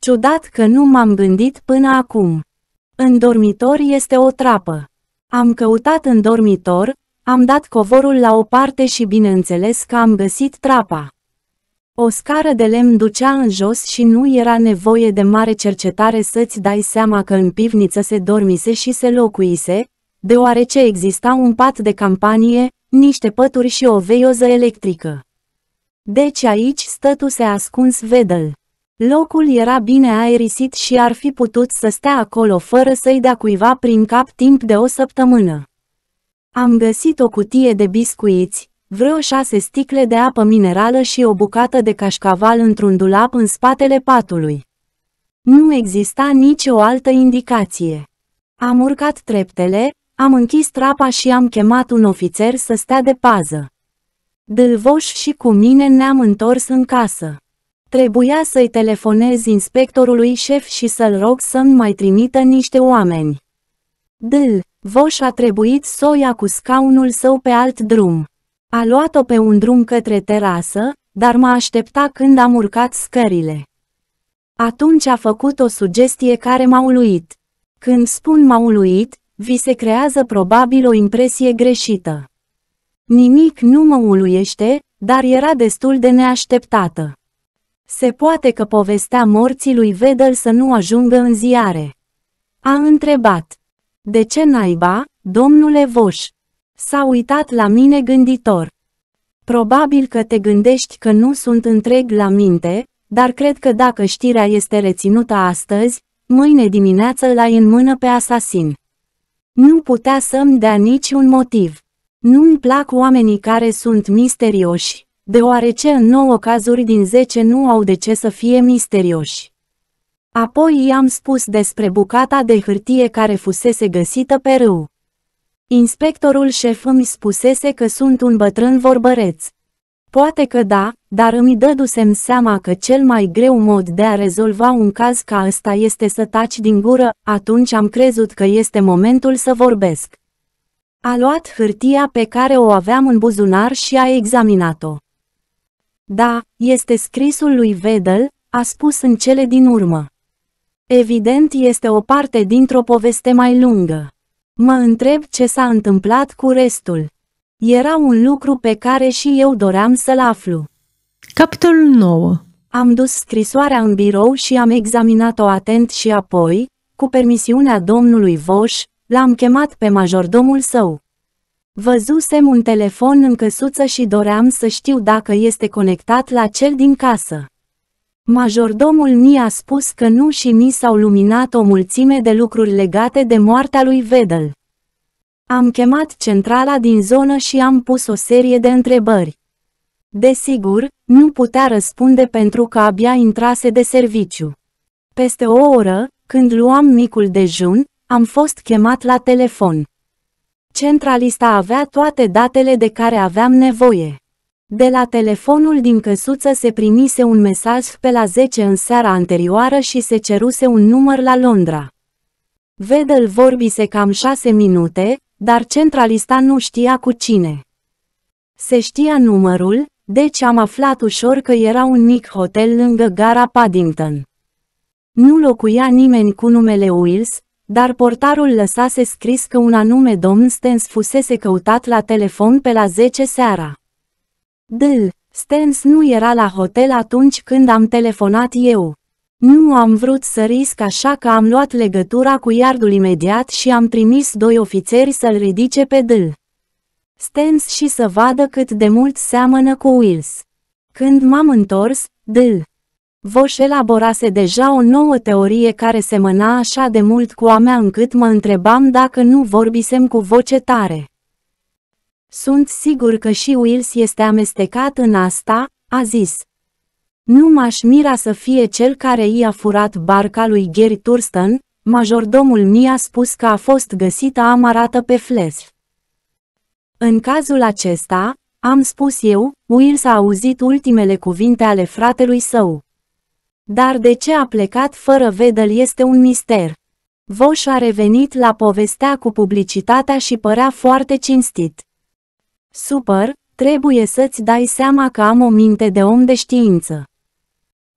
Ciudat că nu m-am gândit până acum. În dormitor este o trapă. Am căutat în dormitor, am dat covorul la o parte și bineînțeles că am găsit trapa. O scară de lemn ducea în jos și nu era nevoie de mare cercetare să-ți dai seama că în pivniță se dormise și se locuise, deoarece exista un pat de campanie, niște pături și o veioză electrică. Deci aici stătuse ascuns Vedel. Locul era bine aerisit și ar fi putut să stea acolo fără să-i dea cuiva prin cap timp de o săptămână. Am găsit o cutie de biscuiți, vreo șase sticle de apă minerală și o bucată de cașcaval într-un dulap în spatele patului. Nu exista nicio altă indicație. Am urcat treptele, am închis trapa și am chemat un ofițer să stea de pază. Dâlvoș și cu mine ne-am întors în casă. Trebuia să-i telefonez inspectorului șef și să-l rog să-mi mai trimită niște oameni. Dâl, Voș a trebuit să o ia cu scaunul său pe alt drum. A luat-o pe un drum către terasă, dar m-a aștepta când am urcat scările. Atunci a făcut o sugestie care m-a uluit. Când spun m-a uluit, vi se creează probabil o impresie greșită. Nimic nu mă uluiește, dar era destul de neașteptată. Se poate că povestea morții lui Vedel să nu ajungă în ziare. A întrebat. De ce naiba, domnule Voș? S-a uitat la mine gânditor. Probabil că te gândești că nu sunt întreg la minte, dar cred că dacă știrea este reținută astăzi, mâine dimineață l-ai în mână pe asasin. Nu putea să-mi dea niciun motiv. Nu-mi plac oamenii care sunt misterioși, deoarece în 9 cazuri din 10 nu au de ce să fie misterioși. Apoi i-am spus despre bucata de hârtie care fusese găsită pe râu. Inspectorul șef îmi spusese că sunt un bătrân vorbăreț. Poate că da, dar îmi dădusem seama că cel mai greu mod de a rezolva un caz ca ăsta este să taci din gură, atunci am crezut că este momentul să vorbesc. A luat hârtia pe care o aveam în buzunar și a examinat-o. Da, este scrisul lui Vedel, a spus în cele din urmă. Evident este o parte dintr-o poveste mai lungă. Mă întreb ce s-a întâmplat cu restul. Era un lucru pe care și eu doream să-l aflu. Capitolul 9 Am dus scrisoarea în birou și am examinat-o atent și apoi, cu permisiunea domnului Voș, l-am chemat pe majordomul său. Văzusem un telefon în căsuță și doream să știu dacă este conectat la cel din casă. Majordomul mi-a spus că nu și mi s-au luminat o mulțime de lucruri legate de moartea lui Vedel. Am chemat centrala din zonă și am pus o serie de întrebări. Desigur, nu putea răspunde pentru că abia intrase de serviciu. Peste o oră, când luam micul dejun, am fost chemat la telefon. Centralista avea toate datele de care aveam nevoie. De la telefonul din căsuță se primise un mesaj pe la 10 în seara anterioară și se ceruse un număr la Londra. Vedel vorbise cam șase minute, dar centralista nu știa cu cine. Se știa numărul, deci am aflat ușor că era un mic hotel lângă gara Paddington. Nu locuia nimeni cu numele Wills, dar portarul lăsase scris că un anume domn Stens fusese căutat la telefon pe la 10 seara. Dl, Stens nu era la hotel atunci când am telefonat eu. Nu am vrut să risc așa că am luat legătura cu iardul imediat și am trimis doi ofițeri să-l ridice pe dâl. Stens și să vadă cât de mult seamănă cu Wills. Când m-am întors, dâl. Voș elaborase deja o nouă teorie care semăna așa de mult cu a mea încât mă întrebam dacă nu vorbisem cu voce tare. Sunt sigur că și Wills este amestecat în asta, a zis. Nu m-aș mira să fie cel care i-a furat barca lui Gary Thurston, majordomul mi-a spus că a fost găsită amarată pe fles. În cazul acesta, am spus eu, Wills a auzit ultimele cuvinte ale fratelui său. Dar de ce a plecat fără vedel este un mister. Voș a revenit la povestea cu publicitatea și părea foarte cinstit. Super, trebuie să-ți dai seama că am o minte de om de știință.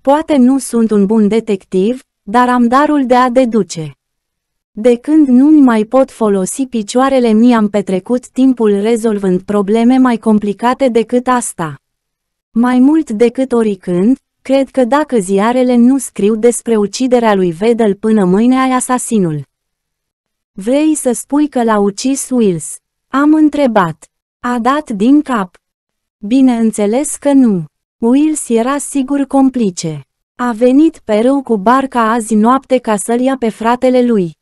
Poate nu sunt un bun detectiv, dar am darul de a deduce. De când nu-mi mai pot folosi picioarele mi-am petrecut timpul rezolvând probleme mai complicate decât asta. Mai mult decât oricând, cred că dacă ziarele nu scriu despre uciderea lui Vedel până mâine ai asasinul. Vrei să spui că l-a ucis Wills? Am întrebat. A dat din cap. Bineînțeles că nu. Wills era sigur complice. A venit pe râu cu barca azi noapte ca să-l ia pe fratele lui.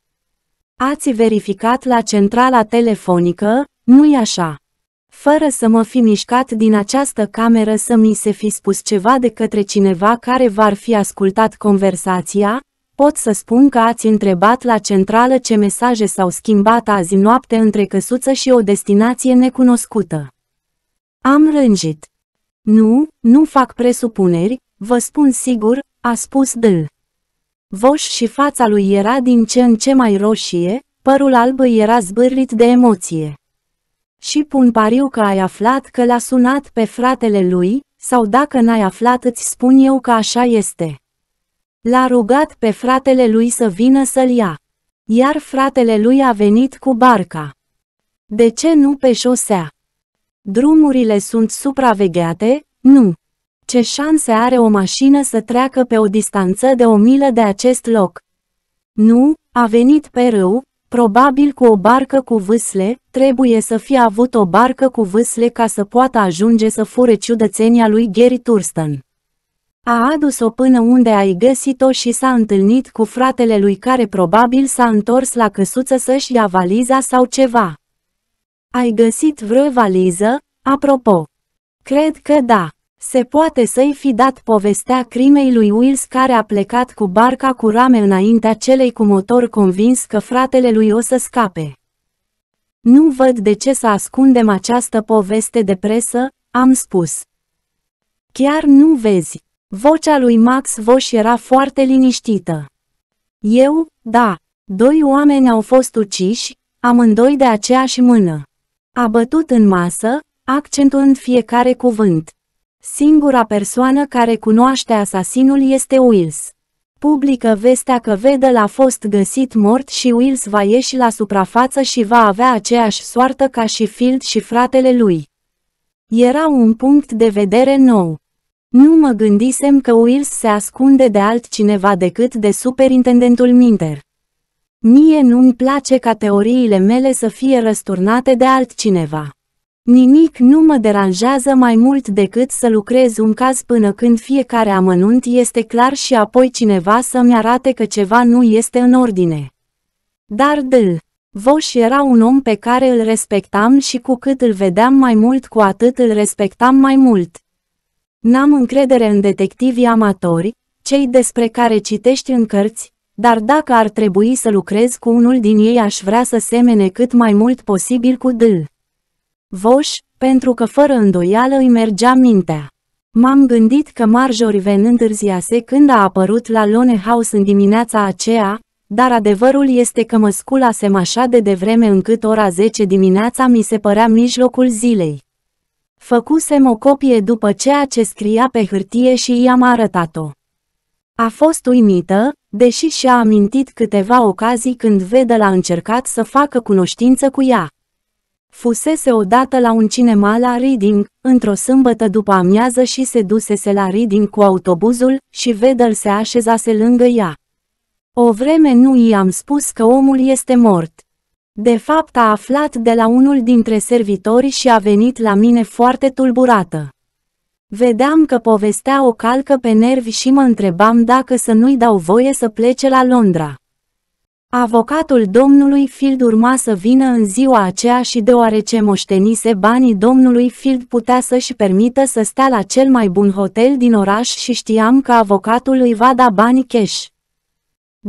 Ați verificat la centrala telefonică, nu-i așa? Fără să mă fi mișcat din această cameră să mi se fi spus ceva de către cineva care v-ar fi ascultat conversația, Pot să spun că ați întrebat la centrală ce mesaje s-au schimbat azi noapte între căsuță și o destinație necunoscută. Am rânjit. Nu, nu fac presupuneri, vă spun sigur, a spus Dâl. Voș și fața lui era din ce în ce mai roșie, părul alb era zbârlit de emoție. Și pun pariu că ai aflat că l-a sunat pe fratele lui, sau dacă n-ai aflat îți spun eu că așa este. L-a rugat pe fratele lui să vină să-l ia. Iar fratele lui a venit cu barca. De ce nu pe șosea? Drumurile sunt supravegheate? Nu. Ce șanse are o mașină să treacă pe o distanță de o milă de acest loc? Nu, a venit pe râu, probabil cu o barcă cu vâsle, trebuie să fie avut o barcă cu vâsle ca să poată ajunge să fure ciudățenia lui Gary Thurston. A adus-o până unde ai găsit-o și s-a întâlnit cu fratele lui care probabil s-a întors la căsuță să-și ia valiza sau ceva. Ai găsit vreo valiză, apropo? Cred că da. Se poate să-i fi dat povestea crimei lui Wills care a plecat cu barca cu rame înaintea celei cu motor convins că fratele lui o să scape. Nu văd de ce să ascundem această poveste de presă, am spus. Chiar nu vezi. Vocea lui Max Voș era foarte liniștită. Eu, da, doi oameni au fost uciși, amândoi de aceeași mână. A bătut în masă, accentuând fiecare cuvânt. Singura persoană care cunoaște asasinul este Wills. Publică vestea că Vedel a fost găsit mort și Wills va ieși la suprafață și va avea aceeași soartă ca și Field și fratele lui. Era un punct de vedere nou. Nu mă gândisem că Wills se ascunde de altcineva decât de superintendentul Minter. Mie nu-mi place ca teoriile mele să fie răsturnate de altcineva. Nimic nu mă deranjează mai mult decât să lucrez un caz până când fiecare amănunt este clar și apoi cineva să-mi arate că ceva nu este în ordine. Dar Dâl, Voș era un om pe care îl respectam și cu cât îl vedeam mai mult cu atât îl respectam mai mult. N-am încredere în detectivii amatori, cei despre care citești în cărți, dar dacă ar trebui să lucrez cu unul din ei aș vrea să semene cât mai mult posibil cu D. Voș, pentru că fără îndoială îi mergea mintea. M-am gândit că Marjorie Van întârziase când a apărut la Lone House în dimineața aceea, dar adevărul este că mă sculasem așa de devreme încât ora 10 dimineața mi se părea mijlocul zilei. Făcusem o copie după ceea ce scria pe hârtie și i-am arătat-o. A fost uimită, deși și-a amintit câteva ocazii când Vedă l-a încercat să facă cunoștință cu ea. Fusese odată la un cinema la Reading, într-o sâmbătă după amiază și se dusese la Reading cu autobuzul și Vedel se așezase lângă ea. O vreme nu i-am spus că omul este mort. De fapt a aflat de la unul dintre servitori și a venit la mine foarte tulburată. Vedeam că povestea o calcă pe nervi și mă întrebam dacă să nu-i dau voie să plece la Londra. Avocatul domnului Field urma să vină în ziua aceea și deoarece moștenise banii domnului Field putea să-și permită să stea la cel mai bun hotel din oraș și știam că avocatul îi va da bani cash.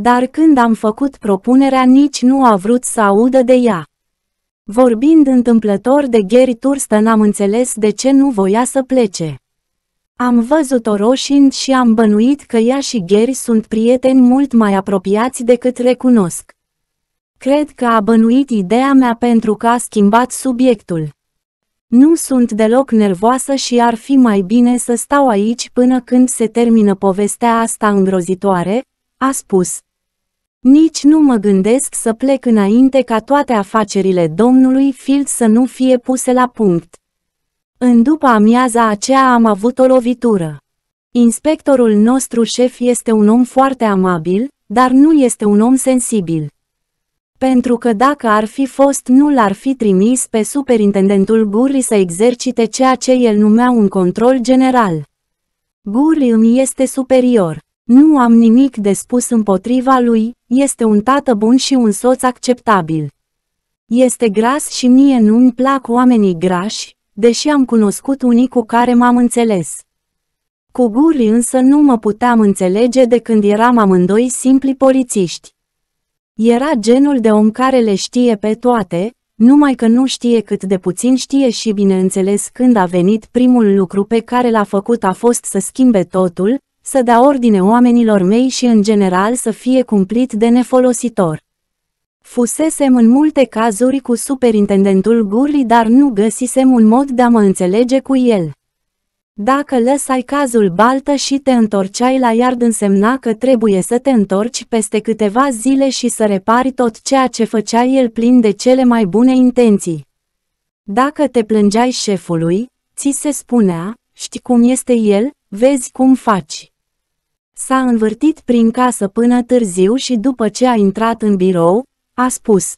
Dar când am făcut propunerea nici nu a vrut să audă de ea. Vorbind întâmplător de Gary Turston am înțeles de ce nu voia să plece. Am văzut-o roșind și am bănuit că ea și Gary sunt prieteni mult mai apropiați decât recunosc. Cred că a bănuit ideea mea pentru că a schimbat subiectul. Nu sunt deloc nervoasă și ar fi mai bine să stau aici până când se termină povestea asta îngrozitoare, a spus. Nici nu mă gândesc să plec înainte ca toate afacerile domnului Field să nu fie puse la punct. În după amiaza aceea am avut o lovitură. Inspectorul nostru șef este un om foarte amabil, dar nu este un om sensibil. Pentru că dacă ar fi fost nu l-ar fi trimis pe superintendentul Burri să exercite ceea ce el numea un control general. Burri îmi este superior. Nu am nimic de spus împotriva lui, este un tată bun și un soț acceptabil. Este gras și mie nu-mi plac oamenii grași, deși am cunoscut unii cu care m-am înțeles. Cu guri, însă nu mă puteam înțelege de când eram amândoi simpli polițiști. Era genul de om care le știe pe toate, numai că nu știe cât de puțin știe și bineînțeles când a venit primul lucru pe care l-a făcut a fost să schimbe totul, să dea ordine oamenilor mei și în general să fie cumplit de nefolositor. Fusesem în multe cazuri cu superintendentul Gurli, dar nu găsisem un mod de a mă înțelege cu el. Dacă lăsai cazul baltă și te întorceai la iard însemna că trebuie să te întorci peste câteva zile și să repari tot ceea ce făcea el plin de cele mai bune intenții. Dacă te plângeai șefului, ți se spunea, știi cum este el, vezi cum faci. S-a învârtit prin casă până târziu și după ce a intrat în birou, a spus.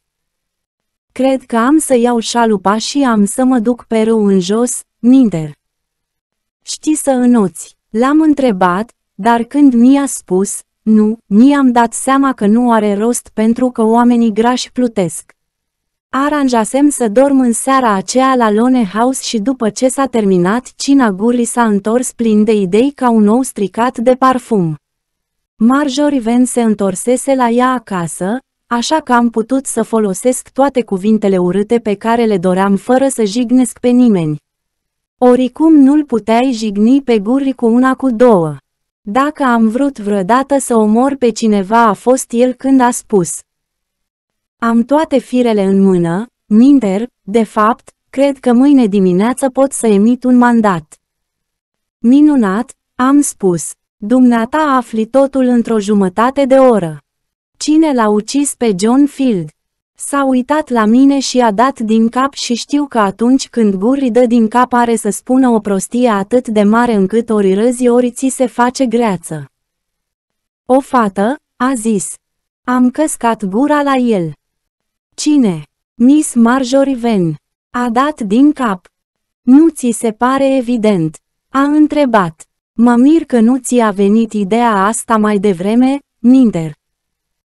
Cred că am să iau șalupa și am să mă duc pe râu în jos, ninder. Știi să înoți. L-am întrebat, dar când mi-a spus, nu, mi-am dat seama că nu are rost pentru că oamenii grași plutesc. Aranjasem să dorm în seara aceea la Lone House și după ce s-a terminat, cina gurii s-a întors plin de idei ca un nou stricat de parfum. Marjorie Venn se întorsese la ea acasă, așa că am putut să folosesc toate cuvintele urâte pe care le doream fără să jignesc pe nimeni. Oricum nu-l puteai jigni pe gurii cu una cu două. Dacă am vrut vreodată să omor pe cineva a fost el când a spus – am toate firele în mână, minter, de fapt, cred că mâine dimineață pot să emit un mandat. Minunat, am spus. Dumneata afli totul într-o jumătate de oră. Cine l-a ucis pe John Field? S-a uitat la mine și a dat din cap și știu că atunci când Guri dă din cap are să spună o prostie atât de mare încât ori râzi ori ți se face greață. O fată, a zis. Am căscat gura la el. Cine? Miss Venn. A dat din cap. Nu ți se pare evident? A întrebat. Mă mir că nu ți-a venit ideea asta mai devreme, Ninder.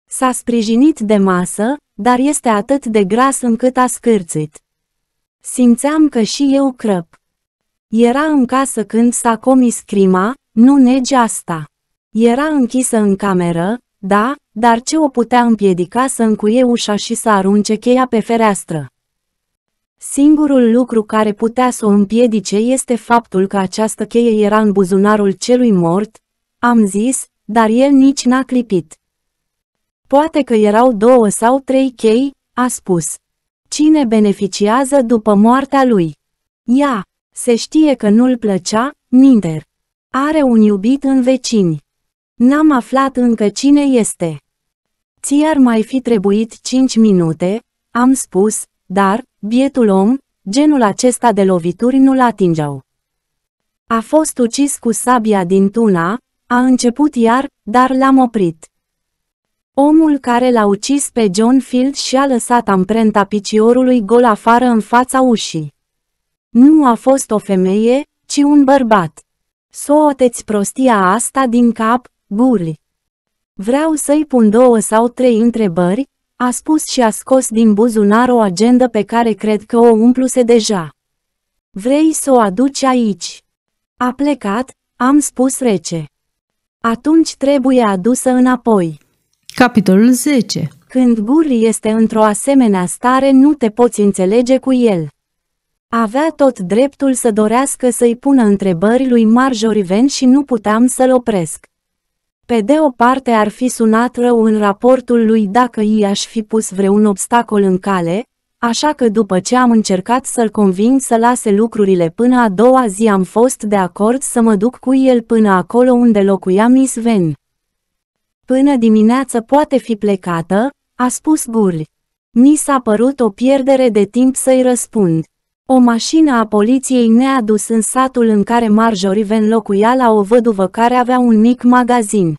S-a sprijinit de masă, dar este atât de gras încât a scârțit. Simțeam că și eu crăp. Era în casă când s-a comis crima, nu nege asta. Era închisă în cameră, da, dar ce o putea împiedica să încuie ușa și să arunce cheia pe fereastră? Singurul lucru care putea să o împiedice este faptul că această cheie era în buzunarul celui mort, am zis, dar el nici n-a clipit. Poate că erau două sau trei chei, a spus. Cine beneficiază după moartea lui? Ea, se știe că nu-l plăcea, Minter. Are un iubit în vecini. N-am aflat încă cine este. Ți-ar mai fi trebuit cinci minute, am spus, dar, bietul om, genul acesta de lovituri nu-l atingeau. A fost ucis cu sabia din tuna, a început iar, dar l-am oprit. Omul care l-a ucis pe John Field și-a lăsat amprenta piciorului gol afară în fața ușii. Nu a fost o femeie, ci un bărbat. Soateți prostia asta din cap, Guri. Vreau să-i pun două sau trei întrebări, a spus și a scos din buzunar o agendă pe care cred că o umpluse deja. Vrei să o aduci aici? A plecat, am spus rece. Atunci trebuie adusă înapoi. Capitolul 10 Când Guri este într-o asemenea stare, nu te poți înțelege cu el. Avea tot dreptul să dorească să-i pună întrebări lui Ven și nu puteam să-l opresc. Pe de o parte ar fi sunat rău în raportul lui dacă i-aș fi pus vreun obstacol în cale, așa că după ce am încercat să-l conving să lase lucrurile până a doua zi am fost de acord să mă duc cu el până acolo unde locuia Miss Ven. Până dimineață poate fi plecată, a spus Burli. Mi s-a părut o pierdere de timp să-i răspund. O mașină a poliției ne-a dus în satul în care ven locuia la o văduvă care avea un mic magazin.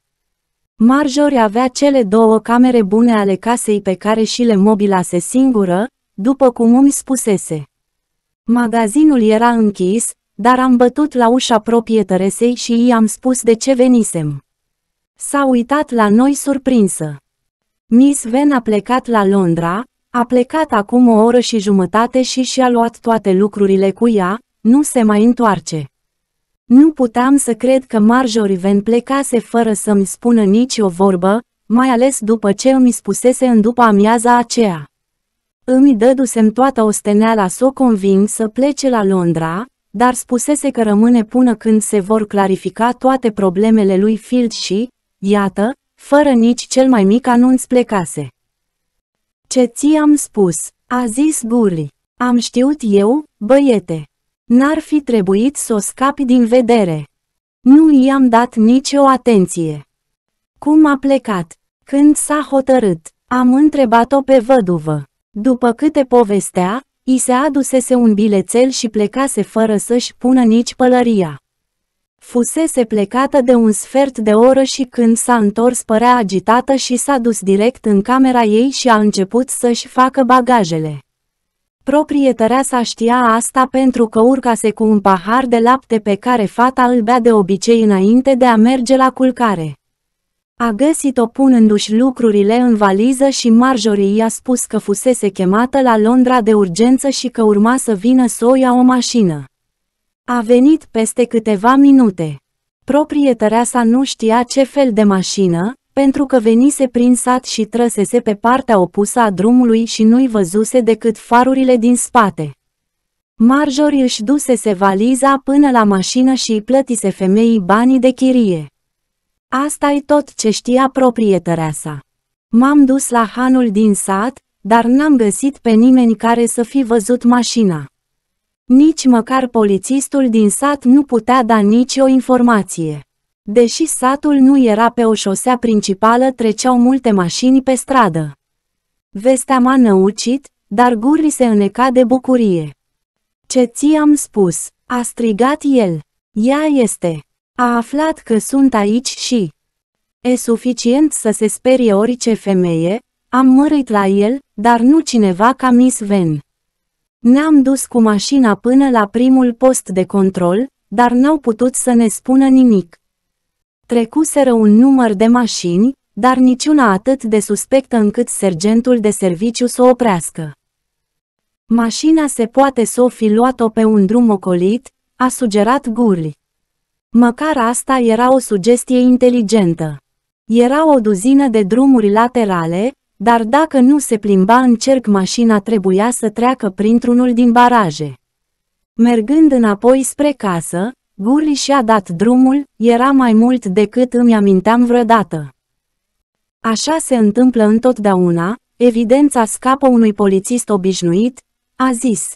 Marjorie avea cele două camere bune ale casei pe care și le mobilase singură, după cum îmi spusese. Magazinul era închis, dar am bătut la ușa proprietăresei și i-am spus de ce venisem. S-a uitat la noi surprinsă. Miss Ven a plecat la Londra, a plecat acum o oră și jumătate și și-a luat toate lucrurile cu ea, nu se mai întoarce. Nu puteam să cred că Marjorie Venn plecase fără să-mi spună nici o vorbă, mai ales după ce îmi spusese în după amiaza aceea. Îmi dădusem toată osteneala să o conving să plece la Londra, dar spusese că rămâne până când se vor clarifica toate problemele lui Field și, iată, fără nici cel mai mic anunț plecase. Ce ți-am spus, a zis Gurli. Am știut eu, băiete. N-ar fi trebuit să o scapi din vedere. Nu i-am dat nicio atenție. Cum a plecat? Când s-a hotărât, am întrebat-o pe văduvă. După câte povestea, i se adusese un bilețel și plecase fără să-și pună nici pălăria. Fusese plecată de un sfert de oră și când s-a întors părea agitată și s-a dus direct în camera ei și a început să-și facă bagajele. sa știa asta pentru că urcase cu un pahar de lapte pe care fata îl bea de obicei înainte de a merge la culcare. A găsit-o punându-și lucrurile în valiză și Marjorie i-a spus că fusese chemată la Londra de urgență și că urma să vină să o ia o mașină. A venit peste câteva minute. Proprietărea sa nu știa ce fel de mașină, pentru că venise prin sat și trăsese pe partea opusă a drumului și nu-i văzuse decât farurile din spate. Marjorie își dusese valiza până la mașină și îi plătise femeii banii de chirie. asta e tot ce știa proprietărea sa. M-am dus la hanul din sat, dar n-am găsit pe nimeni care să fi văzut mașina. Nici măcar polițistul din sat nu putea da nicio informație. Deși satul nu era pe o șosea principală, treceau multe mașini pe stradă. Vestea m-a năucit, dar Gurri se îneca de bucurie. Ce ți-am spus?" a strigat el. Ea este. A aflat că sunt aici și... E suficient să se sperie orice femeie, am mărit la el, dar nu cineva ca Miss Venn. Ne-am dus cu mașina până la primul post de control, dar n-au putut să ne spună nimic. Trecuseră un număr de mașini, dar niciuna atât de suspectă încât sergentul de serviciu să o oprească. Mașina se poate să o fi luat-o pe un drum ocolit, a sugerat Gurli. Măcar asta era o sugestie inteligentă. Era o duzină de drumuri laterale, dar dacă nu se plimba în cerc mașina trebuia să treacă printr-unul din baraje. Mergând înapoi spre casă, Guri și-a dat drumul, era mai mult decât îmi aminteam vreodată. Așa se întâmplă întotdeauna, evidența scapă unui polițist obișnuit, a zis.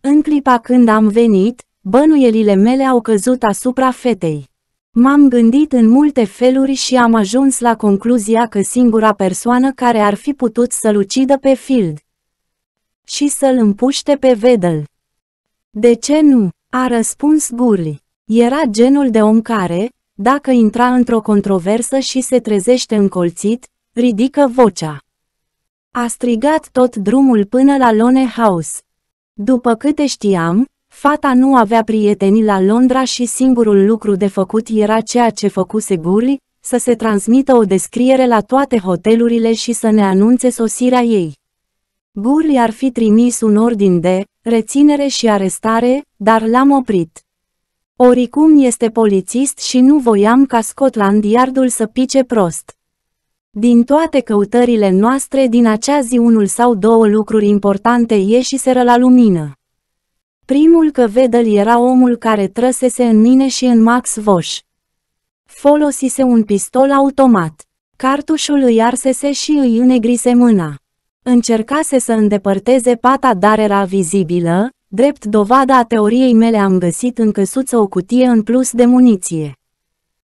În clipa când am venit, bănuielile mele au căzut asupra fetei. M-am gândit în multe feluri și am ajuns la concluzia că singura persoană care ar fi putut să-l ucidă pe Field și să-l împuște pe Vedel. De ce nu? a răspuns Gurli. Era genul de om care, dacă intra într-o controversă și se trezește încolțit, ridică vocea. A strigat tot drumul până la Lone House. După câte știam, Fata nu avea prieteni la Londra și singurul lucru de făcut era ceea ce făcuse Gurley, să se transmită o descriere la toate hotelurile și să ne anunțe sosirea ei. Gurley ar fi trimis un ordin de reținere și arestare, dar l-am oprit. Oricum este polițist și nu voiam ca Scotland Yardul să pice prost. Din toate căutările noastre din acea zi unul sau două lucruri importante ieșiseră la lumină. Primul că vedel era omul care trăsese în mine și în Max Voș. Folosise un pistol automat. Cartușul îi arsese și îi înegrise mâna. Încercase să îndepărteze pata, dar era vizibilă, drept dovada a teoriei mele am găsit în căsuță o cutie în plus de muniție.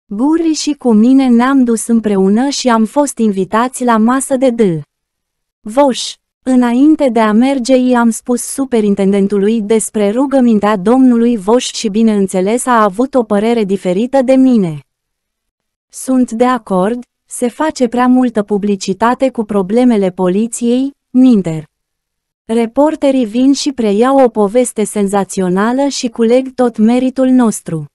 Guri și cu mine ne-am dus împreună și am fost invitați la masă de dâl. Voș, Înainte de a merge, i-am spus superintendentului despre rugămintea domnului Voș și bineînțeles a avut o părere diferită de mine. Sunt de acord, se face prea multă publicitate cu problemele poliției, minter. Reporterii vin și preiau o poveste senzațională și culeg tot meritul nostru.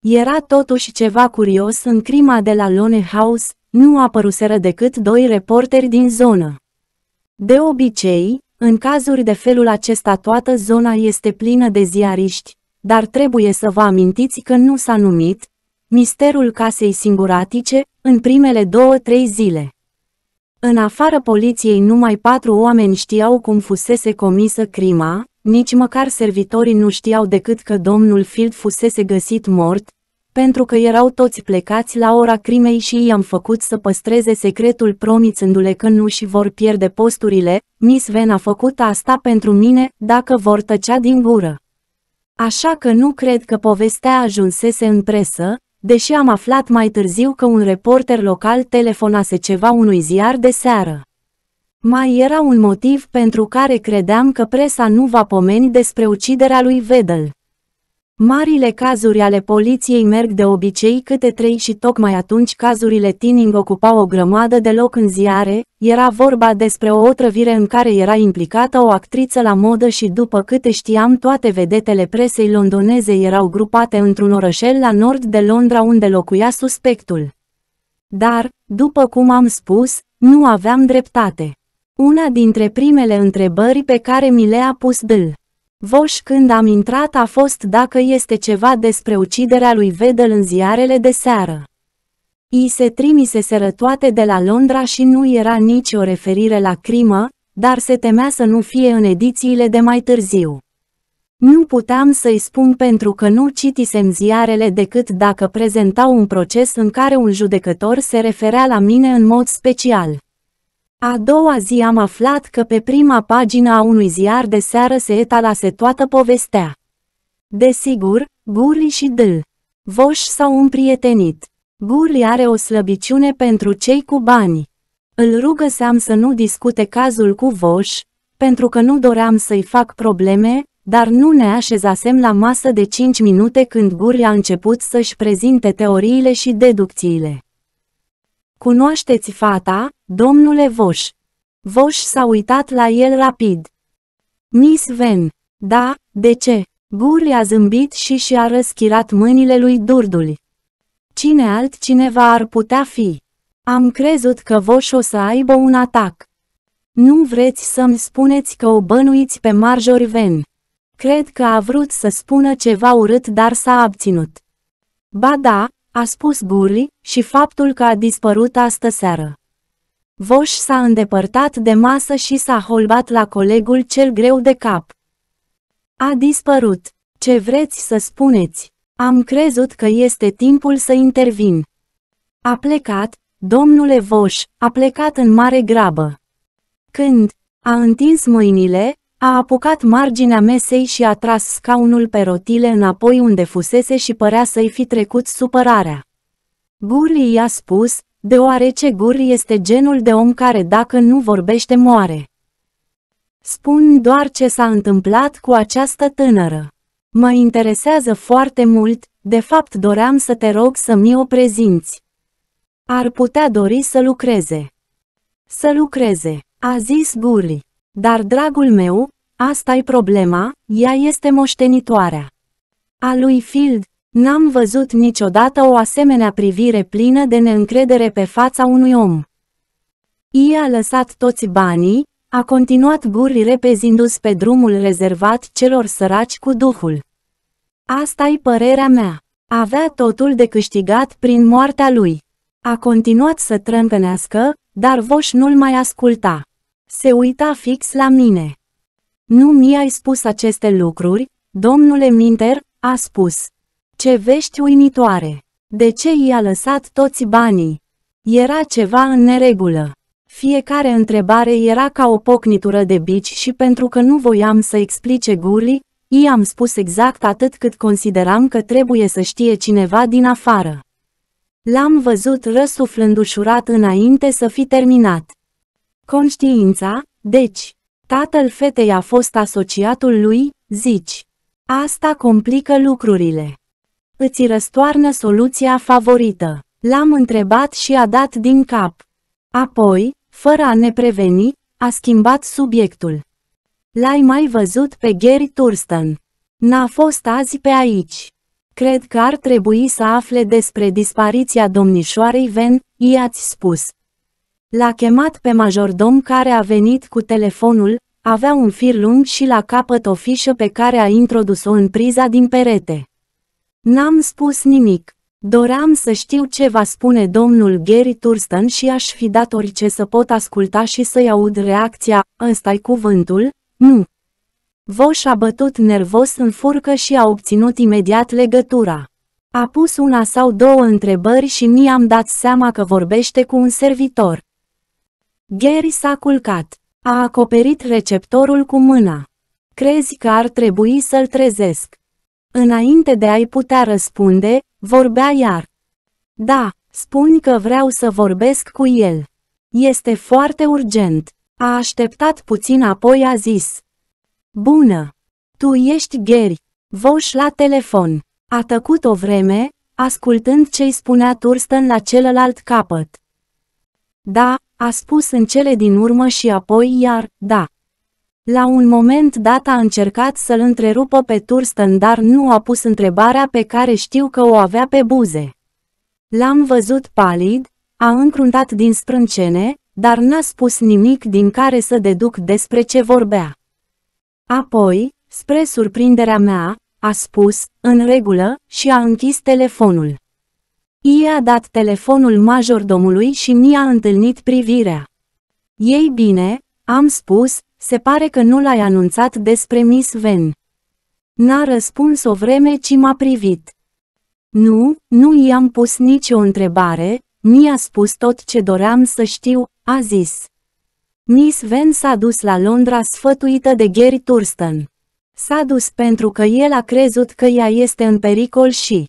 Era totuși ceva curios în crima de la Lone House, nu apăruseră decât doi reporteri din zonă. De obicei, în cazuri de felul acesta toată zona este plină de ziariști, dar trebuie să vă amintiți că nu s-a numit Misterul casei singuratice în primele două-trei zile. În afară poliției numai patru oameni știau cum fusese comisă crima, nici măcar servitorii nu știau decât că domnul Field fusese găsit mort, pentru că erau toți plecați la ora crimei și i-am făcut să păstreze secretul promițându-le că nu și vor pierde posturile, Miss Ven a făcut asta pentru mine, dacă vor tăcea din gură. Așa că nu cred că povestea ajunsese în presă, deși am aflat mai târziu că un reporter local telefonase ceva unui ziar de seară. Mai era un motiv pentru care credeam că presa nu va pomeni despre uciderea lui Vedel. Marile cazuri ale poliției merg de obicei câte trei și tocmai atunci cazurile tining ocupau o grămadă de loc în ziare, era vorba despre o otrăvire în care era implicată o actriță la modă și după câte știam toate vedetele presei londoneze erau grupate într-un orășel la nord de Londra unde locuia suspectul. Dar, după cum am spus, nu aveam dreptate. Una dintre primele întrebări pe care mi le-a pus Dâl. Voș când am intrat a fost dacă este ceva despre uciderea lui Vedel în ziarele de seară. I se trimise toate de la Londra și nu era nicio referire la crimă, dar se temea să nu fie în edițiile de mai târziu. Nu puteam să-i spun pentru că nu citisem ziarele decât dacă prezentau un proces în care un judecător se referea la mine în mod special. A doua zi am aflat că pe prima pagină a unui ziar de seară se etalase toată povestea. Desigur, Gurli și Dâl. Voș s-au împrietenit. Gurli are o slăbiciune pentru cei cu bani. Îl rugă seam să nu discute cazul cu Voș, pentru că nu doream să-i fac probleme, dar nu ne așezasem la masă de 5 minute când Gurli a început să-și prezinte teoriile și deducțiile. Cunoașteți fata, domnule Voș. Voș s-a uitat la el rapid. Miss Ven. Da, de ce? Guri a zâmbit și și-a răschirat mâinile lui Durdul. Cine altcineva ar putea fi? Am crezut că Voș o să aibă un atac. Nu vreți să-mi spuneți că o bănuiți pe Marjorie Ven. Cred că a vrut să spună ceva urât, dar s-a abținut. Ba da, a spus Burri, și faptul că a dispărut astă seară. Voș s-a îndepărtat de masă și s-a holbat la colegul cel greu de cap. A dispărut. Ce vreți să spuneți? Am crezut că este timpul să intervin. A plecat, domnule Voș, a plecat în mare grabă. Când a întins mâinile, a apucat marginea mesei și a tras scaunul pe rotile înapoi unde fusese și părea să-i fi trecut supărarea. Gurli i-a spus, deoarece Gurli este genul de om care dacă nu vorbește moare. Spun doar ce s-a întâmplat cu această tânără. Mă interesează foarte mult, de fapt doream să te rog să mi o prezinți. Ar putea dori să lucreze. Să lucreze, a zis Gurli. Dar, dragul meu, asta e problema, ea este moștenitoarea. A lui Field, n-am văzut niciodată o asemenea privire plină de neîncredere pe fața unui om. I-a lăsat toți banii, a continuat guri repezindu-se pe drumul rezervat celor săraci cu duhul. asta e părerea mea. Avea totul de câștigat prin moartea lui. A continuat să trâmpănească, dar Voș nu-l mai asculta se uita fix la mine. Nu mi-ai spus aceste lucruri, domnule Minter, a spus. Ce vești uimitoare! De ce i-a lăsat toți banii? Era ceva în neregulă. Fiecare întrebare era ca o pocnitură de bici și pentru că nu voiam să explice Gurli, i-am spus exact atât cât consideram că trebuie să știe cineva din afară. L-am văzut răsuflând ușurat înainte să fi terminat. Conștiința, deci, tatăl fetei a fost asociatul lui, zici. Asta complică lucrurile. Îți răstoarnă soluția favorită. L-am întrebat și a dat din cap. Apoi, fără a ne preveni, a schimbat subiectul. L-ai mai văzut pe Gary Thurston. N-a fost azi pe aici. Cred că ar trebui să afle despre dispariția domnișoarei Ven, i-ați spus. L-a chemat pe majordom care a venit cu telefonul, avea un fir lung și la capăt o fișă pe care a introdus-o în priza din perete. N-am spus nimic. Doream să știu ce va spune domnul Gary Thurston și aș fi dat orice să pot asculta și să-i aud reacția, ăsta-i cuvântul, nu. Voș a bătut nervos în furcă și a obținut imediat legătura. A pus una sau două întrebări și mi-am dat seama că vorbește cu un servitor. Gary s-a culcat. A acoperit receptorul cu mâna. Crezi că ar trebui să-l trezesc. Înainte de a-i putea răspunde, vorbea iar. Da, spun că vreau să vorbesc cu el. Este foarte urgent. A așteptat puțin apoi a zis. Bună! Tu ești Gary. Voș la telefon. A tăcut o vreme, ascultând ce-i spunea Turstan la celălalt capăt. Da, a spus în cele din urmă și apoi iar, da. La un moment dat a încercat să-l întrerupă pe Turstan, dar nu a pus întrebarea pe care știu că o avea pe buze. L-am văzut palid, a încruntat din sprâncene, dar n-a spus nimic din care să deduc despre ce vorbea. Apoi, spre surprinderea mea, a spus, în regulă, și a închis telefonul. I-a dat telefonul majordomului și mi-a întâlnit privirea. Ei bine, am spus, se pare că nu l-ai anunțat despre Miss Ven. N-a răspuns o vreme ci m-a privit. Nu, nu i-am pus nicio întrebare, mi-a spus tot ce doream să știu, a zis. Miss Ven s-a dus la Londra sfătuită de Gary Thurston. S-a dus pentru că el a crezut că ea este în pericol și...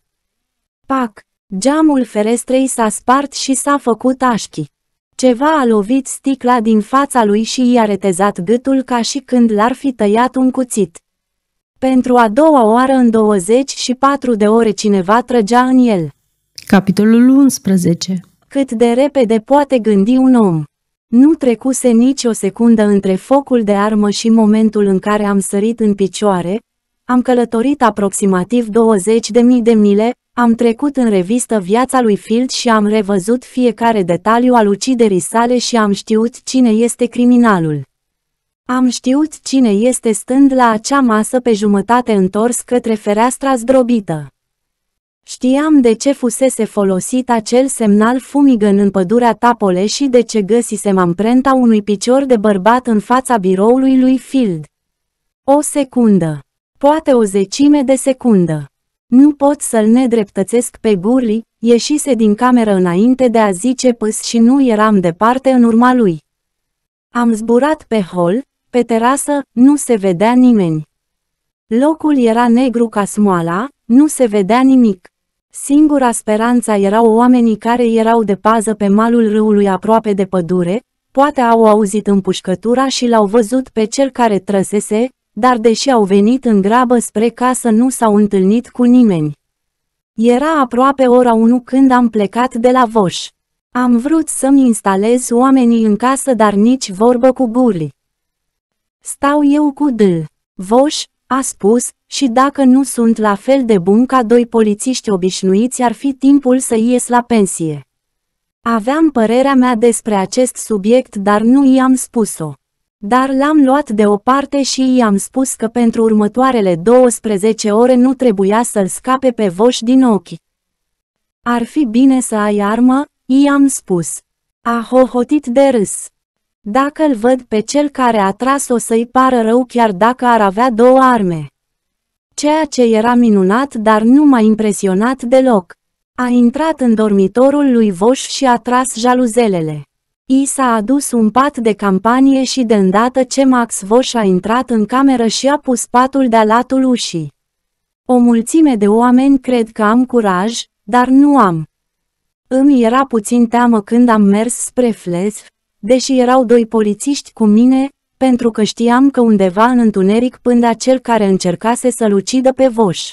Pac, Geamul ferestrei s-a spart și s-a făcut așchi. Ceva a lovit sticla din fața lui și i-a retezat gâtul ca și când l-ar fi tăiat un cuțit. Pentru a doua oară în 24 de ore cineva trăgea în el. Capitolul 11 Cât de repede poate gândi un om. Nu trecuse nici o secundă între focul de armă și momentul în care am sărit în picioare, am călătorit aproximativ 20.000 de mile, am trecut în revistă viața lui Field și am revăzut fiecare detaliu al uciderii sale și am știut cine este criminalul. Am știut cine este stând la acea masă pe jumătate întors către fereastra zdrobită. Știam de ce fusese folosit acel semnal fumigăn în pădurea Tapole și de ce găsisem amprenta unui picior de bărbat în fața biroului lui Field. O secundă. Poate o zecime de secundă. Nu pot să-l nedreptățesc pe Gurli, ieșise din cameră înainte de a zice pâs și nu eram departe în urma lui. Am zburat pe hol, pe terasă, nu se vedea nimeni. Locul era negru ca smoala, nu se vedea nimic. Singura speranța erau oamenii care erau de pază pe malul râului aproape de pădure, poate au auzit împușcătura și l-au văzut pe cel care trăsese, dar deși au venit în grabă spre casă nu s-au întâlnit cu nimeni. Era aproape ora 1 când am plecat de la Voș. Am vrut să-mi instalez oamenii în casă, dar nici vorbă cu gurli. Stau eu cu dâl. Voș, a spus, și dacă nu sunt la fel de bun ca doi polițiști obișnuiți ar fi timpul să ies la pensie. Aveam părerea mea despre acest subiect, dar nu i-am spus-o dar l-am luat deoparte și i-am spus că pentru următoarele 12 ore nu trebuia să-l scape pe voș din ochi. Ar fi bine să ai armă, i-am spus. A hohotit de râs. Dacă îl văd pe cel care a tras o să-i pară rău chiar dacă ar avea două arme. Ceea ce era minunat, dar nu m-a impresionat deloc. A intrat în dormitorul lui Voș și a tras jaluzelele. I s-a adus un pat de campanie și de îndată ce Max Voș a intrat în cameră și a pus patul de-a latul ușii. O mulțime de oameni cred că am curaj, dar nu am. Îmi era puțin teamă când am mers spre Flesf, deși erau doi polițiști cu mine, pentru că știam că undeva în întuneric pândea cel care încercase să-l ucidă pe Voș.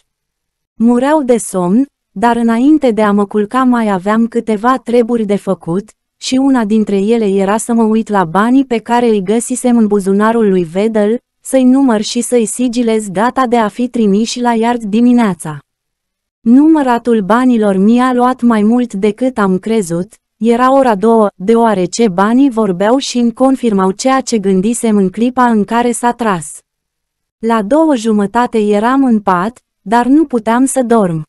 Mureau de somn, dar înainte de a mă culca mai aveam câteva treburi de făcut, și una dintre ele era să mă uit la banii pe care îi găsisem în buzunarul lui Vedel, să-i număr și să-i sigilez data de a fi trimiși la iard dimineața. Număratul banilor mi-a luat mai mult decât am crezut, era ora două, deoarece banii vorbeau și îmi confirmau ceea ce gândisem în clipa în care s-a tras. La două jumătate eram în pat, dar nu puteam să dorm.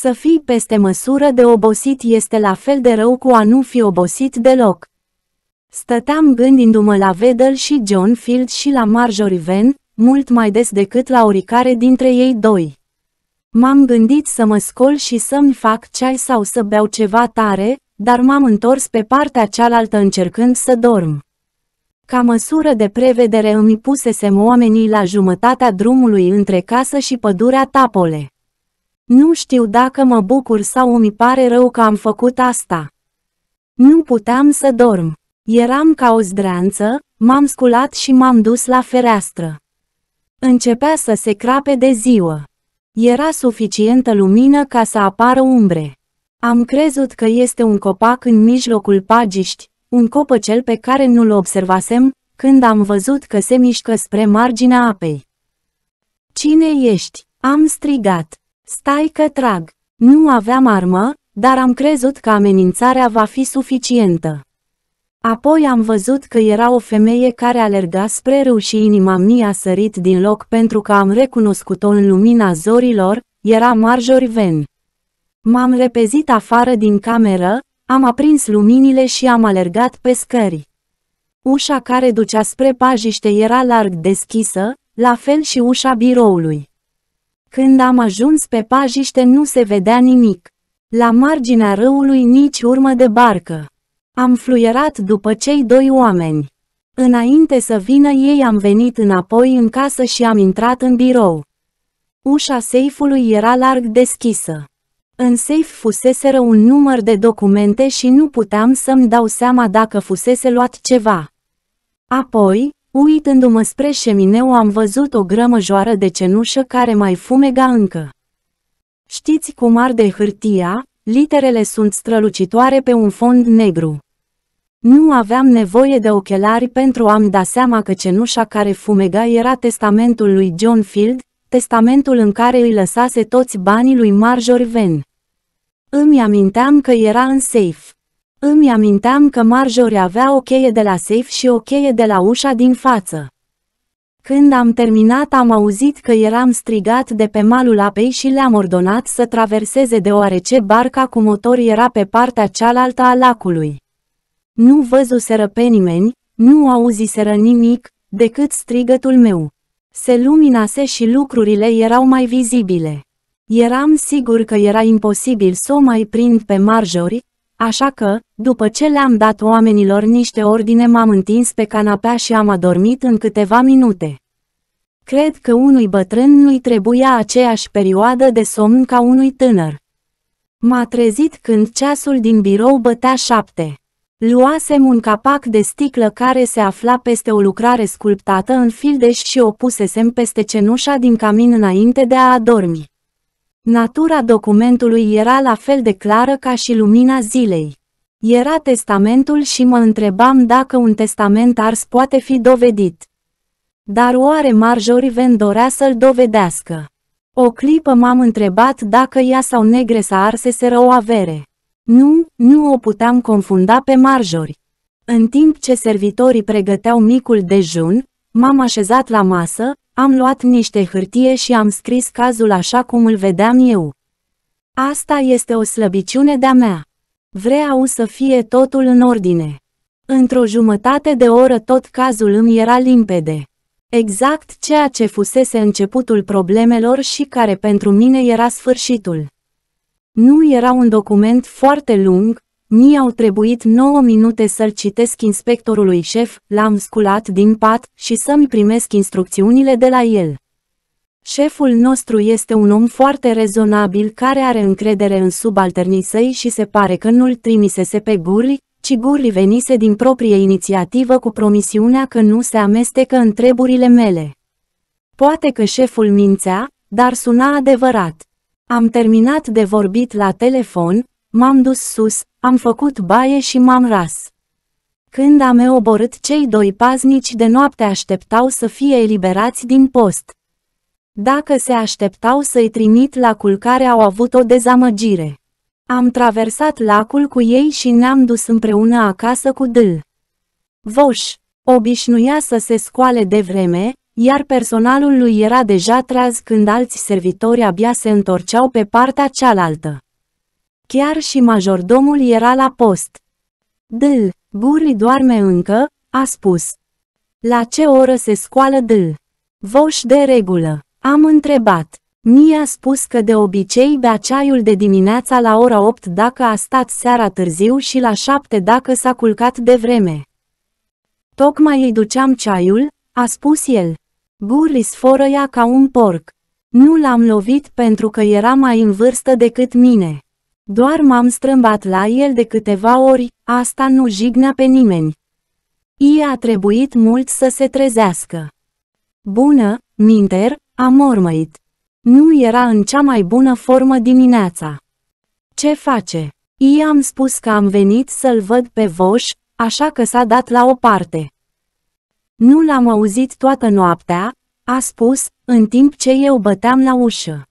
Să fii peste măsură de obosit este la fel de rău cu a nu fi obosit deloc. Stăteam gândindu-mă la Vedel și John Field și la Marjorie Venn, mult mai des decât la oricare dintre ei doi. M-am gândit să mă scol și să-mi fac ceai sau să beau ceva tare, dar m-am întors pe partea cealaltă încercând să dorm. Ca măsură de prevedere îmi pusesem oamenii la jumătatea drumului între casă și pădurea Tapole. Nu știu dacă mă bucur sau îmi pare rău că am făcut asta. Nu puteam să dorm. Eram ca o zdreanță, m-am sculat și m-am dus la fereastră. Începea să se crape de ziua. Era suficientă lumină ca să apară umbre. Am crezut că este un copac în mijlocul pagiști, un copăcel pe care nu-l observasem, când am văzut că se mișcă spre marginea apei. Cine ești? Am strigat. Stai că trag. Nu aveam armă, dar am crezut că amenințarea va fi suficientă. Apoi am văzut că era o femeie care alerga spre râu și inima mi a sărit din loc pentru că am recunoscut-o în lumina zorilor, era Marjorie Ven. M-am repezit afară din cameră, am aprins luminile și am alergat pe scări. Ușa care ducea spre pajiște era larg deschisă, la fel și ușa biroului. Când am ajuns pe pajiște nu se vedea nimic. La marginea râului nici urmă de barcă. Am fluierat după cei doi oameni. Înainte să vină ei am venit înapoi în casă și am intrat în birou. Ușa seifului era larg deschisă. În seif fuseseră un număr de documente și nu puteam să-mi dau seama dacă fusese luat ceva. Apoi, Uitându-mă spre șemineu am văzut o grămăjoară de cenușă care mai fumega încă. Știți cum arde hârtia? Literele sunt strălucitoare pe un fond negru. Nu aveam nevoie de ochelari pentru a-mi da seama că cenușa care fumega era testamentul lui John Field, testamentul în care îi lăsase toți banii lui Marjorie Venn. Îmi aminteam că era în safe. Îmi aminteam că Marjorie avea o cheie de la safe și o cheie de la ușa din față. Când am terminat am auzit că eram strigat de pe malul apei și le-am ordonat să traverseze deoarece barca cu motor era pe partea cealaltă a lacului. Nu văzuseră pe nimeni, nu auziseră nimic, decât strigătul meu. Se luminase și lucrurile erau mai vizibile. Eram sigur că era imposibil să o mai prind pe Marjorie, Așa că, după ce le-am dat oamenilor niște ordine m-am întins pe canapea și am adormit în câteva minute. Cred că unui bătrân nu-i trebuia aceeași perioadă de somn ca unui tânăr. M-a trezit când ceasul din birou bătea șapte. Luasem un capac de sticlă care se afla peste o lucrare sculptată în fildeș și o pusesem peste cenușa din camin înainte de a adormi. Natura documentului era la fel de clară ca și lumina zilei. Era testamentul și mă întrebam dacă un testament ars poate fi dovedit. Dar oare Ven dorea să-l dovedească? O clipă m-am întrebat dacă ea sau negre să arseseră o avere. Nu, nu o puteam confunda pe marjori. În timp ce servitorii pregăteau micul dejun, m-am așezat la masă, am luat niște hârtie și am scris cazul așa cum îl vedeam eu. Asta este o slăbiciune de-a mea. Vreau să fie totul în ordine. Într-o jumătate de oră tot cazul îmi era limpede. Exact ceea ce fusese începutul problemelor și care pentru mine era sfârșitul. Nu era un document foarte lung, mi au trebuit 9 minute să-l citesc inspectorului șef, l-am sculat din pat și să-mi primesc instrucțiunile de la el. Șeful nostru este un om foarte rezonabil care are încredere în subalternii săi și se pare că nu-l trimisese pe Gurli, ci Gurli venise din proprie inițiativă cu promisiunea că nu se amestecă în treburile mele. Poate că șeful mințea, dar suna adevărat. Am terminat de vorbit la telefon, M-am dus sus, am făcut baie și m-am ras. Când am eoborât cei doi paznici de noapte așteptau să fie eliberați din post. Dacă se așteptau să-i trimit la culcare au avut o dezamăgire. Am traversat lacul cu ei și ne-am dus împreună acasă cu dâl. Voș obișnuia să se scoale de vreme, iar personalul lui era deja treaz când alți servitori abia se întorceau pe partea cealaltă. Chiar și majordomul era la post. Dâl, Guri doarme încă, a spus. La ce oră se scoală dâl? Voș de regulă, am întrebat. Mi-a spus că de obicei bea ceaiul de dimineața la ora 8 dacă a stat seara târziu și la 7 dacă s-a culcat de vreme. Tocmai îi duceam ceaiul, a spus el. Guri sforăia ca un porc. Nu l-am lovit pentru că era mai în vârstă decât mine. Doar m-am strâmbat la el de câteva ori, asta nu jignea pe nimeni. I a trebuit mult să se trezească. Bună, minter, am mormăit. Nu era în cea mai bună formă dimineața. Ce face? I am spus că am venit să-l văd pe Voș, așa că s-a dat la o parte. Nu l-am auzit toată noaptea, a spus, în timp ce eu băteam la ușă.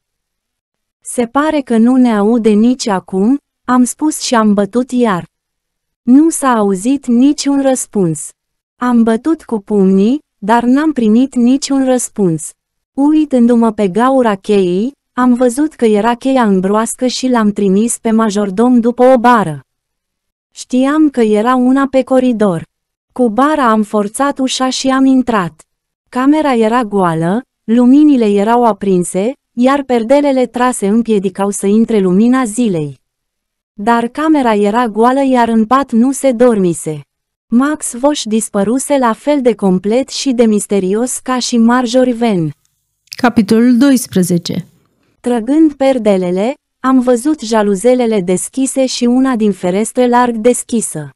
Se pare că nu ne aude nici acum, am spus și am bătut iar. Nu s-a auzit niciun răspuns. Am bătut cu pumnii, dar n-am primit niciun răspuns. Uitându-mă pe gaura cheii, am văzut că era cheia în broască și l-am trimis pe majordom după o bară. Știam că era una pe coridor. Cu bara am forțat ușa și am intrat. Camera era goală, luminile erau aprinse, iar perdelele trase împiedicau să intre lumina zilei. Dar camera era goală iar în pat nu se dormise. Max Voș dispăruse la fel de complet și de misterios ca și Marjorie Ven. Capitolul 12 Trăgând perdelele, am văzut jaluzelele deschise și una din ferestre larg deschisă.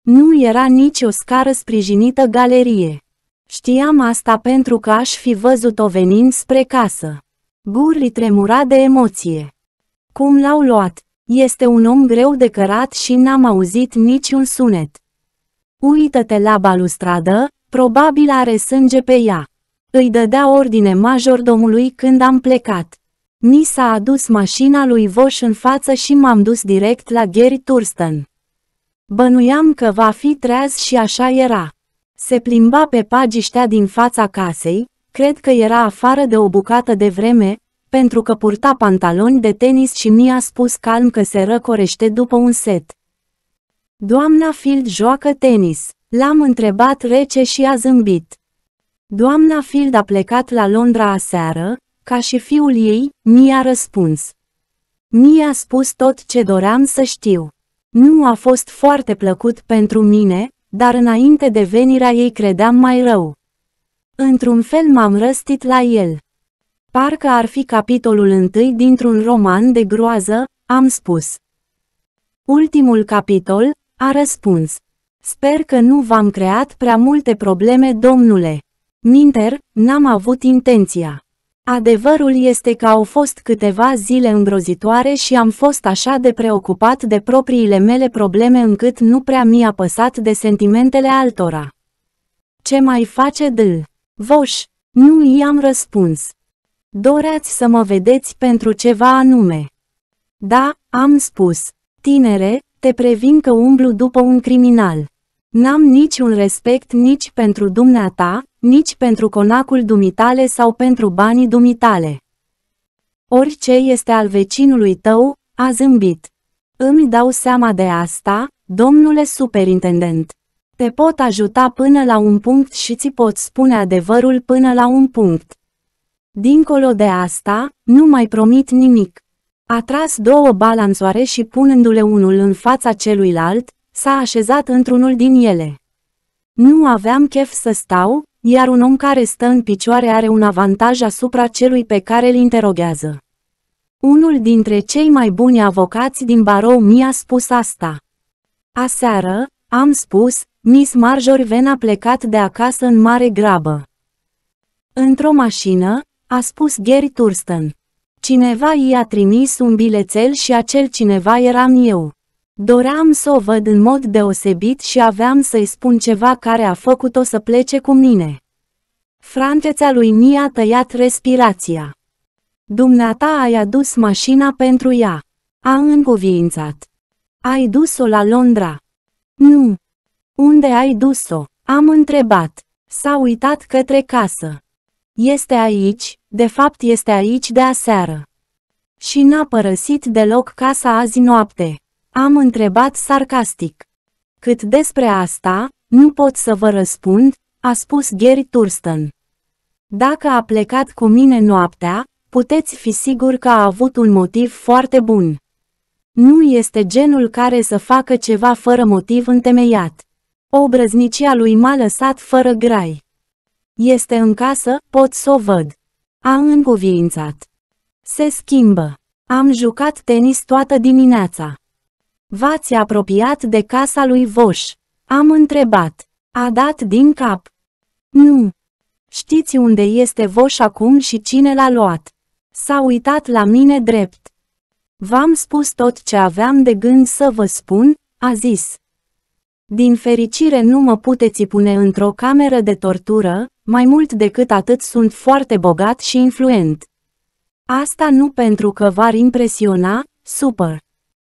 Nu era nici o scară sprijinită galerie. Știam asta pentru că aș fi văzut-o venind spre casă. Gurri tremura de emoție. Cum l-au luat? Este un om greu de cărat și n-am auzit niciun sunet. Uită-te la balustradă, probabil are sânge pe ea. Îi dădea ordine major domului când am plecat. Mi s-a adus mașina lui Voș în față și m-am dus direct la Gary Thurston. Bănuiam că va fi treaz și așa era. Se plimba pe pagiștea din fața casei, Cred că era afară de o bucată de vreme, pentru că purta pantaloni de tenis și mi-a spus calm că se răcorește după un set. Doamna Field joacă tenis. L-am întrebat rece și a zâmbit. Doamna Field a plecat la Londra aseară, ca și fiul ei, mi-a răspuns. Mi-a spus tot ce doream să știu. Nu a fost foarte plăcut pentru mine, dar înainte de venirea ei credeam mai rău. Într-un fel m-am răstit la el. Parcă ar fi capitolul întâi dintr-un roman de groază, am spus. Ultimul capitol, a răspuns. Sper că nu v-am creat prea multe probleme, domnule. Minter, n-am avut intenția. Adevărul este că au fost câteva zile îngrozitoare și am fost așa de preocupat de propriile mele probleme încât nu prea mi-a păsat de sentimentele altora. Ce mai face dâl? Voș, nu i-am răspuns. Doreați să mă vedeți pentru ceva anume. Da, am spus. Tinere, te previn că umblu după un criminal. N-am niciun respect nici pentru dumneata, nici pentru conacul dumitale sau pentru banii dumitale. Orice este al vecinului tău, a zâmbit. Îmi dau seama de asta, domnule superintendent. Te pot ajuta până la un punct și ți pot spune adevărul până la un punct. Dincolo de asta, nu mai promit nimic. A tras două balanțoare și punându-le unul în fața celuilalt, s-a așezat într-unul din ele. Nu aveam chef să stau, iar un om care stă în picioare are un avantaj asupra celui pe care îl interoghează. Unul dintre cei mai buni avocați din barou mi-a spus asta. Aseară, am spus, Miss Ven a plecat de acasă în mare grabă. Într-o mașină, a spus Gary Thurston. Cineva i-a trimis un bilețel și acel cineva eram eu. Doream să o văd în mod deosebit și aveam să-i spun ceva care a făcut-o să plece cu mine. Franteța lui Nia a tăiat respirația. Dumneata ai adus mașina pentru ea. A înguviințat. Ai dus-o la Londra. Nu, unde ai dus-o? Am întrebat. S-a uitat către casă. Este aici, de fapt este aici de aseară. Și n-a părăsit deloc casa azi noapte. Am întrebat sarcastic. Cât despre asta, nu pot să vă răspund, a spus Gary Thurston. Dacă a plecat cu mine noaptea, puteți fi sigur că a avut un motiv foarte bun. Nu este genul care să facă ceva fără motiv întemeiat. Obrăznicia lui m-a lăsat fără grai. Este în casă, pot să o văd. A încuviințat. Se schimbă. Am jucat tenis toată dimineața. V-ați apropiat de casa lui Voș. Am întrebat. A dat din cap. Nu. Știți unde este Voș acum și cine l-a luat? S-a uitat la mine drept. V-am spus tot ce aveam de gând să vă spun, a zis. Din fericire nu mă puteți pune într-o cameră de tortură, mai mult decât atât sunt foarte bogat și influent. Asta nu pentru că v-ar impresiona, super.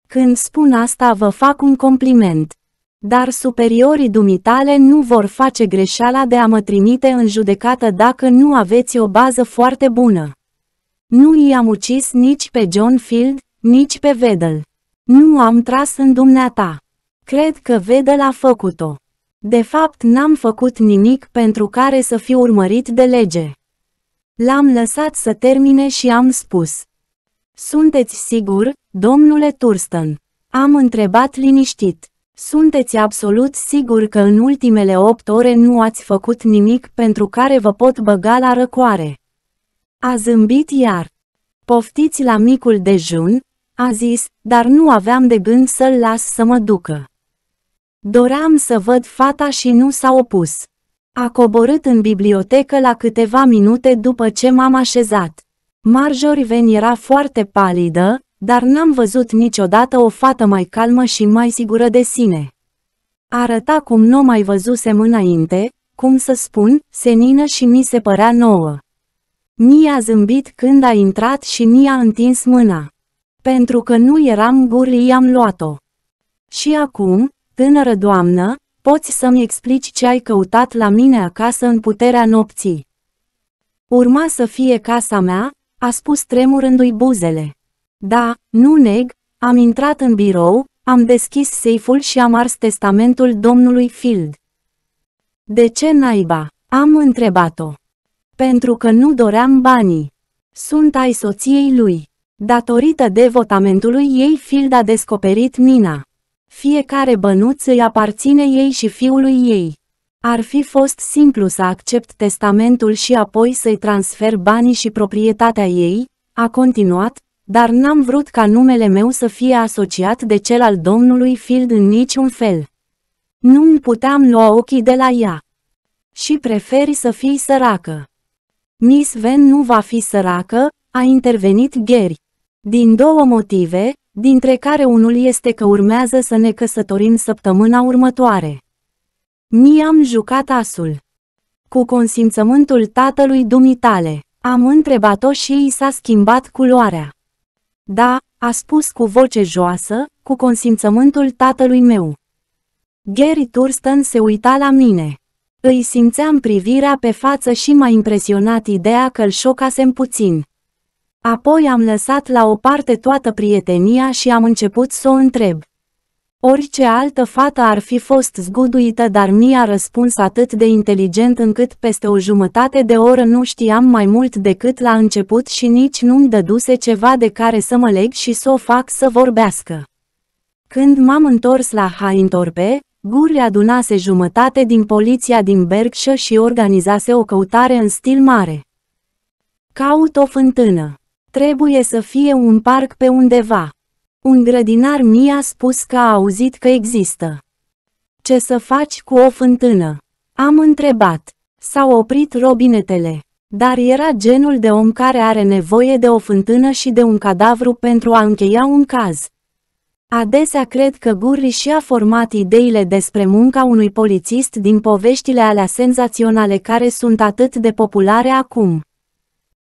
Când spun asta vă fac un compliment. Dar superiorii dumitale nu vor face greșeala de a mă trimite în judecată dacă nu aveți o bază foarte bună. Nu i-am ucis nici pe John Field, nici pe Vedel. Nu am tras în dumneata. Cred că l a făcut-o. De fapt, n-am făcut nimic pentru care să fiu urmărit de lege. L-am lăsat să termine și am spus. Sunteți sigur, domnule Turston? Am întrebat liniștit. Sunteți absolut sigur că în ultimele opt ore nu ați făcut nimic pentru care vă pot băga la răcoare? A zâmbit iar. Poftiți la micul dejun, a zis, dar nu aveam de gând să-l las să mă ducă. Doram să văd fata și nu s-a opus. A coborât în bibliotecă la câteva minute după ce m-am așezat. Ven era foarte palidă, dar n-am văzut niciodată o fată mai calmă și mai sigură de sine. Arăta cum nu mai văzusem înainte, cum să spun, senină și mi se părea nouă. mi a zâmbit când a intrat și mi a întins mâna. Pentru că nu eram guri, i-am luat-o. Și acum, Tânără doamnă, poți să-mi explici ce ai căutat la mine acasă în puterea nopții? Urma să fie casa mea, a spus tremurându-i buzele. Da, nu neg, am intrat în birou, am deschis seiful și am ars testamentul domnului Field. De ce naiba? Am întrebat-o. Pentru că nu doream banii. Sunt ai soției lui. Datorită devotamentului ei Field a descoperit mina. Fiecare bănuț îi aparține ei și fiului ei. Ar fi fost simplu să accept testamentul și apoi să-i transfer banii și proprietatea ei, a continuat, dar n-am vrut ca numele meu să fie asociat de cel al domnului Field în niciun fel. Nu-mi puteam lua ochii de la ea. Și preferi să fii săracă. Miss Ven nu va fi săracă, a intervenit Gary. Din două motive, dintre care unul este că urmează să ne căsătorim săptămâna următoare. Mi-am jucat asul. Cu consimțământul tatălui dumitale, am întrebat-o și i s-a schimbat culoarea. Da, a spus cu voce joasă, cu consimțământul tatălui meu. Gary Thurston se uita la mine. Îi simțeam privirea pe față și m-a impresionat ideea că îl șocasem puțin. Apoi am lăsat la o parte toată prietenia și am început să o întreb. Orice altă fată ar fi fost zguduită, dar mi-a răspuns atât de inteligent încât peste o jumătate de oră nu știam mai mult decât la început și nici nu-mi dăduse ceva de care să mă leg și să o fac să vorbească. Când m-am întors la Haintorpe, Guri adunase jumătate din poliția din Berkshire și organizase o căutare în stil mare. Caut o fântână. Trebuie să fie un parc pe undeva. Un grădinar mi-a spus că a auzit că există. Ce să faci cu o fântână? Am întrebat. S-au oprit robinetele. Dar era genul de om care are nevoie de o fântână și de un cadavru pentru a încheia un caz. Adesea cred că Gurri și-a format ideile despre munca unui polițist din poveștile alea senzaționale care sunt atât de populare acum.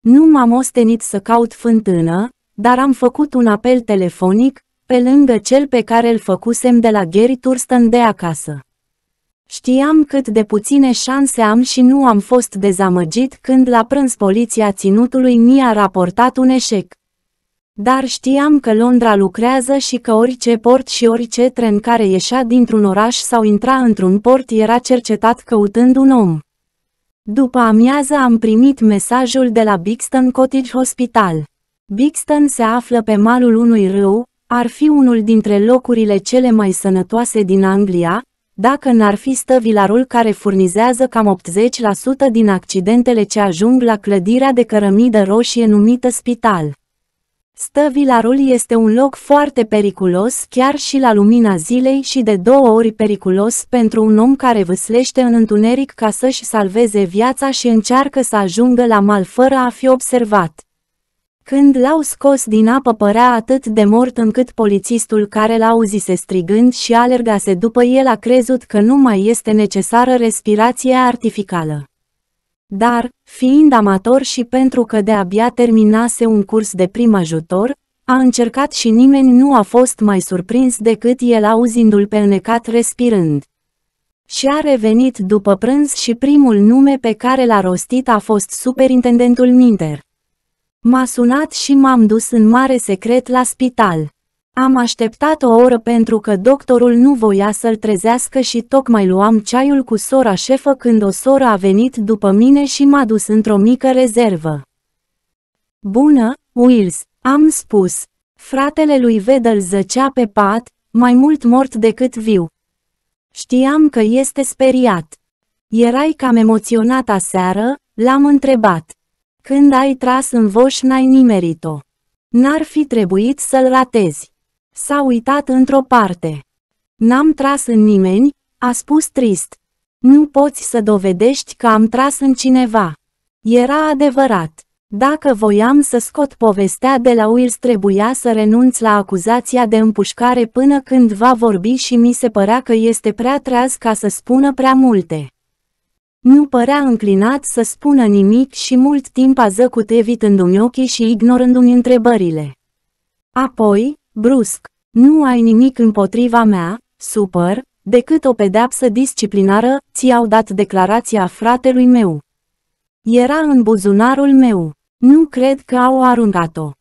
Nu m-am ostenit să caut fântână, dar am făcut un apel telefonic, pe lângă cel pe care îl făcusem de la Gary Turston de acasă. Știam cât de puține șanse am și nu am fost dezamăgit când la prânz poliția ținutului mi-a raportat un eșec. Dar știam că Londra lucrează și că orice port și orice tren care ieșea dintr-un oraș sau intra într-un port era cercetat căutând un om. După amiază am primit mesajul de la Bixton Cottage Hospital. Bixton se află pe malul unui râu, ar fi unul dintre locurile cele mai sănătoase din Anglia, dacă n-ar fi stăvilarul care furnizează cam 80% din accidentele ce ajung la clădirea de cărămidă roșie numită spital vilarul este un loc foarte periculos chiar și la lumina zilei și de două ori periculos pentru un om care vâslește în întuneric ca să-și salveze viața și încearcă să ajungă la mal fără a fi observat. Când l-au scos din apă părea atât de mort încât polițistul care l-auzise strigând și alergase după el a crezut că nu mai este necesară respirație artificială. Dar, fiind amator și pentru că de-abia terminase un curs de prim ajutor, a încercat și nimeni nu a fost mai surprins decât el auzindu-l pe înecat respirând. Și a revenit după prânz și primul nume pe care l-a rostit a fost superintendentul Minter. M-a sunat și m-am dus în mare secret la spital. Am așteptat o oră pentru că doctorul nu voia să-l trezească și tocmai luam ceaiul cu sora șefă când o soră a venit după mine și m-a dus într-o mică rezervă. Bună, Wills, am spus. Fratele lui Vedel zăcea pe pat, mai mult mort decât viu. Știam că este speriat. Erai cam emoționat aseară, l-am întrebat. Când ai tras în voș n-ai nimerit-o. N-ar fi trebuit să-l ratezi. S-a uitat într-o parte. N-am tras în nimeni, a spus trist. Nu poți să dovedești că am tras în cineva. Era adevărat. Dacă voiam să scot povestea de la Wills trebuia să renunț la acuzația de împușcare până când va vorbi și mi se părea că este prea treaz ca să spună prea multe. Nu părea înclinat să spună nimic și mult timp a zăcut evitându-mi ochii și ignorându-mi întrebările. Apoi, brusc, nu ai nimic împotriva mea, supăr, decât o pedeapsă disciplinară, ți-au dat declarația fratelui meu. Era în buzunarul meu. Nu cred că au aruncat-o.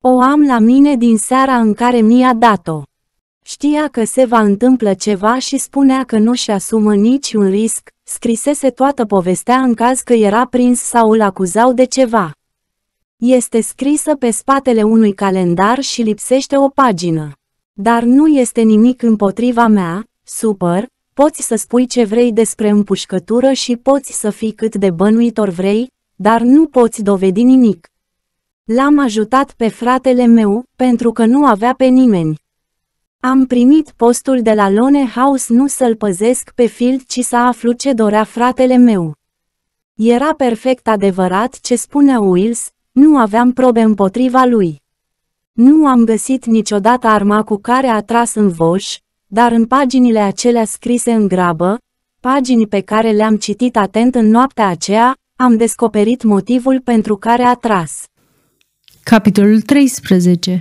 O am la mine din seara în care mi-a dat-o. Știa că se va întâmpla ceva și spunea că nu-și asumă niciun risc, scrisese toată povestea în caz că era prins sau îl acuzau de ceva. Este scrisă pe spatele unui calendar și lipsește o pagină. Dar nu este nimic împotriva mea, supăr, poți să spui ce vrei despre împușcătură și poți să fii cât de bănuitor vrei, dar nu poți dovedi nimic. L-am ajutat pe fratele meu, pentru că nu avea pe nimeni. Am primit postul de la Lone House nu să-l păzesc pe field, ci să aflu ce dorea fratele meu. Era perfect adevărat ce spunea Wills, nu aveam probe împotriva lui. Nu am găsit niciodată arma cu care a tras în voș, dar în paginile acelea scrise în grabă, pagini pe care le-am citit atent în noaptea aceea, am descoperit motivul pentru care a tras. Capitolul 13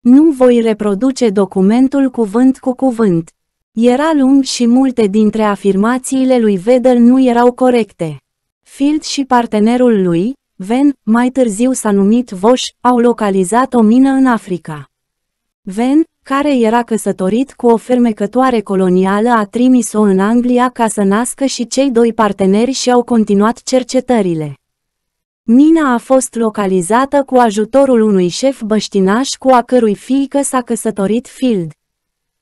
Nu voi reproduce documentul cuvânt cu cuvânt. Era lung și multe dintre afirmațiile lui Vedel nu erau corecte. Field și partenerul lui, Ven, mai târziu s-a numit Voș, au localizat o mină în Africa. Ven, care era căsătorit cu o fermecătoare colonială a trimis-o în Anglia ca să nască și cei doi parteneri și-au continuat cercetările. Mina a fost localizată cu ajutorul unui șef băștinaș cu a cărui fiică s-a căsătorit Field.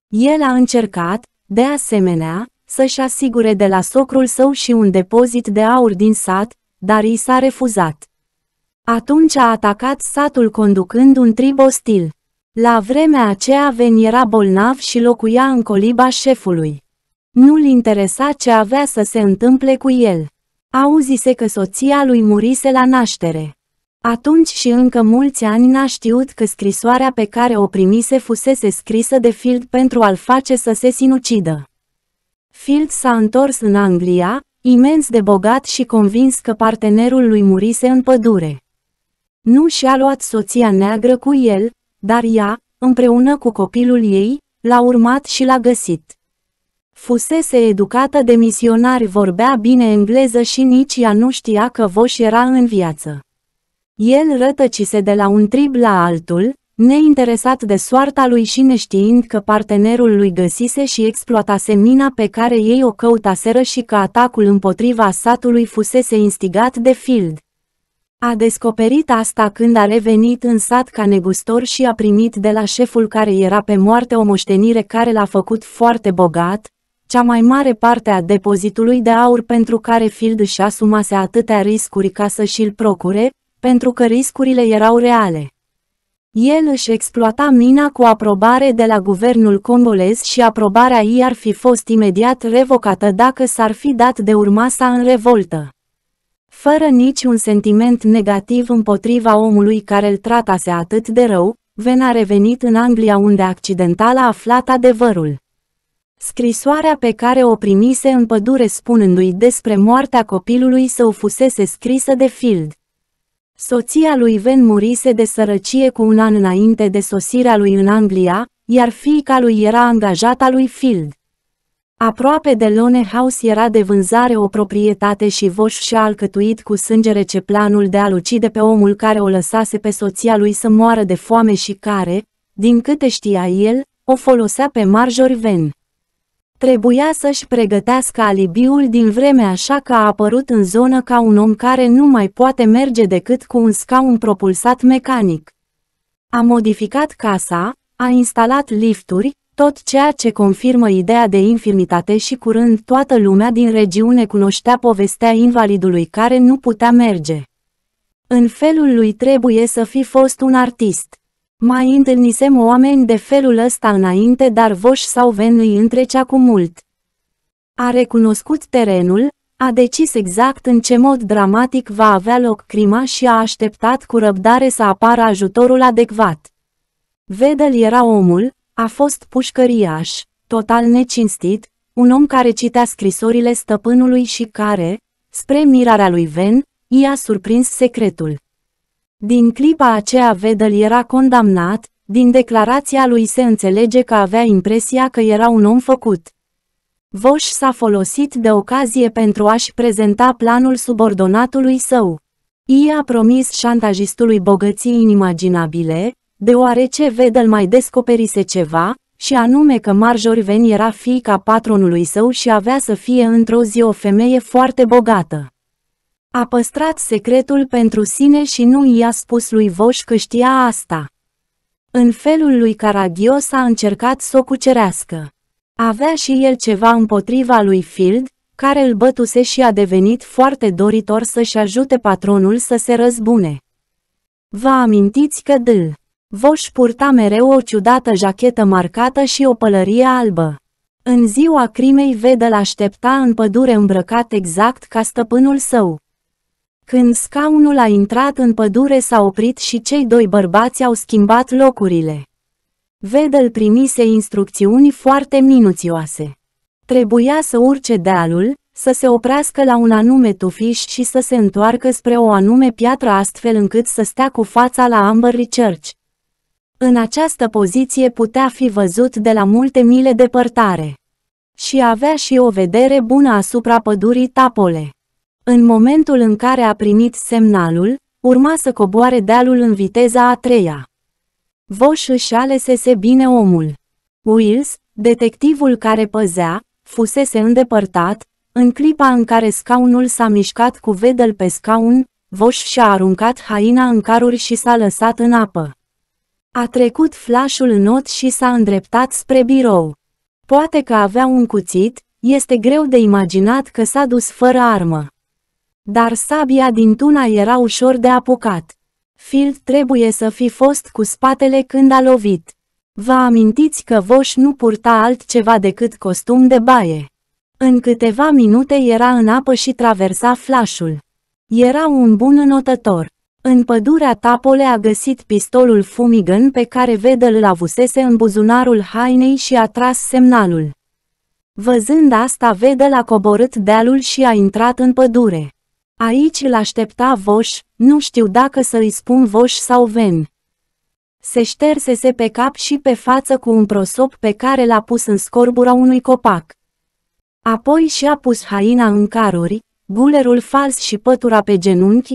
El a încercat, de asemenea, să-și asigure de la socrul său și un depozit de aur din sat, dar i s-a refuzat. Atunci a atacat satul conducând un trib ostil. La vremea aceea Ven era bolnav și locuia în coliba șefului. Nu-l interesa ce avea să se întâmple cu el. Auzise că soția lui murise la naștere. Atunci și încă mulți ani n-a știut că scrisoarea pe care o primise fusese scrisă de Field pentru a-l face să se sinucidă. Field s-a întors în Anglia, imens de bogat și convins că partenerul lui murise în pădure. Nu și-a luat soția neagră cu el, dar ea, împreună cu copilul ei, l-a urmat și l-a găsit. Fusese educată de misionari, vorbea bine engleză și nici ea nu știa că Voș era în viață. El rătăcise de la un trib la altul, neinteresat de soarta lui și neștiind că partenerul lui găsise și exploatase mina pe care ei o căutaseră și că atacul împotriva satului fusese instigat de Field. A descoperit asta când a revenit în sat ca negustor și a primit de la șeful care era pe moarte o moștenire care l-a făcut foarte bogat, cea mai mare parte a depozitului de aur pentru care Field își asumase atâtea riscuri ca să și-l procure, pentru că riscurile erau reale. El își exploata mina cu aprobare de la guvernul congolez și aprobarea ei ar fi fost imediat revocată dacă s-ar fi dat de urmasa în revoltă fără niciun sentiment negativ împotriva omului care îl tratase atât de rău, Ven a revenit în Anglia unde accidental a aflat adevărul. Scrisoarea pe care o primise în pădure spunându-i despre moartea copilului său fusese scrisă de Field. Soția lui Ven murise de sărăcie cu un an înainte de sosirea lui în Anglia, iar fiica lui era angajata lui Field. Aproape de Lone House era de vânzare o proprietate și Voș și-a alcătuit cu sânge rece planul de a lucide pe omul care o lăsase pe soția lui să moară de foame și care, din câte știa el, o folosea pe Ven. Trebuia să-și pregătească alibiul din vreme așa că a apărut în zonă ca un om care nu mai poate merge decât cu un scaun propulsat mecanic. A modificat casa, a instalat lifturi, tot ceea ce confirmă ideea de infirmitate și curând toată lumea din regiune cunoștea povestea invalidului care nu putea merge. În felul lui trebuie să fi fost un artist. Mai întâlnisem oameni de felul ăsta înainte, dar voș sau venui întrecea cu mult. A recunoscut terenul, a decis exact în ce mod dramatic va avea loc crima și a așteptat cu răbdare să apară ajutorul adecvat. Vedel era omul, a fost pușcăriaș, total necinstit, un om care citea scrisorile stăpânului și care, spre mirarea lui Ven, i-a surprins secretul. Din clipa aceea Vedel era condamnat, din declarația lui se înțelege că avea impresia că era un om făcut. Voș s-a folosit de ocazie pentru a-și prezenta planul subordonatului său. I-a promis șantajistului bogății inimaginabile, deoarece Vedel mai descoperise ceva, și anume că Ven era fiica patronului său și avea să fie într-o zi o femeie foarte bogată. A păstrat secretul pentru sine și nu i-a spus lui Voș că știa asta. În felul lui Caragios a încercat să o cucerească. Avea și el ceva împotriva lui Field, care îl bătuse și a devenit foarte doritor să-și ajute patronul să se răzbune. Vă amintiți că Dâl Voș purta mereu o ciudată jachetă marcată și o pălărie albă. În ziua crimei Vedel aștepta în pădure îmbrăcat exact ca stăpânul său. Când scaunul a intrat în pădure s-a oprit și cei doi bărbați au schimbat locurile. Vedel primise instrucțiuni foarte minuțioase. Trebuia să urce dealul, să se oprească la un anume tufiș și să se întoarcă spre o anume piatră astfel încât să stea cu fața la Amber Research. În această poziție putea fi văzut de la multe mile departare. Și avea și o vedere bună asupra pădurii Tapole. În momentul în care a primit semnalul, urma să coboare dealul în viteza a treia. Voș își alesese bine omul. Wills, detectivul care păzea, fusese îndepărtat, în clipa în care scaunul s-a mișcat cu vedel pe scaun, Voș și-a aruncat haina în caruri și s-a lăsat în apă. A trecut flașul în not și s-a îndreptat spre birou. Poate că avea un cuțit, este greu de imaginat că s-a dus fără armă. Dar sabia din tuna era ușor de apucat. Field trebuie să fi fost cu spatele când a lovit. Vă amintiți că Voș nu purta altceva decât costum de baie. În câteva minute era în apă și traversa flașul. Era un bun înotător. În pădurea Tapole a găsit pistolul Fumigan pe care Vedel îl avusese în buzunarul hainei și a tras semnalul. Văzând asta, Vedel a coborât dealul și a intrat în pădure. Aici îl aștepta Voș, nu știu dacă să-i spun Voș sau Ven. Se ștersese pe cap și pe față cu un prosop pe care l-a pus în scorbura unui copac. Apoi și-a pus haina în caruri, gulerul fals și pătura pe genunchi,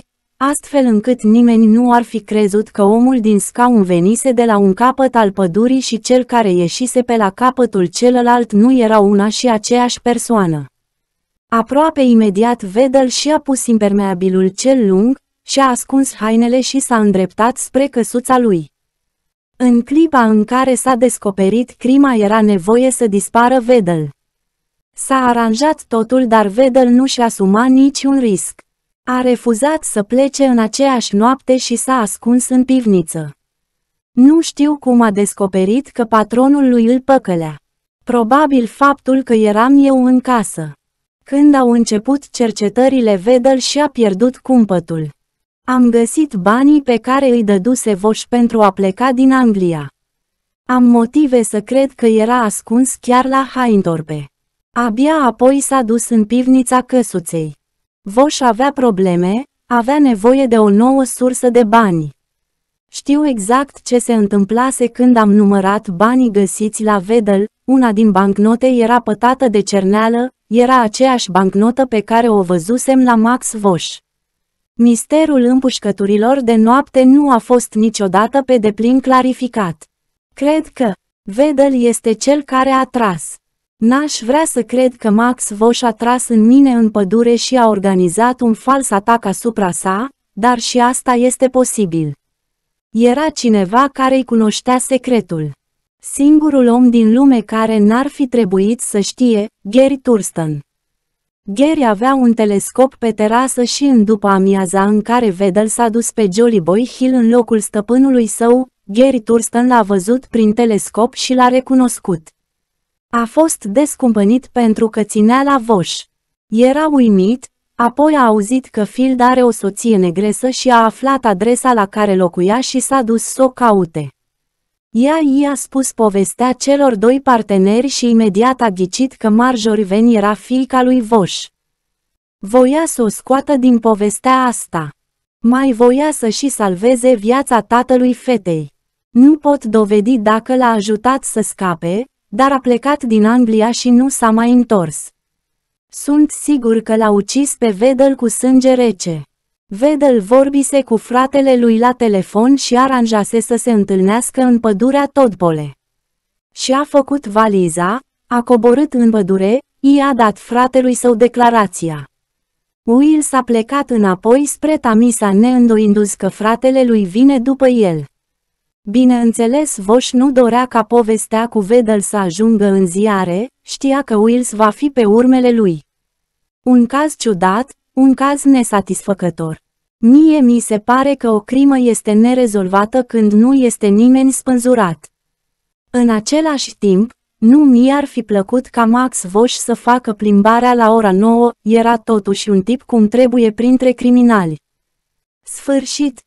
astfel încât nimeni nu ar fi crezut că omul din scaun venise de la un capăt al pădurii și cel care ieșise pe la capătul celălalt nu era una și aceeași persoană. Aproape imediat Vedel și-a pus impermeabilul cel lung, și-a ascuns hainele și s-a îndreptat spre căsuța lui. În clipa în care s-a descoperit crima era nevoie să dispară Vedel. S-a aranjat totul, dar Vedel nu și-asuma a niciun risc. A refuzat să plece în aceeași noapte și s-a ascuns în pivniță. Nu știu cum a descoperit că patronul lui îl păcălea. Probabil faptul că eram eu în casă. Când au început cercetările, Vedel și-a pierdut cumpătul. Am găsit banii pe care îi dăduse Voș pentru a pleca din Anglia. Am motive să cred că era ascuns chiar la Haintorpe. Abia apoi s-a dus în pivnița căsuței. Voș avea probleme, avea nevoie de o nouă sursă de bani. Știu exact ce se întâmplase când am numărat banii găsiți la Vedel, una din bancnote era pătată de cerneală, era aceeași bancnotă pe care o văzusem la Max Voș. Misterul împușcăturilor de noapte nu a fost niciodată pe deplin clarificat. Cred că Vedel este cel care a tras. N-aș vrea să cred că Max Voș a tras în mine în pădure și a organizat un fals atac asupra sa, dar și asta este posibil. Era cineva care îi cunoștea secretul. Singurul om din lume care n-ar fi trebuit să știe, Gary Thurston. Gary avea un telescop pe terasă și în după amiaza în care Vedel s-a dus pe Jolly Boy Hill în locul stăpânului său, Gary Thurston l-a văzut prin telescop și l-a recunoscut. A fost descumpănit pentru că ținea la voș. Era uimit, apoi a auzit că Field are o soție negresă și a aflat adresa la care locuia și s-a dus să o caute. Ea i-a spus povestea celor doi parteneri și imediat a ghicit că Marjorie Ven era fiica lui Voș. Voia să o scoată din povestea asta. Mai voia să și salveze viața tatălui fetei. Nu pot dovedi dacă l-a ajutat să scape, dar a plecat din Anglia și nu s-a mai întors. Sunt sigur că l-a ucis pe Vedel cu sânge rece. Vedel vorbise cu fratele lui la telefon și aranjase să se întâlnească în pădurea Todpole. Și a făcut valiza, a coborât în pădure, i-a dat fratelui său declarația. Will s-a plecat înapoi spre Tamisa neîndoindu-se că fratele lui vine după el. Bineînțeles Voș nu dorea ca povestea cu Vedel să ajungă în ziare, știa că Wills va fi pe urmele lui. Un caz ciudat, un caz nesatisfăcător. Mie mi se pare că o crimă este nerezolvată când nu este nimeni spânzurat. În același timp, nu mi-ar fi plăcut ca Max Voș să facă plimbarea la ora 9, era totuși un tip cum trebuie printre criminali. Sfârșit,